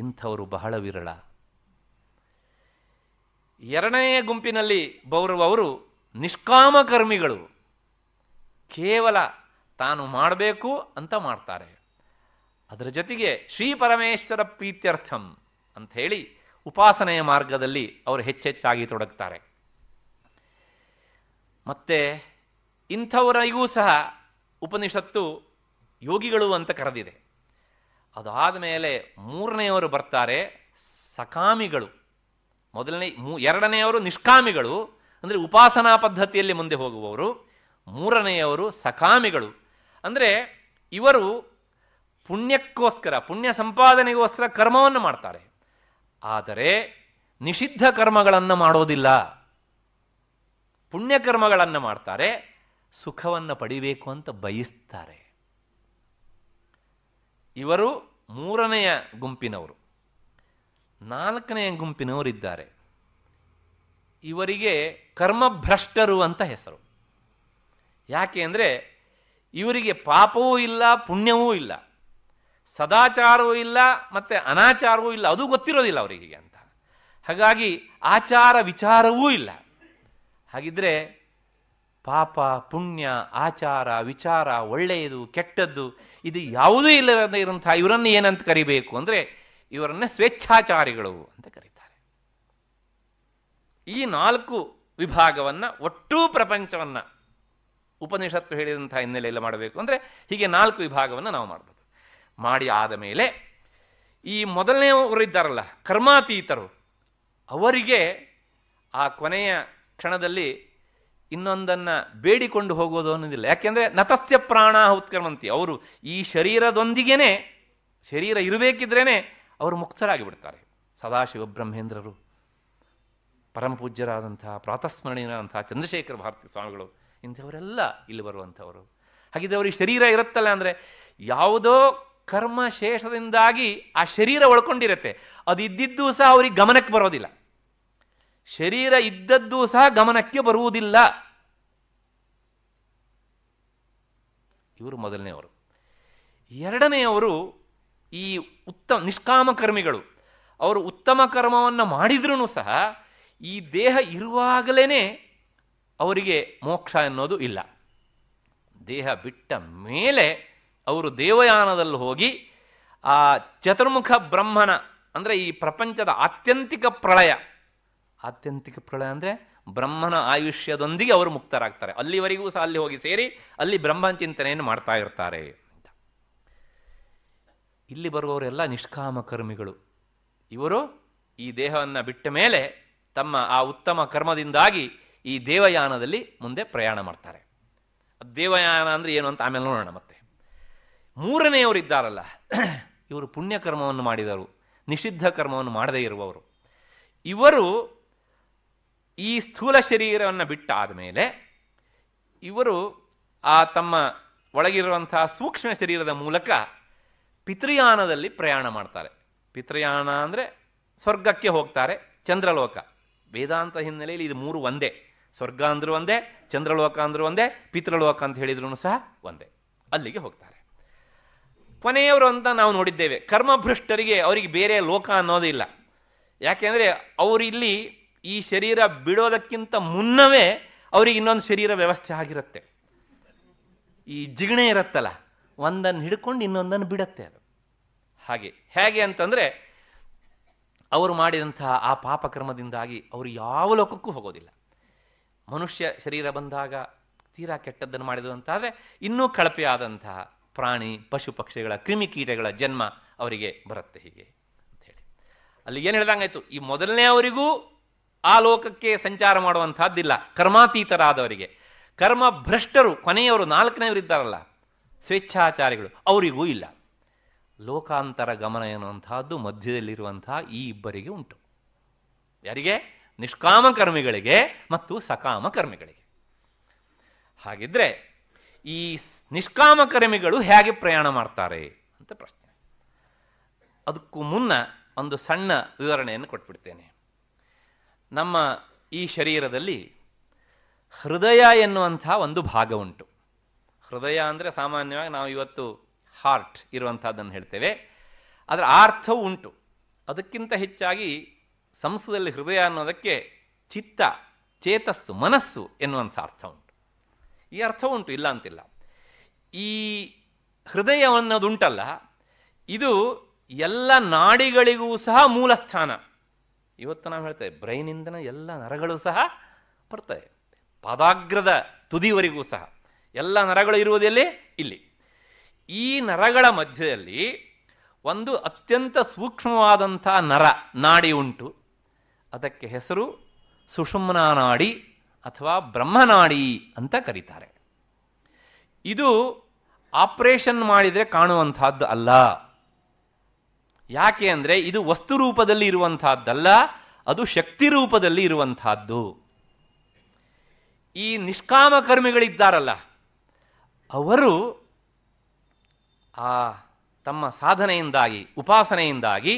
ಇಂಥವರು ಬಹಳ ವಿರಳ ಎರಡನೆಯ ಗುಂಪಿನಲ್ಲಿ ಬೌರವರು ನಿಷ್ಕಾಮಕರ್ಮಿಗಳು ಕೇವಲ ತಾನು ಮಾಡಬೇಕು ಅಂತ ಮಾಡ್ತಾರೆ ಅದರ ಜೊತೆಗೆ ಶ್ರೀ ಪರಮೇಶ್ವರ ಪ್ರೀತ್ಯರ್ಥಂ ಅಂತ ಹೇಳಿ ಉಪಾಸನೆಯ ಮಾರ್ಗದಲ್ಲಿ ಅವರು ಹೆಚ್ಚೆಚ್ಚಾಗಿ ತೊಡಗ್ತಾರೆ ಮತ್ತೆ ಇಂಥವರಿಗೂ ಸಹ ಉಪನಿಷತ್ತು ಯೋಗಿಗಳು ಅಂತ ಕರೆದಿದೆ ಅದಾದ ಮೇಲೆ ಮೂರನೆಯವರು ಬರ್ತಾರೆ ಸಕಾಮಿಗಳು ಮೊದಲನೇ ಮೂ ಎರಡನೆಯವರು ನಿಷ್ಕಾಮಿಗಳು ಅಂದರೆ ಉಪಾಸನಾ ಪದ್ಧತಿಯಲ್ಲಿ ಮುಂದೆ ಹೋಗುವವರು ಮೂರನೆಯವರು ಸಕಾಮಿಗಳು ಅಂದರೆ ಇವರು ಪುಣ್ಯಕ್ಕೋಸ್ಕರ ಪುಣ್ಯ ಸಂಪಾದನೆಗೋಸ್ಕರ ಕರ್ಮವನ್ನು ಮಾಡ್ತಾರೆ ಆದರೆ ನಿಷಿದ್ಧ ಕರ್ಮಗಳನ್ನು ಮಾಡೋದಿಲ್ಲ ಪುಣ್ಯಕರ್ಮಗಳನ್ನು ಮಾಡ್ತಾರೆ ಸುಖವನ್ನು ಪಡಿಬೇಕು ಅಂತ ಬಯಸ್ತಾರೆ ಇವರು ಮೂರನೆಯ ಗುಂಪಿನವರು ನಾಲ್ಕನೆಯ ಗುಂಪಿನವರಿದ್ದಾರೆ ಇವರಿಗೆ ಕರ್ಮಭ್ರಷ್ಟರು ಅಂತ ಹೆಸರು ಯಾಕೆ ಅಂದರೆ ಇವರಿಗೆ ಪಾಪವೂ ಇಲ್ಲ ಪುಣ್ಯವೂ ಇಲ್ಲ ಸದಾಚಾರವೂ ಇಲ್ಲ ಮತ್ತು ಅನಾಚಾರವೂ ಇಲ್ಲ ಅದು ಗೊತ್ತಿರೋದಿಲ್ಲ ಅವರಿಗೆ ಅಂತ ಹಾಗಾಗಿ ಆಚಾರ ವಿಚಾರವೂ ಇಲ್ಲ ಹಾಗಿದ್ರೆ ಪಾಪ ಪುಣ್ಯ ಆಚಾರ ವಿಚಾರ ಒಳ್ಳೆಯದು ಕೆಟ್ಟದ್ದು ಇದು ಯಾವುದೂ ಇಲ್ಲದ ಇರುವಂತಹ ಇವರನ್ನು ಏನಂತ ಕರಿಬೇಕು ಅಂದರೆ ಇವರನ್ನ ಸ್ವೇಚ್ಛಾಚಾರಿಗಳು ಅಂತ ಕರೀತಾರೆ ಈ ನಾಲ್ಕು ವಿಭಾಗವನ್ನು ಒಟ್ಟೂ ಪ್ರಪಂಚವನ್ನು ಉಪನಿಷತ್ತು ಹೇಳಿದಂಥ ಹಿನ್ನೆಲೆಯಲ್ಲಿ ಮಾಡಬೇಕು ಅಂದರೆ ಹೀಗೆ ನಾಲ್ಕು ವಿಭಾಗವನ್ನು ನಾವು ಮಾಡ್ಬೋದು ಮಾಡಿ ಆದ ಮೇಲೆ ಈ ಮೊದಲನೆಯವರು ಇದ್ದಾರಲ್ಲ ಕರ್ಮಾತೀತರು ಅವರಿಗೆ ಆ ಕೊನೆಯ ಕ್ಷಣದಲ್ಲಿ ಇನ್ನೊಂದನ್ನ ಬೇಡಿಕೊಂಡು ಹೋಗೋದು ಅನ್ನೋದಿಲ್ಲ ಯಾಕೆಂದ್ರೆ ನತಸ್ಯ ಪ್ರಾಣ ಉತ್ಕರ್ಮಂತಿ ಅವರು ಈ ಶರೀರದೊಂದಿಗೇನೆ ಶರೀರ ಇರಬೇಕಿದ್ರೇನೆ ಅವರು ಮುಕ್ತರಾಗಿ ಬಿಡ್ತಾರೆ ಸದಾಶಿವ ಬ್ರಹ್ಮೇಂದ್ರರು ಪರಮಪೂಜ್ಯರಾದಂತಹ ಪ್ರಾತಸ್ಮರಣೀಯರಾದಂತಹ ಚಂದ್ರಶೇಖರ ಭಾರತಿ ಸ್ವಾಮಿಗಳು ಇಂಥವರೆಲ್ಲ ಇಲ್ಲಿ ಬರುವಂಥವರು ಹಾಗಿದ್ರೆ ಅವ್ರಿಗೆ ಶರೀರ ಇರುತ್ತಲ್ಲ ಅಂದರೆ ಯಾವುದೋ ಕರ್ಮಶೇಷದಿಂದಾಗಿ ಆ ಶರೀರ ಒಳ್ಕೊಂಡಿರುತ್ತೆ ಅದು ಇದ್ದಿದ್ದು ಸಹ ಅವ್ರಿಗೆ ಗಮನಕ್ಕೆ ಬರೋದಿಲ್ಲ ಶರೀರ ಇದ್ದದ್ದು ಸಹ ಗಮನಕ್ಕೆ ಬರುವುದಿಲ್ಲ ಇವರು ಮೊದಲನೆಯವರು ಎರಡನೆಯವರು ಈ ಉತ್ತಮ ನಿಷ್ಕಾಮಕರ್ಮಿಗಳು ಅವರು ಉತ್ತಮ ಕರ್ಮವನ್ನು ಮಾಡಿದ್ರೂ ಸಹ ಈ ದೇಹ ಇರುವಾಗಲೇ ಅವರಿಗೆ ಮೋಕ್ಷ ಅನ್ನೋದು ಇಲ್ಲ ದೇಹ ಬಿಟ್ಟ ಮೇಲೆ ಅವರು ದೇವಯಾನದಲ್ಲಿ ಹೋಗಿ ಆ ಚತುರ್ಮುಖ ಬ್ರಹ್ಮನ ಅಂದರೆ ಈ ಪ್ರಪಂಚದ ಆತ್ಯಂತಿಕ ಪ್ರಳಯ ಆತ್ಯಂತಿಕ ಪ್ರಳಯ ಅಂದರೆ ಬ್ರಹ್ಮನ ಆಯುಷ್ಯದೊಂದಿಗೆ ಅವರು ಮುಕ್ತರಾಗ್ತಾರೆ ಅಲ್ಲಿವರೆಗೂ ಸಹ ಅಲ್ಲಿ ಹೋಗಿ ಸೇರಿ ಅಲ್ಲಿ ಬ್ರಹ್ಮ ಚಿಂತನೆಯನ್ನು ಮಾಡ್ತಾ ಇರ್ತಾರೆ ಅಂತ ಇಲ್ಲಿ ಬರುವವರೆಲ್ಲ ನಿಷ್ಕಾಮ ಕರ್ಮಿಗಳು ಇವರು ಈ ದೇಹವನ್ನು ಬಿಟ್ಟ ಮೇಲೆ ತಮ್ಮ ಆ ಉತ್ತಮ ಕರ್ಮದಿಂದಾಗಿ ಈ ದೇವಯಾನದಲ್ಲಿ ಮುಂದೆ ಪ್ರಯಾಣ ಮಾಡ್ತಾರೆ ದೇವಯಾನ ಅಂದರೆ ಏನು ಅಂತ ಆಮೇಲೆ ನೋಡೋಣ ಮತ್ತೆ ಮೂರನೆಯವರು ಇದ್ದಾರಲ್ಲ ಇವರು ಪುಣ್ಯಕರ್ಮವನ್ನು ಮಾಡಿದರು ನಿಷಿದ್ಧ ಕರ್ಮವನ್ನು ಮಾಡದೇ ಇರುವವರು ಇವರು ಈ ಸ್ಥೂಲ ಶರೀರವನ್ನು ಬಿಟ್ಟಾದ ಮೇಲೆ ಇವರು ಆ ತಮ್ಮ ಒಳಗಿರುವಂತಹ ಸೂಕ್ಷ್ಮ ಶರೀರದ ಮೂಲಕ ಪಿತೃಯಾನದಲ್ಲಿ ಪ್ರಯಾಣ ಮಾಡ್ತಾರೆ ಪಿತೃಯಾನ ಅಂದರೆ ಸ್ವರ್ಗಕ್ಕೆ ಹೋಗ್ತಾರೆ ಚಂದ್ರಲೋಕ ವೇದಾಂತ ಹಿನ್ನೆಲೆಯಲ್ಲಿ ಇದು ಮೂರು ಒಂದೇ ಸ್ವರ್ಗ ಅಂದರೂ ಒಂದೇ ಚಂದ್ರಲೋಕ ಅಂದರೂ ಒಂದೇ ಪಿತೃಲೋಕ ಅಂತ ಹೇಳಿದ್ರು ಸಹ ಒಂದೇ ಅಲ್ಲಿಗೆ ಹೋಗ್ತಾರೆ ಕೊನೆಯವರು ಅಂತ ನಾವು ನೋಡಿದ್ದೇವೆ ಕರ್ಮಭ್ರಷ್ಟರಿಗೆ ಅವರಿಗೆ ಬೇರೆ ಲೋಕ ಅನ್ನೋದಿಲ್ಲ ಯಾಕೆಂದರೆ ಅವರಿಲ್ಲಿ ಈ ಶರೀರ ಬಿಡೋದಕ್ಕಿಂತ ಮುನ್ನವೇ ಅವ್ರಿಗೆ ಇನ್ನೊಂದು ಶರೀರ ವ್ಯವಸ್ಥೆ ಆಗಿರುತ್ತೆ ಈ ಜಿಗಣೆ ಇರುತ್ತಲ್ಲ ಒಂದನ್ನು ಹಿಡ್ಕೊಂಡು ಇನ್ನೊಂದನ್ನು ಬಿಡತ್ತೆ ಅದು ಹಾಗೆ ಹೇಗೆ ಅಂತಂದರೆ ಅವರು ಮಾಡಿದಂತಹ ಆ ಪಾಪಕ್ರಮದಿಂದಾಗಿ ಅವರು ಯಾವ ಲೋಕಕ್ಕೂ ಹೋಗೋದಿಲ್ಲ ಮನುಷ್ಯ ಶರೀರ ಬಂದಾಗ ತೀರಾ ಕೆಟ್ಟದ್ದನ್ನು ಮಾಡಿದ್ರು ಆದರೆ ಇನ್ನೂ ಕಳಪೆಯಾದಂತಹ ಪ್ರಾಣಿ ಪಶು ಪಕ್ಷಿಗಳ ಕ್ರಿಮಿಕೀಟಗಳ ಜನ್ಮ ಅವರಿಗೆ ಬರುತ್ತೆ ಹೀಗೆ ಅಂತ ಹೇಳಿ ಅಲ್ಲಿ ಏನು ಹೇಳ್ದಂಗಾಯ್ತು ಈ ಮೊದಲನೇ ಅವರಿಗೂ ಆ ಲೋಕಕ್ಕೆ ಸಂಚಾರ ಮಾಡುವಂತಹದ್ದಿಲ್ಲ ಕರ್ಮಾತೀತರಾದವರಿಗೆ ಕರ್ಮ ಭ್ರಷ್ಟರು ಕೊನೆಯವರು ಇದ್ದಾರಲ್ಲ ಸ್ವೇಚ್ಛಾಚಾರಿಗಳು ಅವರಿಗೂ ಇಲ್ಲ ಲೋಕಾಂತರ ಗಮನ ಎನ್ನುವಂತಹದ್ದು ಮಧ್ಯದಲ್ಲಿರುವಂತಹ ಈ ಇಬ್ಬರಿಗೆ ಉಂಟು ಯಾರಿಗೆ ನಿಷ್ಕಾಮ ಕರ್ಮಿಗಳಿಗೆ ಮತ್ತು ಸಕಾಮ ಕರ್ಮಿಗಳಿಗೆ ಹಾಗಿದ್ರೆ ಈ ನಿಷ್ಕಾಮ ಕರ್ಮಿಗಳು ಹೇಗೆ ಪ್ರಯಾಣ ಮಾಡ್ತಾರೆ ಅಂತ ಪ್ರಶ್ನೆ ಅದಕ್ಕೂ ಮುನ್ನ ಒಂದು ಸಣ್ಣ ವಿವರಣೆಯನ್ನು ಕೊಟ್ಬಿಡ್ತೇನೆ ನಮ್ಮ ಈ ಶರೀರದಲ್ಲಿ ಹೃದಯ ಎನ್ನುವಂಥ ಒಂದು ಭಾಗ ಉಂಟು ಹೃದಯ ಅಂದರೆ ಸಾಮಾನ್ಯವಾಗಿ ನಾವು ಇವತ್ತು ಹಾರ್ಟ್ ಇರುವಂಥದ್ದನ್ನು ಹೇಳ್ತೇವೆ ಅದರ ಅರ್ಥವು ಉಂಟು ಅದಕ್ಕಿಂತ ಹೆಚ್ಚಾಗಿ ಸಂಸ್ಕೃತದಲ್ಲಿ ಹೃದಯ ಅನ್ನೋದಕ್ಕೆ ಚಿತ್ತ ಚೇತಸ್ಸು ಮನಸ್ಸು ಎನ್ನುವಂಥ ಅರ್ಥ ಉಂಟು ಈ ಅರ್ಥ ಉಂಟು ಇಲ್ಲ ಅಂತಿಲ್ಲ ಈ ಹೃದಯ ಅನ್ನೋದುಂಟಲ್ಲ ಇದು ಎಲ್ಲ ನಾಡಿಗಳಿಗೂ ಸಹ ಮೂಲ ಸ್ಥಾನ ಇವತ್ತು ನಾವು ಹೇಳ್ತೇವೆ ಬ್ರೈನಿಂದನ ಎಲ್ಲ ನರಗಳು ಸಹ ಬರ್ತವೆ ಪಾದಾಗ್ರದ ತುದಿವರೆಗೂ ಸಹ ಎಲ್ಲ ನರಗಳು ಇರುವುದೆಲ್ಲಿ ಇಲ್ಲಿ ಈ ನರಗಳ ಮಧ್ಯದಲ್ಲಿ ಒಂದು ಅತ್ಯಂತ ಸೂಕ್ಷ್ಮವಾದಂಥ ನರ ನಾಡಿ ಉಂಟು ಅದಕ್ಕೆ ಹೆಸರು ಸುಷುಮ್ನ ನಾಡಿ ಅಥವಾ ಬ್ರಹ್ಮನಾಡಿ ಅಂತ ಕರೀತಾರೆ ಇದು ಆಪರೇಷನ್ ಮಾಡಿದರೆ ಕಾಣುವಂಥದ್ದು ಅಲ್ಲ ಯಾಕೆ ಅಂದರೆ ಇದು ವಸ್ತು ರೂಪದಲ್ಲಿ ಇರುವಂತಹದ್ದಲ್ಲ ಅದು ಶಕ್ತಿ ರೂಪದಲ್ಲಿ ಇರುವಂತಹದ್ದು ಈ ನಿಷ್ಕಾಮ ಅವರು ಆ ತಮ್ಮ ಸಾಧನೆಯಿಂದಾಗಿ ಉಪಾಸನೆಯಿಂದಾಗಿ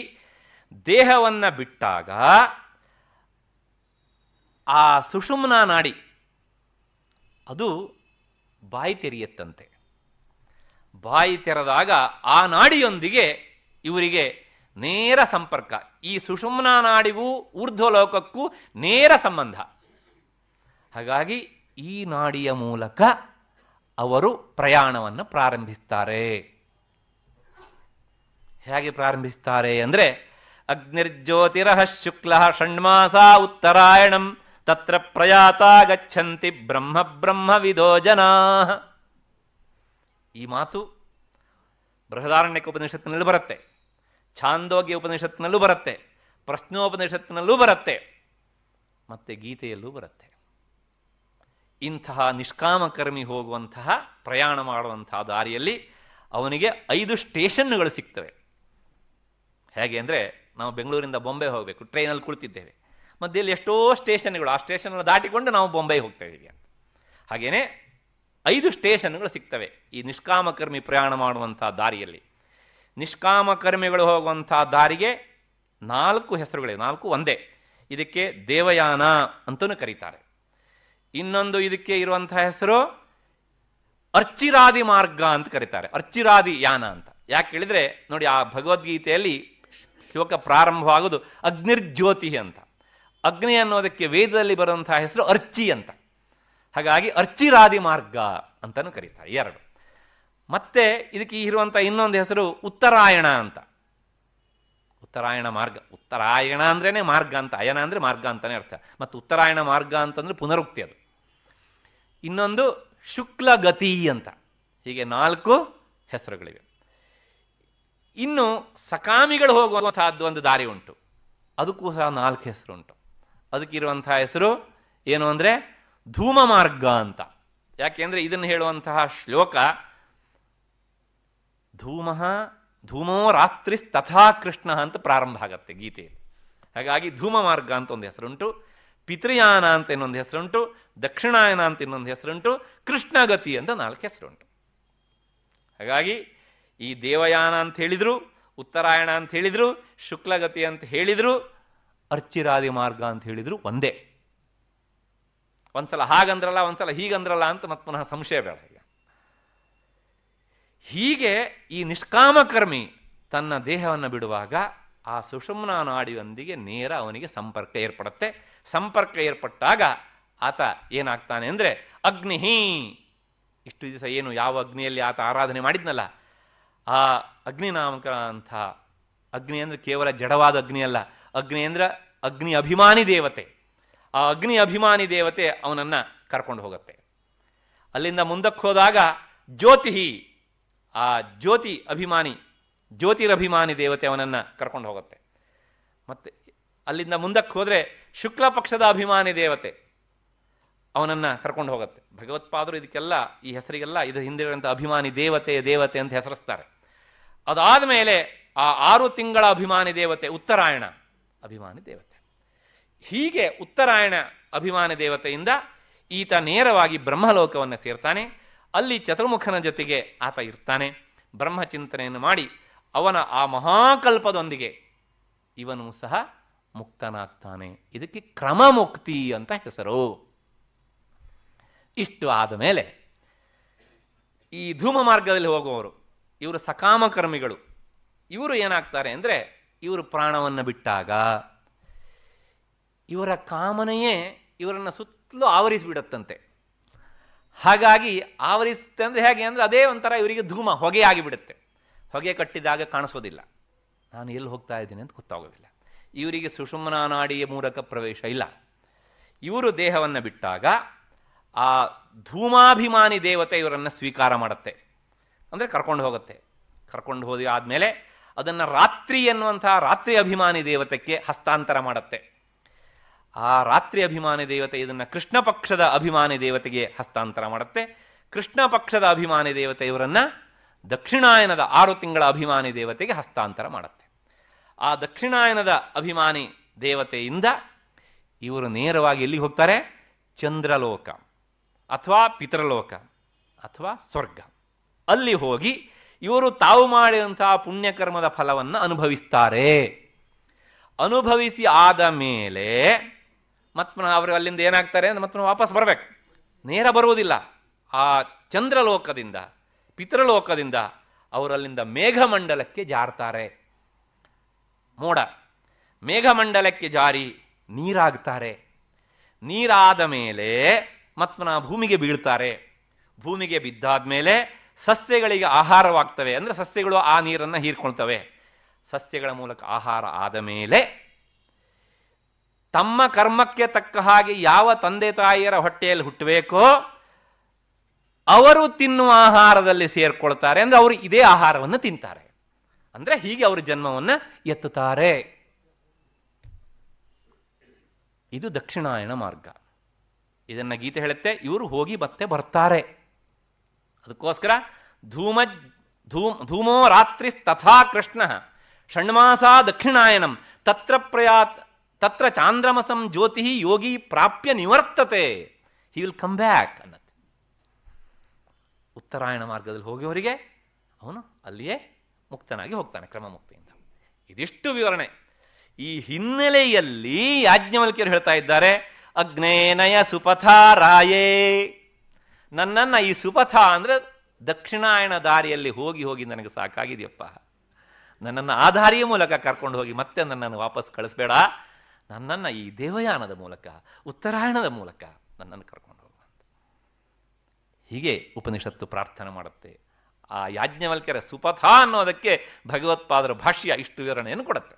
ದೇಹವನ್ನು ಬಿಟ್ಟಾಗ ಆ ಸುಷುಮ್ನ ನಾಡಿ ಅದು ಬಾಯಿ ತೆರೆಯತ್ತಂತೆ ಬಾಯಿ ತೆರೆದಾಗ ಆ ನಾಡಿಯೊಂದಿಗೆ ಇವರಿಗೆ ನೇರ ಸಂಪರ್ಕ ಈ ಸುಷುಮ್ನ ನಾಡಿಗೂ ಲೋಕಕ್ಕೂ ನೇರ ಸಂಬಂಧ ಹಾಗಾಗಿ ಈ ನಾಡಿಯ ಮೂಲಕ ಅವರು ಪ್ರಯಾಣವನ್ನು ಪ್ರಾರಂಭಿಸ್ತಾರೆ ಹೇಗೆ ಪ್ರಾರಂಭಿಸ್ತಾರೆ ಅಂದರೆ ಅಗ್ನಿರ್ಜ್ಯೋತಿರಃ ಶುಕ್ಲ ಷಣ್ಮಾಸ ಉತ್ತರಾಯಣಂ ತತ್ರ ಪ್ರಯಾತ ಗಚ್ಚಂತಿ ಬ್ರಹ್ಮ ವಿಧೋ ಜನಾ ಈ ಮಾತು ಬೃಹದಾರಣ್ಯಕ ಉಪನಿಷತ್ತಿನಲ್ಲಿ ಬರುತ್ತೆ ಛಾಂದೋಗ್ಯ ಉಪನಿಷತ್ನಲ್ಲೂ ಬರುತ್ತೆ ಪ್ರಶ್ನೋಪನಿಷತ್ನಲ್ಲೂ ಬರುತ್ತೆ ಮತ್ತೆ ಗೀತೆಯಲ್ಲೂ ಬರುತ್ತೆ ಇಂತಹ ನಿಷ್ಕಾಮಕರ್ಮಿ ಹೋಗುವಂತಹ ಪ್ರಯಾಣ ಮಾಡುವಂತಹ ದಾರಿಯಲ್ಲಿ ಅವನಿಗೆ ಐದು ಸ್ಟೇಷನ್ಗಳು ಸಿಗ್ತವೆ ಹೇಗೆ ಅಂದರೆ ನಾವು ಬೆಂಗಳೂರಿಂದ ಬೊಂಬೆ ಹೋಗಬೇಕು ಟ್ರೈನಲ್ಲಿ ಕುಳಿತಿದ್ದೇವೆ ಇಲ್ಲಿ ಎಷ್ಟೋ ಸ್ಟೇಷನ್ಗಳು ಆ ಸ್ಟೇಷನ್ನಲ್ಲಿ ದಾಟಿಕೊಂಡು ನಾವು ಬೊಂಬೈ ಹೋಗ್ತೇವೆ ಈಗ ಹಾಗೆಯೇ ಐದು ಸ್ಟೇಷನ್ಗಳು ಸಿಗ್ತವೆ ಈ ನಿಷ್ಕಾಮಕರ್ಮಿ ಪ್ರಯಾಣ ಮಾಡುವಂಥ ದಾರಿಯಲ್ಲಿ ನಿಷ್ಕಾಮ ಕರ್ಮಿಗಳು ಹೋಗುವಂಥ ದಾರಿಗೆ ನಾಲ್ಕು ಹೆಸರುಗಳಿವೆ ನಾಲ್ಕು ಒಂದೇ ಇದಕ್ಕೆ ದೇವಯಾನ ಅಂತಲೂ ಕರೀತಾರೆ ಇನ್ನೊಂದು ಇದಕ್ಕೆ ಇರುವಂಥ ಹೆಸರು ಅರ್ಚಿರಾದಿ ಮಾರ್ಗ ಅಂತ ಕರೀತಾರೆ ಅರ್ಚಿರಾದಿ ಯಾನ ಅಂತ ಯಾಕೆ ಹೇಳಿದ್ರೆ ನೋಡಿ ಆ ಭಗವದ್ಗೀತೆಯಲ್ಲಿ ಶ್ಲೋಕ ಪ್ರಾರಂಭವಾಗೋದು ಅಗ್ನಿರ್ಜ್ಯೋತಿ ಅಂತ ಅಗ್ನಿ ಅನ್ನೋದಕ್ಕೆ ವೇದದಲ್ಲಿ ಬರುವಂತಹ ಹೆಸರು ಅರ್ಚಿ ಅಂತ ಹಾಗಾಗಿ ಅರ್ಚಿರಾದಿ ಮಾರ್ಗ ಅಂತಲೂ ಕರೀತಾರೆ ಎರಡು ಮತ್ತೆ ಇದಕ್ಕೆ ಇರುವಂಥ ಇನ್ನೊಂದು ಹೆಸರು ಉತ್ತರಾಯಣ ಅಂತ ಉತ್ತರಾಯಣ ಮಾರ್ಗ ಉತ್ತರಾಯಣ ಅಂದ್ರೇ ಮಾರ್ಗ ಅಂತ ಅಯನ ಅಂದರೆ ಮಾರ್ಗ ಅಂತಲೇ ಅರ್ಥ ಮತ್ತು ಉತ್ತರಾಯಣ ಮಾರ್ಗ ಅಂತಂದ್ರೆ ಪುನರುಕ್ತಿ ಅದು ಇನ್ನೊಂದು ಶುಕ್ಲಗತಿ ಅಂತ ಹೀಗೆ ನಾಲ್ಕು ಹೆಸರುಗಳಿವೆ ಇನ್ನು ಸಕಾಮಿಗಳು ಹೋಗುವಂತಹದ್ದು ಒಂದು ದಾರಿ ಉಂಟು ಅದಕ್ಕೂ ಸಹ ನಾಲ್ಕು ಹೆಸರು ಉಂಟು ಅದಕ್ಕಿರುವಂತಹ ಹೆಸರು ಏನು ಅಂದರೆ ಧೂಮ ಮಾರ್ಗ ಅಂತ ಯಾಕೆಂದರೆ ಇದನ್ನು ಹೇಳುವಂತಹ ಶ್ಲೋಕ ಧೂಮ ಧೂಮೋ ರಾತ್ರಿ ತಥಾ ಕೃಷ್ಣ ಅಂತ ಪ್ರಾರಂಭ ಆಗತ್ತೆ ಗೀತೆಯಲ್ಲಿ ಹಾಗಾಗಿ ಧೂಮ ಮಾರ್ಗ ಅಂತ ಒಂದು ಹೆಸರುಂಟು ಪಿತೃಯಾನ ಅಂತ ಇನ್ನೊಂದು ಹೆಸರುಂಟು ದಕ್ಷಿಣಾಯನ ಅಂತ ಇನ್ನೊಂದು ಹೆಸರುಂಟು ಕೃಷ್ಣಗತಿ ಅಂತ ನಾಲ್ಕು ಹೆಸರುಂಟು ಹಾಗಾಗಿ ಈ ದೇವಯಾನ ಅಂತ ಹೇಳಿದ್ರು ಉತ್ತರಾಯಣ ಅಂತ ಹೇಳಿದ್ರು ಶುಕ್ಲಗತಿ ಅಂತ ಹೇಳಿದ್ರು ಅರ್ಚಿರಾದಿ ಮಾರ್ಗ ಅಂತ ಹೇಳಿದ್ರು ಒಂದೇ ಒಂದ್ಸಲ ಹಾಗಂದ್ರಲ್ಲ ಒಂದ್ಸಲ ಹೀಗಂದ್ರಲ್ಲ ಅಂತ ಮತ್ತೆ ಪುನಃ ಸಂಶಯ ಬೇಡ ಹೀಗೆ ಈ ನಿಷ್ಕಾಮಕರ್ಮಿ ತನ್ನ ದೇಹವನ್ನು ಬಿಡುವಾಗ ಆ ಸುಷುಮ್ನ ನಾಡಿಯೊಂದಿಗೆ ನೇರ ಅವನಿಗೆ ಸಂಪರ್ಕ ಏರ್ಪಡುತ್ತೆ ಸಂಪರ್ಕ ಏರ್ಪಟ್ಟಾಗ ಆತ ಏನಾಗ್ತಾನೆ ಅಂದರೆ ಅಗ್ನಿಹಿ ಇಷ್ಟು ದಿವಸ ಏನು ಯಾವ ಅಗ್ನಿಯಲ್ಲಿ ಆತ ಆರಾಧನೆ ಮಾಡಿದ್ನಲ್ಲ ಆ ಅಗ್ನಿ ನಾಮಕ ಅಂತ ಅಗ್ನಿ ಅಂದರೆ ಕೇವಲ ಜಡವಾದ ಅಗ್ನಿ ಅಲ್ಲ ಅಗ್ನಿ ಅಂದರೆ ಅಗ್ನಿ ಅಭಿಮಾನಿ ದೇವತೆ ಆ ಅಗ್ನಿ ಅಭಿಮಾನಿ ದೇವತೆ ಅವನನ್ನು ಕರ್ಕೊಂಡು ಹೋಗುತ್ತೆ ಅಲ್ಲಿಂದ ಮುಂದಕ್ಕೆ ಹೋದಾಗ ಜ್ಯೋತಿಹಿ ಆ ಜ್ಯೋತಿ ಅಭಿಮಾನಿ ಜ್ಯೋತಿರಭಿಮಾನಿ ದೇವತೆ ಅವನನ್ನು ಕರ್ಕೊಂಡು ಹೋಗುತ್ತೆ ಮತ್ತೆ ಅಲ್ಲಿಂದ ಮುಂದಕ್ಕೆ ಹೋದರೆ ಶುಕ್ಲ ಪಕ್ಷದ ಅಭಿಮಾನಿ ದೇವತೆ ಅವನನ್ನು ಕರ್ಕೊಂಡು ಹೋಗುತ್ತೆ ಭಗವತ್ಪಾದರು ಇದಕ್ಕೆಲ್ಲ ಈ ಹೆಸರಿಗೆಲ್ಲ ಇದು ಹಿಂದಿರುವಂಥ ಅಭಿಮಾನಿ ದೇವತೆ ದೇವತೆ ಅಂತ ಹೆಸರಿಸ್ತಾರೆ ಅದಾದ ಮೇಲೆ ಆ ಆರು ತಿಂಗಳ ಅಭಿಮಾನಿ ದೇವತೆ ಉತ್ತರಾಯಣ ಅಭಿಮಾನಿ ದೇವತೆ ಹೀಗೆ ಉತ್ತರಾಯಣ ಅಭಿಮಾನಿ ದೇವತೆಯಿಂದ ಈತ ನೇರವಾಗಿ ಬ್ರಹ್ಮಲೋಕವನ್ನು ಸೇರ್ತಾನೆ ಅಲ್ಲಿ ಚತುರ್ಮುಖನ ಜೊತೆಗೆ ಆತ ಇರ್ತಾನೆ ಬ್ರಹ್ಮಚಿಂತನೆಯನ್ನು ಮಾಡಿ ಅವನ ಆ ಮಹಾಕಲ್ಪದೊಂದಿಗೆ ಇವನು ಸಹ ಮುಕ್ತನಾಗ್ತಾನೆ ಇದಕ್ಕೆ ಕ್ರಮ ಮುಕ್ತಿ ಅಂತ ಹೆಸರು ಇಷ್ಟು ಆದ ಮೇಲೆ ಈ ಧೂಮ ಮಾರ್ಗದಲ್ಲಿ ಹೋಗುವವರು ಇವರು ಸಕಾಮಕರ್ಮಿಗಳು ಇವರು ಏನಾಗ್ತಾರೆ ಅಂದರೆ ಇವರು ಪ್ರಾಣವನ್ನು ಬಿಟ್ಟಾಗ ಇವರ ಕಾಮನೆಯೇ ಇವರನ್ನು ಸುತ್ತಲೂ ಆವರಿಸಿಬಿಡತ್ತಂತೆ ಹಾಗಾಗಿ ಆವರಿಸುತ್ತೆ ಅಂದರೆ ಹೇಗೆ ಅಂದರೆ ಅದೇ ಒಂಥರ ಇವರಿಗೆ ಧೂಮ ಹೊಗೆ ಆಗಿಬಿಡುತ್ತೆ ಹೊಗೆ ಕಟ್ಟಿದಾಗ ಕಾಣಿಸೋದಿಲ್ಲ ನಾನು ಎಲ್ಲಿ ಹೋಗ್ತಾ ಇದ್ದೀನಿ ಅಂತ ಗೊತ್ತಾಗೋದಿಲ್ಲ ಇವರಿಗೆ ಸುಷುಮ್ನ ನಾಡಿಯ ಮೂಲಕ ಪ್ರವೇಶ ಇಲ್ಲ ಇವರು ದೇಹವನ್ನು ಬಿಟ್ಟಾಗ ಆ ಧೂಮಾಭಿಮಾನಿ ದೇವತೆ ಇವರನ್ನು ಸ್ವೀಕಾರ ಮಾಡುತ್ತೆ ಅಂದರೆ ಕರ್ಕೊಂಡು ಹೋಗುತ್ತೆ ಕರ್ಕೊಂಡು ಹೋದ ಆದಮೇಲೆ ಅದನ್ನು ರಾತ್ರಿ ಎನ್ನುವಂತಹ ರಾತ್ರಿ ಅಭಿಮಾನಿ ದೇವತೆಗೆ ಹಸ್ತಾಂತರ ಮಾಡುತ್ತೆ ಆ ರಾತ್ರಿ ಅಭಿಮಾನಿ ದೇವತೆ ಇದನ್ನು ಕೃಷ್ಣ ಪಕ್ಷದ ಅಭಿಮಾನಿ ದೇವತೆಗೆ ಹಸ್ತಾಂತರ ಮಾಡುತ್ತೆ ಕೃಷ್ಣ ಪಕ್ಷದ ಅಭಿಮಾನಿ ದೇವತೆ ಇವರನ್ನು ದಕ್ಷಿಣಾಯನದ ಆರು ತಿಂಗಳ ಅಭಿಮಾನಿ ದೇವತೆಗೆ ಹಸ್ತಾಂತರ ಮಾಡುತ್ತೆ ಆ ದಕ್ಷಿಣಾಯನದ ಅಭಿಮಾನಿ ದೇವತೆಯಿಂದ ಇವರು ನೇರವಾಗಿ ಎಲ್ಲಿ ಹೋಗ್ತಾರೆ ಚಂದ್ರಲೋಕ ಅಥವಾ ಪಿತೃಲೋಕ ಅಥವಾ ಸ್ವರ್ಗ ಅಲ್ಲಿ ಹೋಗಿ ಇವರು ತಾವು ಮಾಡಿದಂತಹ ಪುಣ್ಯಕರ್ಮದ ಫಲವನ್ನು ಅನುಭವಿಸ್ತಾರೆ ಅನುಭವಿಸಿ ಆದ ಮೇಲೆ ಮತ್ತು ಅವರು ಅಲ್ಲಿಂದ ಏನಾಗ್ತಾರೆ ಮತ್ತೆ ವಾಪಸ್ ಬರಬೇಕು ನೇರ ಬರುವುದಿಲ್ಲ ಆ ಚಂದ್ರಲೋಕದಿಂದ ಪಿತೃಲೋಕದಿಂದ ಅವರಲ್ಲಿಂದ ಮೇಘಮಂಡಲಕ್ಕೆ ಜಾರ್ತಾರೆ ಮೋಡ ಮೇಘಮಂಡಲಕ್ಕೆ ಜಾರಿ ನೀರಾಗ್ತಾರೆ ನೀರಾದ ಮೇಲೆ ಮತ್ಮನ ಭೂಮಿಗೆ ಬೀಳ್ತಾರೆ ಭೂಮಿಗೆ ಬಿದ್ದಾದ ಮೇಲೆ ಸಸ್ಯಗಳಿಗೆ ಆಹಾರವಾಗ್ತವೆ ಅಂದರೆ ಸಸ್ಯಗಳು ಆ ನೀರನ್ನು ಹೀರ್ಕೊಳ್ತವೆ ಸಸ್ಯಗಳ ಮೂಲಕ ಆಹಾರ ಆದ ಮೇಲೆ ತಮ್ಮ ಕರ್ಮಕ್ಕೆ ತಕ್ಕ ಹಾಗೆ ಯಾವ ತಂದೆ ತಾಯಿಯರ ಹೊಟ್ಟೆಯಲ್ಲಿ ಹುಟ್ಟಬೇಕೋ ಅವರು ತಿನ್ನುವ ಆಹಾರದಲ್ಲಿ ಸೇರ್ಕೊಳ್ತಾರೆ ಅಂದ್ರೆ ಅವರು ಇದೇ ಆಹಾರವನ್ನು ತಿಂತಾರೆ ಅಂದ್ರೆ ಹೀಗೆ ಅವರು ಜನ್ಮವನ್ನು ಎತ್ತುತ್ತಾರೆ ಇದು ದಕ್ಷಿಣಾಯನ ಮಾರ್ಗ ಇದನ್ನ ಗೀತೆ ಹೇಳುತ್ತೆ ಇವರು ಹೋಗಿ ಮತ್ತೆ ಬರ್ತಾರೆ ಅದಕ್ಕೋಸ್ಕರ ಧೂಮ ಧೂ ಧೂಮೋ ರಾತ್ರಿ ತಥಾ ಕೃಷ್ಣ ಷಣ್ಮಾಸ ದಕ್ಷಿಣಾಯನಂ ತತ್ರ ಪ್ರಯಾತ್ ತತ್ರ ಚಾಂದ್ರಮಸಂ ಜ್ಯೋತಿ ಯೋಗಿ ಪ್ರಾಪ್ಯ ನಿವರ್ತತೆ ಹಿ ವಿಲ್ ಕಮ್ ಬ್ಯಾಕ್ ಅನ್ನತ್ತೆ ಉತ್ತರಾಯಣ ಮಾರ್ಗದಲ್ಲಿ ಹೋಗಿವರಿಗೆ ಅವನು ಅಲ್ಲಿಯೇ ಮುಕ್ತನಾಗಿ ಹೋಗ್ತಾನೆ ಕ್ರಮ ಮುಕ್ತಿಯಿಂದ ಇದಿಷ್ಟು ವಿವರಣೆ ಈ ಹಿನ್ನೆಲೆಯಲ್ಲಿ ಯಾಜ್ಞವಲ್ಕಿಯರು ಹೇಳ್ತಾ ಇದ್ದಾರೆ ಅಗ್ನೇನಯ ಸುಪಥಾರಾಯೇ ನನ್ನನ್ನು ಈ ಸುಪಥ ಅಂದರೆ ದಕ್ಷಿಣಾಯಣ ದಾರಿಯಲ್ಲಿ ಹೋಗಿ ಹೋಗಿ ನನಗೆ ಸಾಕಾಗಿದೆಯಪ್ಪ ನನ್ನನ್ನು ಆಧಾರಿಯ ಮೂಲಕ ಕರ್ಕೊಂಡು ಹೋಗಿ ಮತ್ತೆ ನನ್ನನ್ನು ವಾಪಸ್ ಕಳಿಸ್ಬೇಡ ನನ್ನನ್ನು ಈ ದೇವಯಾನದ ಮೂಲಕ ಉತ್ತರಾಯಣದ ಮೂಲಕ ನನ್ನನ್ನು ಕರ್ಕೊಂಡು ಹೋಗುವಂತ ಹೀಗೆ ಉಪನಿಷತ್ತು ಪ್ರಾರ್ಥನೆ ಮಾಡುತ್ತೆ ಆ ಯಾಜ್ಞವಲ್ಕ್ಯರ ಸುಪಥ ಅನ್ನೋದಕ್ಕೆ ಭಗವತ್ಪಾದರ ಭಾಷ್ಯ ಇಷ್ಟು ವಿವರಣೆಯನ್ನು ಕೊಡುತ್ತೆ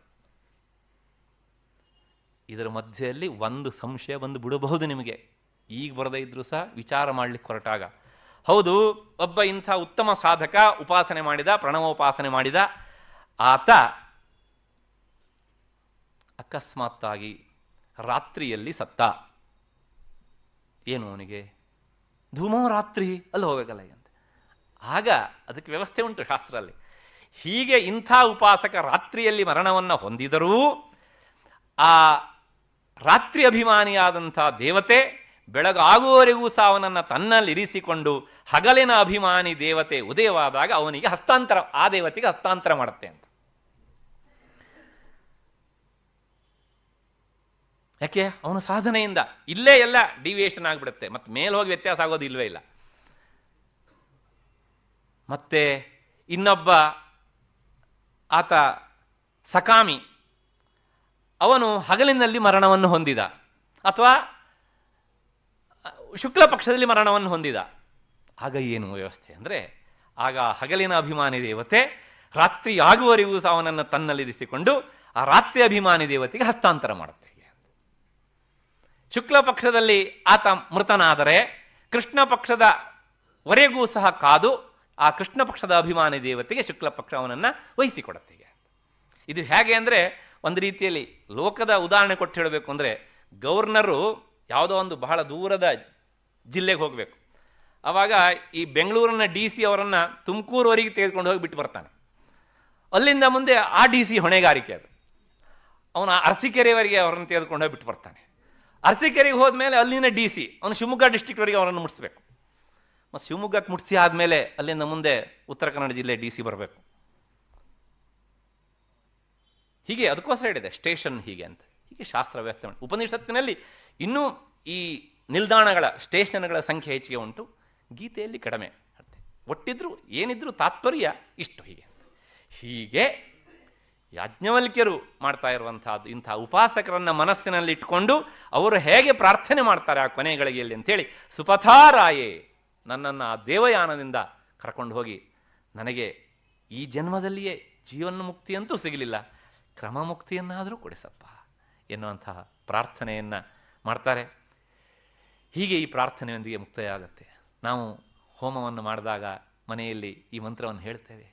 ಇದರ ಮಧ್ಯೆಯಲ್ಲಿ ಒಂದು ಸಂಶಯ ಬಂದು ಬಿಡಬಹುದು ನಿಮಗೆ ಈಗ ಬರದೇ ಇದ್ರೂ ಸಹ ವಿಚಾರ ಮಾಡಲಿಕ್ಕೆ ಹೊರಟಾಗ ಹೌದು ಒಬ್ಬ ಇಂಥ ಉತ್ತಮ ಸಾಧಕ ಉಪಾಸನೆ ಮಾಡಿದ ಪ್ರಣವೋಪಾಸನೆ ಮಾಡಿದ ಆತ ಅಕಸ್ಮಾತ್ತಾಗಿ ರಾತ್ರಿಯಲ್ಲಿ ಸತ್ತ ಏನು ಅವನಿಗೆ ಧೂಮೋ ರಾತ್ರಿ ಅಲ್ಲಿ ಹೋಗಬೇಕಲ್ಲ ಅಂತ ಆಗ ಅದಕ್ಕೆ ವ್ಯವಸ್ಥೆ ಉಂಟು ಶಾಸ್ತ್ರಲ್ಲಿ ಹೀಗೆ ಇಂಥ ಉಪಾಸಕ ರಾತ್ರಿಯಲ್ಲಿ ಮರಣವನ್ನು ಹೊಂದಿದರೂ ಆ ರಾತ್ರಿ ಅಭಿಮಾನಿಯಾದಂಥ ದೇವತೆ ಬೆಳಗಾಗುವವರೆಗೂ ಸಹ ಅವನನ್ನು ತನ್ನಲ್ಲಿರಿಸಿಕೊಂಡು ಹಗಲಿನ ಅಭಿಮಾನಿ ದೇವತೆ ಉದಯವಾದಾಗ ಅವನಿಗೆ ಹಸ್ತಾಂತರ ಆ ದೇವತೆಗೆ ಹಸ್ತಾಂತರ ಮಾಡುತ್ತೆ ಅಂತ ಯಾಕೆ ಅವನ ಸಾಧನೆಯಿಂದ ಇಲ್ಲೇ ಎಲ್ಲ ಡಿವಿಯೇಷನ್ ಆಗಿಬಿಡುತ್ತೆ ಮತ್ತೆ ಮೇಲೆ ಹೋಗಿ ವ್ಯತ್ಯಾಸ ಆಗೋದು ಇಲ್ಲವೇ ಇಲ್ಲ ಮತ್ತೆ ಇನ್ನೊಬ್ಬ ಆತ ಸಕಾಮಿ ಅವನು ಹಗಲಿನಲ್ಲಿ ಮರಣವನ್ನು ಹೊಂದಿದ ಅಥವಾ ಶುಕ್ಲ ಪಕ್ಷದಲ್ಲಿ ಮರಣವನ್ನು ಹೊಂದಿದ ಆಗ ಏನು ವ್ಯವಸ್ಥೆ ಅಂದರೆ ಆಗ ಹಗಲಿನ ಅಭಿಮಾನಿ ದೇವತೆ ರಾತ್ರಿ ಆಗುವರಿಗೂ ಸಹ ಅವನನ್ನು ತನ್ನಲ್ಲಿರಿಸಿಕೊಂಡು ಆ ರಾತ್ರಿ ಅಭಿಮಾನಿ ದೇವತೆಗೆ ಹಸ್ತಾಂತರ ಮಾಡುತ್ತೆ ಶುಕ್ಲ ಪಕ್ಷದಲ್ಲಿ ಆತ ಮೃತನಾದರೆ ಕೃಷ್ಣ ಪಕ್ಷದ ವರೆಗೂ ಸಹ ಕಾದು ಆ ಕೃಷ್ಣ ಪಕ್ಷದ ಅಭಿಮಾನಿ ದೇವತೆಗೆ ಶುಕ್ಲ ಪಕ್ಷ ಅವನನ್ನು ವಹಿಸಿಕೊಡುತ್ತೆ ಇದು ಹೇಗೆ ಅಂದರೆ ಒಂದು ರೀತಿಯಲ್ಲಿ ಲೋಕದ ಉದಾಹರಣೆ ಕೊಟ್ಟು ಹೇಳಬೇಕು ಅಂದರೆ ಗವರ್ನರು ಯಾವುದೋ ಒಂದು ಬಹಳ ದೂರದ ಜಿಲ್ಲೆಗೆ ಹೋಗಬೇಕು ಆವಾಗ ಈ ಬೆಂಗಳೂರಿನ ಡಿ ಸಿ ಅವರನ್ನು ತುಮಕೂರುವರೆಗೆ ತೆಗೆದುಕೊಂಡು ಹೋಗಿ ಬಿಟ್ಟು ಬರ್ತಾನೆ ಅಲ್ಲಿಂದ ಮುಂದೆ ಆ ಡಿ ಸಿ ಹೊಣೆಗಾರಿಕೆ ಅದು ಅವನು ಅರಸಿಕೆರೆಯವರೆಗೆ ಅವರನ್ನು ತೆಗೆದುಕೊಂಡು ಹೋಗಿ ಬಿಟ್ಟು ಬರ್ತಾನೆ ಅರಸೀಕೆರೆಗೆ ಹೋದ್ಮೇಲೆ ಅಲ್ಲಿನ ಡಿ ಸಿ ಅವನು ಶಿವಮೊಗ್ಗ ಡಿಸ್ಟಿಕ್ವರೆಗೆ ಅವರನ್ನು ಮುಡಿಸಬೇಕು ಮತ್ತು ಶಿವಮೊಗ್ಗಕ್ಕೆ ಮುಟ್ಟಿಸಿ ಆದಮೇಲೆ ಅಲ್ಲಿಂದ ಮುಂದೆ ಉತ್ತರ ಕನ್ನಡ ಜಿಲ್ಲೆ ಡಿ ಸಿ ಬರಬೇಕು ಹೀಗೆ ಅದಕ್ಕೋಸ್ಕರ ಹೇಳಿದೆ ಸ್ಟೇಷನ್ ಹೀಗೆ ಅಂತ ಹೀಗೆ ಶಾಸ್ತ್ರ ವ್ಯವಸ್ಥೆ ಮಾಡಿ ಉಪನಿಷತ್ತಿನಲ್ಲಿ ಇನ್ನೂ ಈ ನಿಲ್ದಾಣಗಳ ಸ್ಟೇಷನ್ಗಳ ಸಂಖ್ಯೆ ಹೆಚ್ಚಿಗೆ ಉಂಟು ಗೀತೆಯಲ್ಲಿ ಕಡಿಮೆ ಒಟ್ಟಿದ್ರು ಏನಿದ್ರು ತಾತ್ಪರ್ಯ ಇಷ್ಟು ಹೀಗೆ ಹೀಗೆ ಯಾಜ್ಞವಲ್ಕ್ಯರು ಮಾಡ್ತಾ ಇರುವಂತಹದ್ದು ಇಂಥ ಉಪಾಸಕರನ್ನ ಮನಸ್ಸಿನಲ್ಲಿ ಇಟ್ಕೊಂಡು ಅವರು ಹೇಗೆ ಪ್ರಾರ್ಥನೆ ಮಾಡ್ತಾರೆ ಆ ಕೊನೆಗಳಿಗೆಯಲ್ಲಿ ಅಂತೇಳಿ ಸುಪಥಾರಾಯೇ ನನ್ನನ್ನು ಆ ದೇವಯಾನದಿಂದ ಕರ್ಕೊಂಡು ಹೋಗಿ ನನಗೆ ಈ ಜನ್ಮದಲ್ಲಿಯೇ ಜೀವನ ಮುಕ್ತಿಯಂತೂ ಸಿಗಲಿಲ್ಲ ಮುಕ್ತಿಯನ್ನಾದರೂ ಕೊಡಿಸಪ್ಪ ಎನ್ನುವಂತಹ ಪ್ರಾರ್ಥನೆಯನ್ನು ಮಾಡ್ತಾರೆ ಹೀಗೆ ಈ ಪ್ರಾರ್ಥನೆಯೊಂದಿಗೆ ಮುಕ್ತಾಯ ಆಗುತ್ತೆ ನಾವು ಹೋಮವನ್ನು ಮಾಡಿದಾಗ ಮನೆಯಲ್ಲಿ ಈ ಮಂತ್ರವನ್ನು ಹೇಳ್ತೇವೆ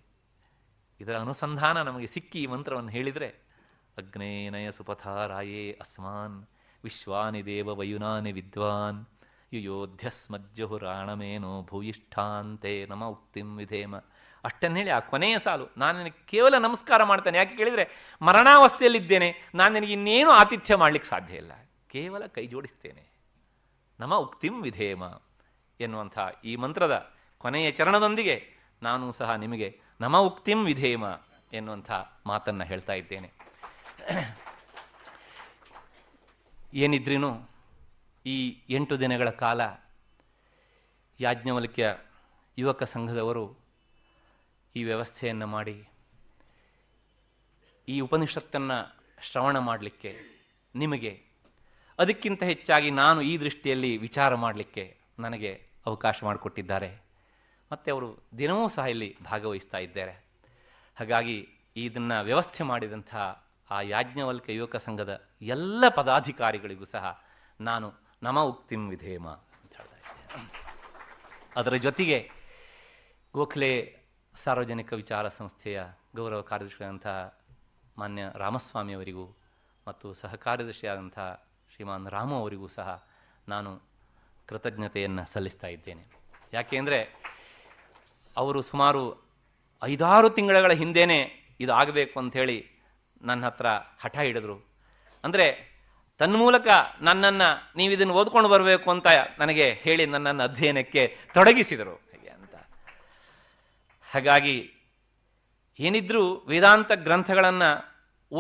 ಇದರ ಅನುಸಂಧಾನ ನಮಗೆ ಸಿಕ್ಕಿ ಈ ಮಂತ್ರವನ್ನು ಹೇಳಿದರೆ ಅಗ್ನೇನಯ ರಾಯೇ ಅಸ್ಮಾನ್ ವಿಶ್ವಾನಿ ದೇವ ವಯುನಾನಿ ವಿದ್ವಾನ್ ರಾಣಮೇನೋ ಭೂಯಿಷ್ಠಾಂತೆ ನಮ ಉಕ್ತಿಂ ವಿಧೇಮ ಅಷ್ಟನ್ನು ಹೇಳಿ ಆ ಕೊನೆಯ ಸಾಲು ನಾನು ನಿನಗೆ ಕೇವಲ ನಮಸ್ಕಾರ ಮಾಡ್ತೇನೆ ಯಾಕೆ ಕೇಳಿದರೆ ಮರಣಾವಸ್ಥೆಯಲ್ಲಿದ್ದೇನೆ ನಾನು ನಿನಗೆ ಇನ್ನೇನು ಆತಿಥ್ಯ ಮಾಡಲಿಕ್ಕೆ ಸಾಧ್ಯ ಇಲ್ಲ ಕೇವಲ ಕೈ ಜೋಡಿಸ್ತೇನೆ ನಮ ಉಕ್ತಿಂ ವಿಧೇಮ ಎನ್ನುವಂಥ ಈ ಮಂತ್ರದ ಕೊನೆಯ ಚರಣದೊಂದಿಗೆ ನಾನು ಸಹ ನಿಮಗೆ ನಮ ಉಕ್ತಿಂ ವಿಧೇಮ ಎನ್ನುವಂಥ ಮಾತನ್ನು ಹೇಳ್ತಾ ಇದ್ದೇನೆ ಏನಿದ್ರೂ ಈ ಎಂಟು ದಿನಗಳ ಕಾಲ ಯಾಜ್ಞವಲ್ಕ್ಯ ಯುವಕ ಸಂಘದವರು ಈ ವ್ಯವಸ್ಥೆಯನ್ನು ಮಾಡಿ ಈ ಉಪನಿಷತ್ತನ್ನು ಶ್ರವಣ ಮಾಡಲಿಕ್ಕೆ ನಿಮಗೆ ಅದಕ್ಕಿಂತ ಹೆಚ್ಚಾಗಿ ನಾನು ಈ ದೃಷ್ಟಿಯಲ್ಲಿ ವಿಚಾರ ಮಾಡಲಿಕ್ಕೆ ನನಗೆ ಅವಕಾಶ ಮಾಡಿಕೊಟ್ಟಿದ್ದಾರೆ ಮತ್ತು ಅವರು ದಿನವೂ ಸಹ ಇಲ್ಲಿ ಭಾಗವಹಿಸ್ತಾ ಇದ್ದಾರೆ ಹಾಗಾಗಿ ಇದನ್ನು ವ್ಯವಸ್ಥೆ ಮಾಡಿದಂಥ ಆ ಯಾಜ್ಞವಲ್ಕ ಯುವಕ ಸಂಘದ ಎಲ್ಲ ಪದಾಧಿಕಾರಿಗಳಿಗೂ ಸಹ ನಾನು ನಮ ಉಕ್ತಿಂ ವಿಧೇಮ ಅಂತ ಹೇಳ್ತಾ ಇದ್ದೇನೆ ಅದರ ಜೊತೆಗೆ ಗೋಖಲೆ ಸಾರ್ವಜನಿಕ ವಿಚಾರ ಸಂಸ್ಥೆಯ ಗೌರವ ಕಾರ್ಯದರ್ಶಿಯಾದಂಥ ಮಾನ್ಯ ಅವರಿಗೂ ಮತ್ತು ಸಹ ಕಾರ್ಯದರ್ಶಿಯಾದಂಥ ಶ್ರೀಮಾನ್ ರಾಮು ಅವರಿಗೂ ಸಹ ನಾನು ಕೃತಜ್ಞತೆಯನ್ನು ಸಲ್ಲಿಸ್ತಾ ಇದ್ದೇನೆ ಯಾಕೆಂದರೆ ಅವರು ಸುಮಾರು ಐದಾರು ತಿಂಗಳ ಹಿಂದೇನೆ ಆಗಬೇಕು ಅಂಥೇಳಿ ನನ್ನ ಹತ್ರ ಹಠ ಹಿಡಿದ್ರು ಅಂದರೆ ತನ್ನ ಮೂಲಕ ನನ್ನನ್ನು ನೀವು ಇದನ್ನು ಓದ್ಕೊಂಡು ಬರಬೇಕು ಅಂತ ನನಗೆ ಹೇಳಿ ನನ್ನನ್ನು ಅಧ್ಯಯನಕ್ಕೆ ತೊಡಗಿಸಿದರು ಹೇಗೆ ಅಂತ ಹಾಗಾಗಿ ಏನಿದ್ರೂ ವೇದಾಂತ ಗ್ರಂಥಗಳನ್ನು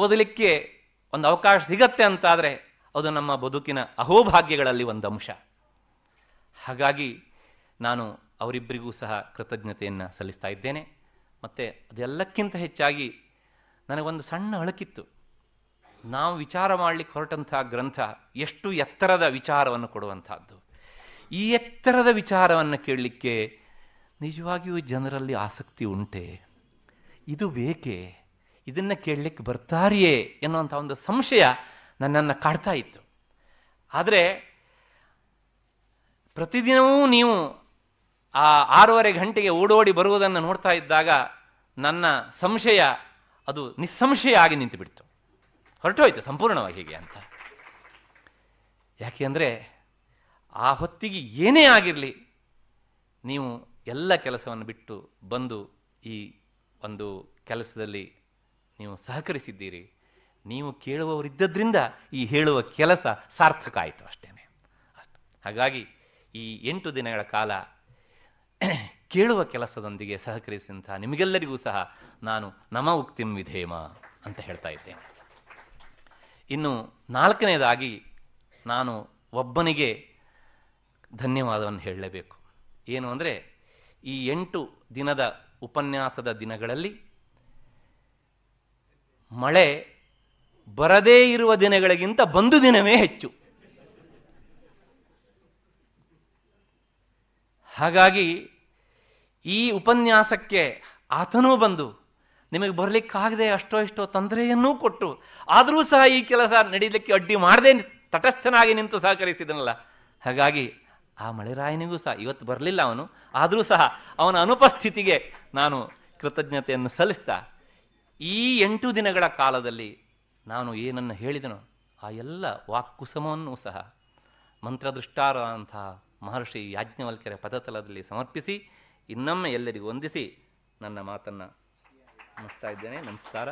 ಓದಲಿಕ್ಕೆ ಒಂದು ಅವಕಾಶ ಸಿಗತ್ತೆ ಅಂತಾದರೆ ಅದು ನಮ್ಮ ಬದುಕಿನ ಅಹೋಭಾಗ್ಯಗಳಲ್ಲಿ ಒಂದು ಅಂಶ ಹಾಗಾಗಿ ನಾನು ಅವರಿಬ್ಬರಿಗೂ ಸಹ ಕೃತಜ್ಞತೆಯನ್ನು ಸಲ್ಲಿಸ್ತಾ ಇದ್ದೇನೆ ಮತ್ತು ಅದೆಲ್ಲಕ್ಕಿಂತ ಹೆಚ್ಚಾಗಿ ನನಗೊಂದು ಸಣ್ಣ ಅಳಕಿತ್ತು ನಾವು ವಿಚಾರ ಮಾಡಲಿಕ್ಕೆ ಹೊರಟಂಥ ಗ್ರಂಥ ಎಷ್ಟು ಎತ್ತರದ ವಿಚಾರವನ್ನು ಕೊಡುವಂಥದ್ದು ಈ ಎತ್ತರದ ವಿಚಾರವನ್ನು ಕೇಳಲಿಕ್ಕೆ ನಿಜವಾಗಿಯೂ ಜನರಲ್ಲಿ ಆಸಕ್ತಿ ಉಂಟೆ ಇದು ಬೇಕೇ ಇದನ್ನು ಕೇಳಲಿಕ್ಕೆ ಬರ್ತಾರಿಯೇ ಎನ್ನುವಂಥ ಒಂದು ಸಂಶಯ ನನ್ನನ್ನು ಕಾಡ್ತಾ ಇತ್ತು ಆದರೆ ಪ್ರತಿದಿನವೂ ನೀವು ಆ ಆರೂವರೆ ಗಂಟೆಗೆ ಓಡೋಡಿ ಬರುವುದನ್ನು ನೋಡ್ತಾ ಇದ್ದಾಗ ನನ್ನ ಸಂಶಯ ಅದು ನಿಸ್ಸಂಶಯ ಆಗಿ ನಿಂತುಬಿಡ್ತು ಬಿಡ್ತು ಹೊರಟೋಯ್ತು ಸಂಪೂರ್ಣವಾಗಿ ಹೀಗೆ ಅಂತ ಯಾಕೆ ಅಂದರೆ ಆ ಹೊತ್ತಿಗೆ ಏನೇ ಆಗಿರಲಿ ನೀವು ಎಲ್ಲ ಕೆಲಸವನ್ನು ಬಿಟ್ಟು ಬಂದು ಈ ಒಂದು ಕೆಲಸದಲ್ಲಿ ನೀವು ಸಹಕರಿಸಿದ್ದೀರಿ ನೀವು ಕೇಳುವವರಿದ್ದರಿಂದ ಈ ಹೇಳುವ ಕೆಲಸ ಸಾರ್ಥಕ ಆಯಿತು ಅಷ್ಟೇ ಹಾಗಾಗಿ ಈ ಎಂಟು ದಿನಗಳ ಕಾಲ ಕೇಳುವ ಕೆಲಸದೊಂದಿಗೆ ಸಹಕರಿಸಿದಂಥ ನಿಮಗೆಲ್ಲರಿಗೂ ಸಹ ನಾನು ನಮ ಉಕ್ತಿಂ ವಿಧೇಮ ಅಂತ ಹೇಳ್ತಾ ಇದ್ದೇನೆ ಇನ್ನು ನಾಲ್ಕನೇದಾಗಿ ನಾನು ಒಬ್ಬನಿಗೆ ಧನ್ಯವಾದವನ್ನು ಹೇಳಲೇಬೇಕು ಏನು ಅಂದರೆ ಈ ಎಂಟು ದಿನದ ಉಪನ್ಯಾಸದ ದಿನಗಳಲ್ಲಿ ಮಳೆ ಬರದೇ ಇರುವ ದಿನಗಳಿಗಿಂತ ಬಂದು ದಿನವೇ ಹೆಚ್ಚು ಹಾಗಾಗಿ ಈ ಉಪನ್ಯಾಸಕ್ಕೆ ಆತನೂ ಬಂದು ನಿಮಗೆ ಬರಲಿಕ್ಕಾಗದೆ ಅಷ್ಟೋ ಇಷ್ಟೋ ತೊಂದರೆಯನ್ನೂ ಕೊಟ್ಟು ಆದರೂ ಸಹ ಈ ಕೆಲಸ ನಡೀಲಿಕ್ಕೆ ಅಡ್ಡಿ ಮಾಡದೆ ತಟಸ್ಥನಾಗಿ ನಿಂತು ಸಹಕರಿಸಿದನಲ್ಲ ಹಾಗಾಗಿ ಆ ಮಳೆರಾಯನಿಗೂ ಸಹ ಇವತ್ತು ಬರಲಿಲ್ಲ ಅವನು ಆದರೂ ಸಹ ಅವನ ಅನುಪಸ್ಥಿತಿಗೆ ನಾನು ಕೃತಜ್ಞತೆಯನ್ನು ಸಲ್ಲಿಸ್ತಾ ಈ ಎಂಟು ದಿನಗಳ ಕಾಲದಲ್ಲಿ ನಾನು ಏನನ್ನು ಹೇಳಿದನೋ ಆ ಎಲ್ಲ ವಾಕ್ಕುಸಮವನ್ನು ಸಹ ಮಂತ್ರದೃಷ್ಟಾರ ಅಂತಹ ಮಹರ್ಷಿ ಯಾಜ್ಞವಲ್ಕೆರೆ ಪದತಲದಲ್ಲಿ ಸಮರ್ಪಿಸಿ ಇನ್ನೊಮ್ಮೆ ಎಲ್ಲರಿಗೂ ವಂದಿಸಿ ನನ್ನ ಮಾತನ್ನು ಮುಗಿಸ್ತಾ ಇದ್ದೇನೆ ನಮಸ್ಕಾರ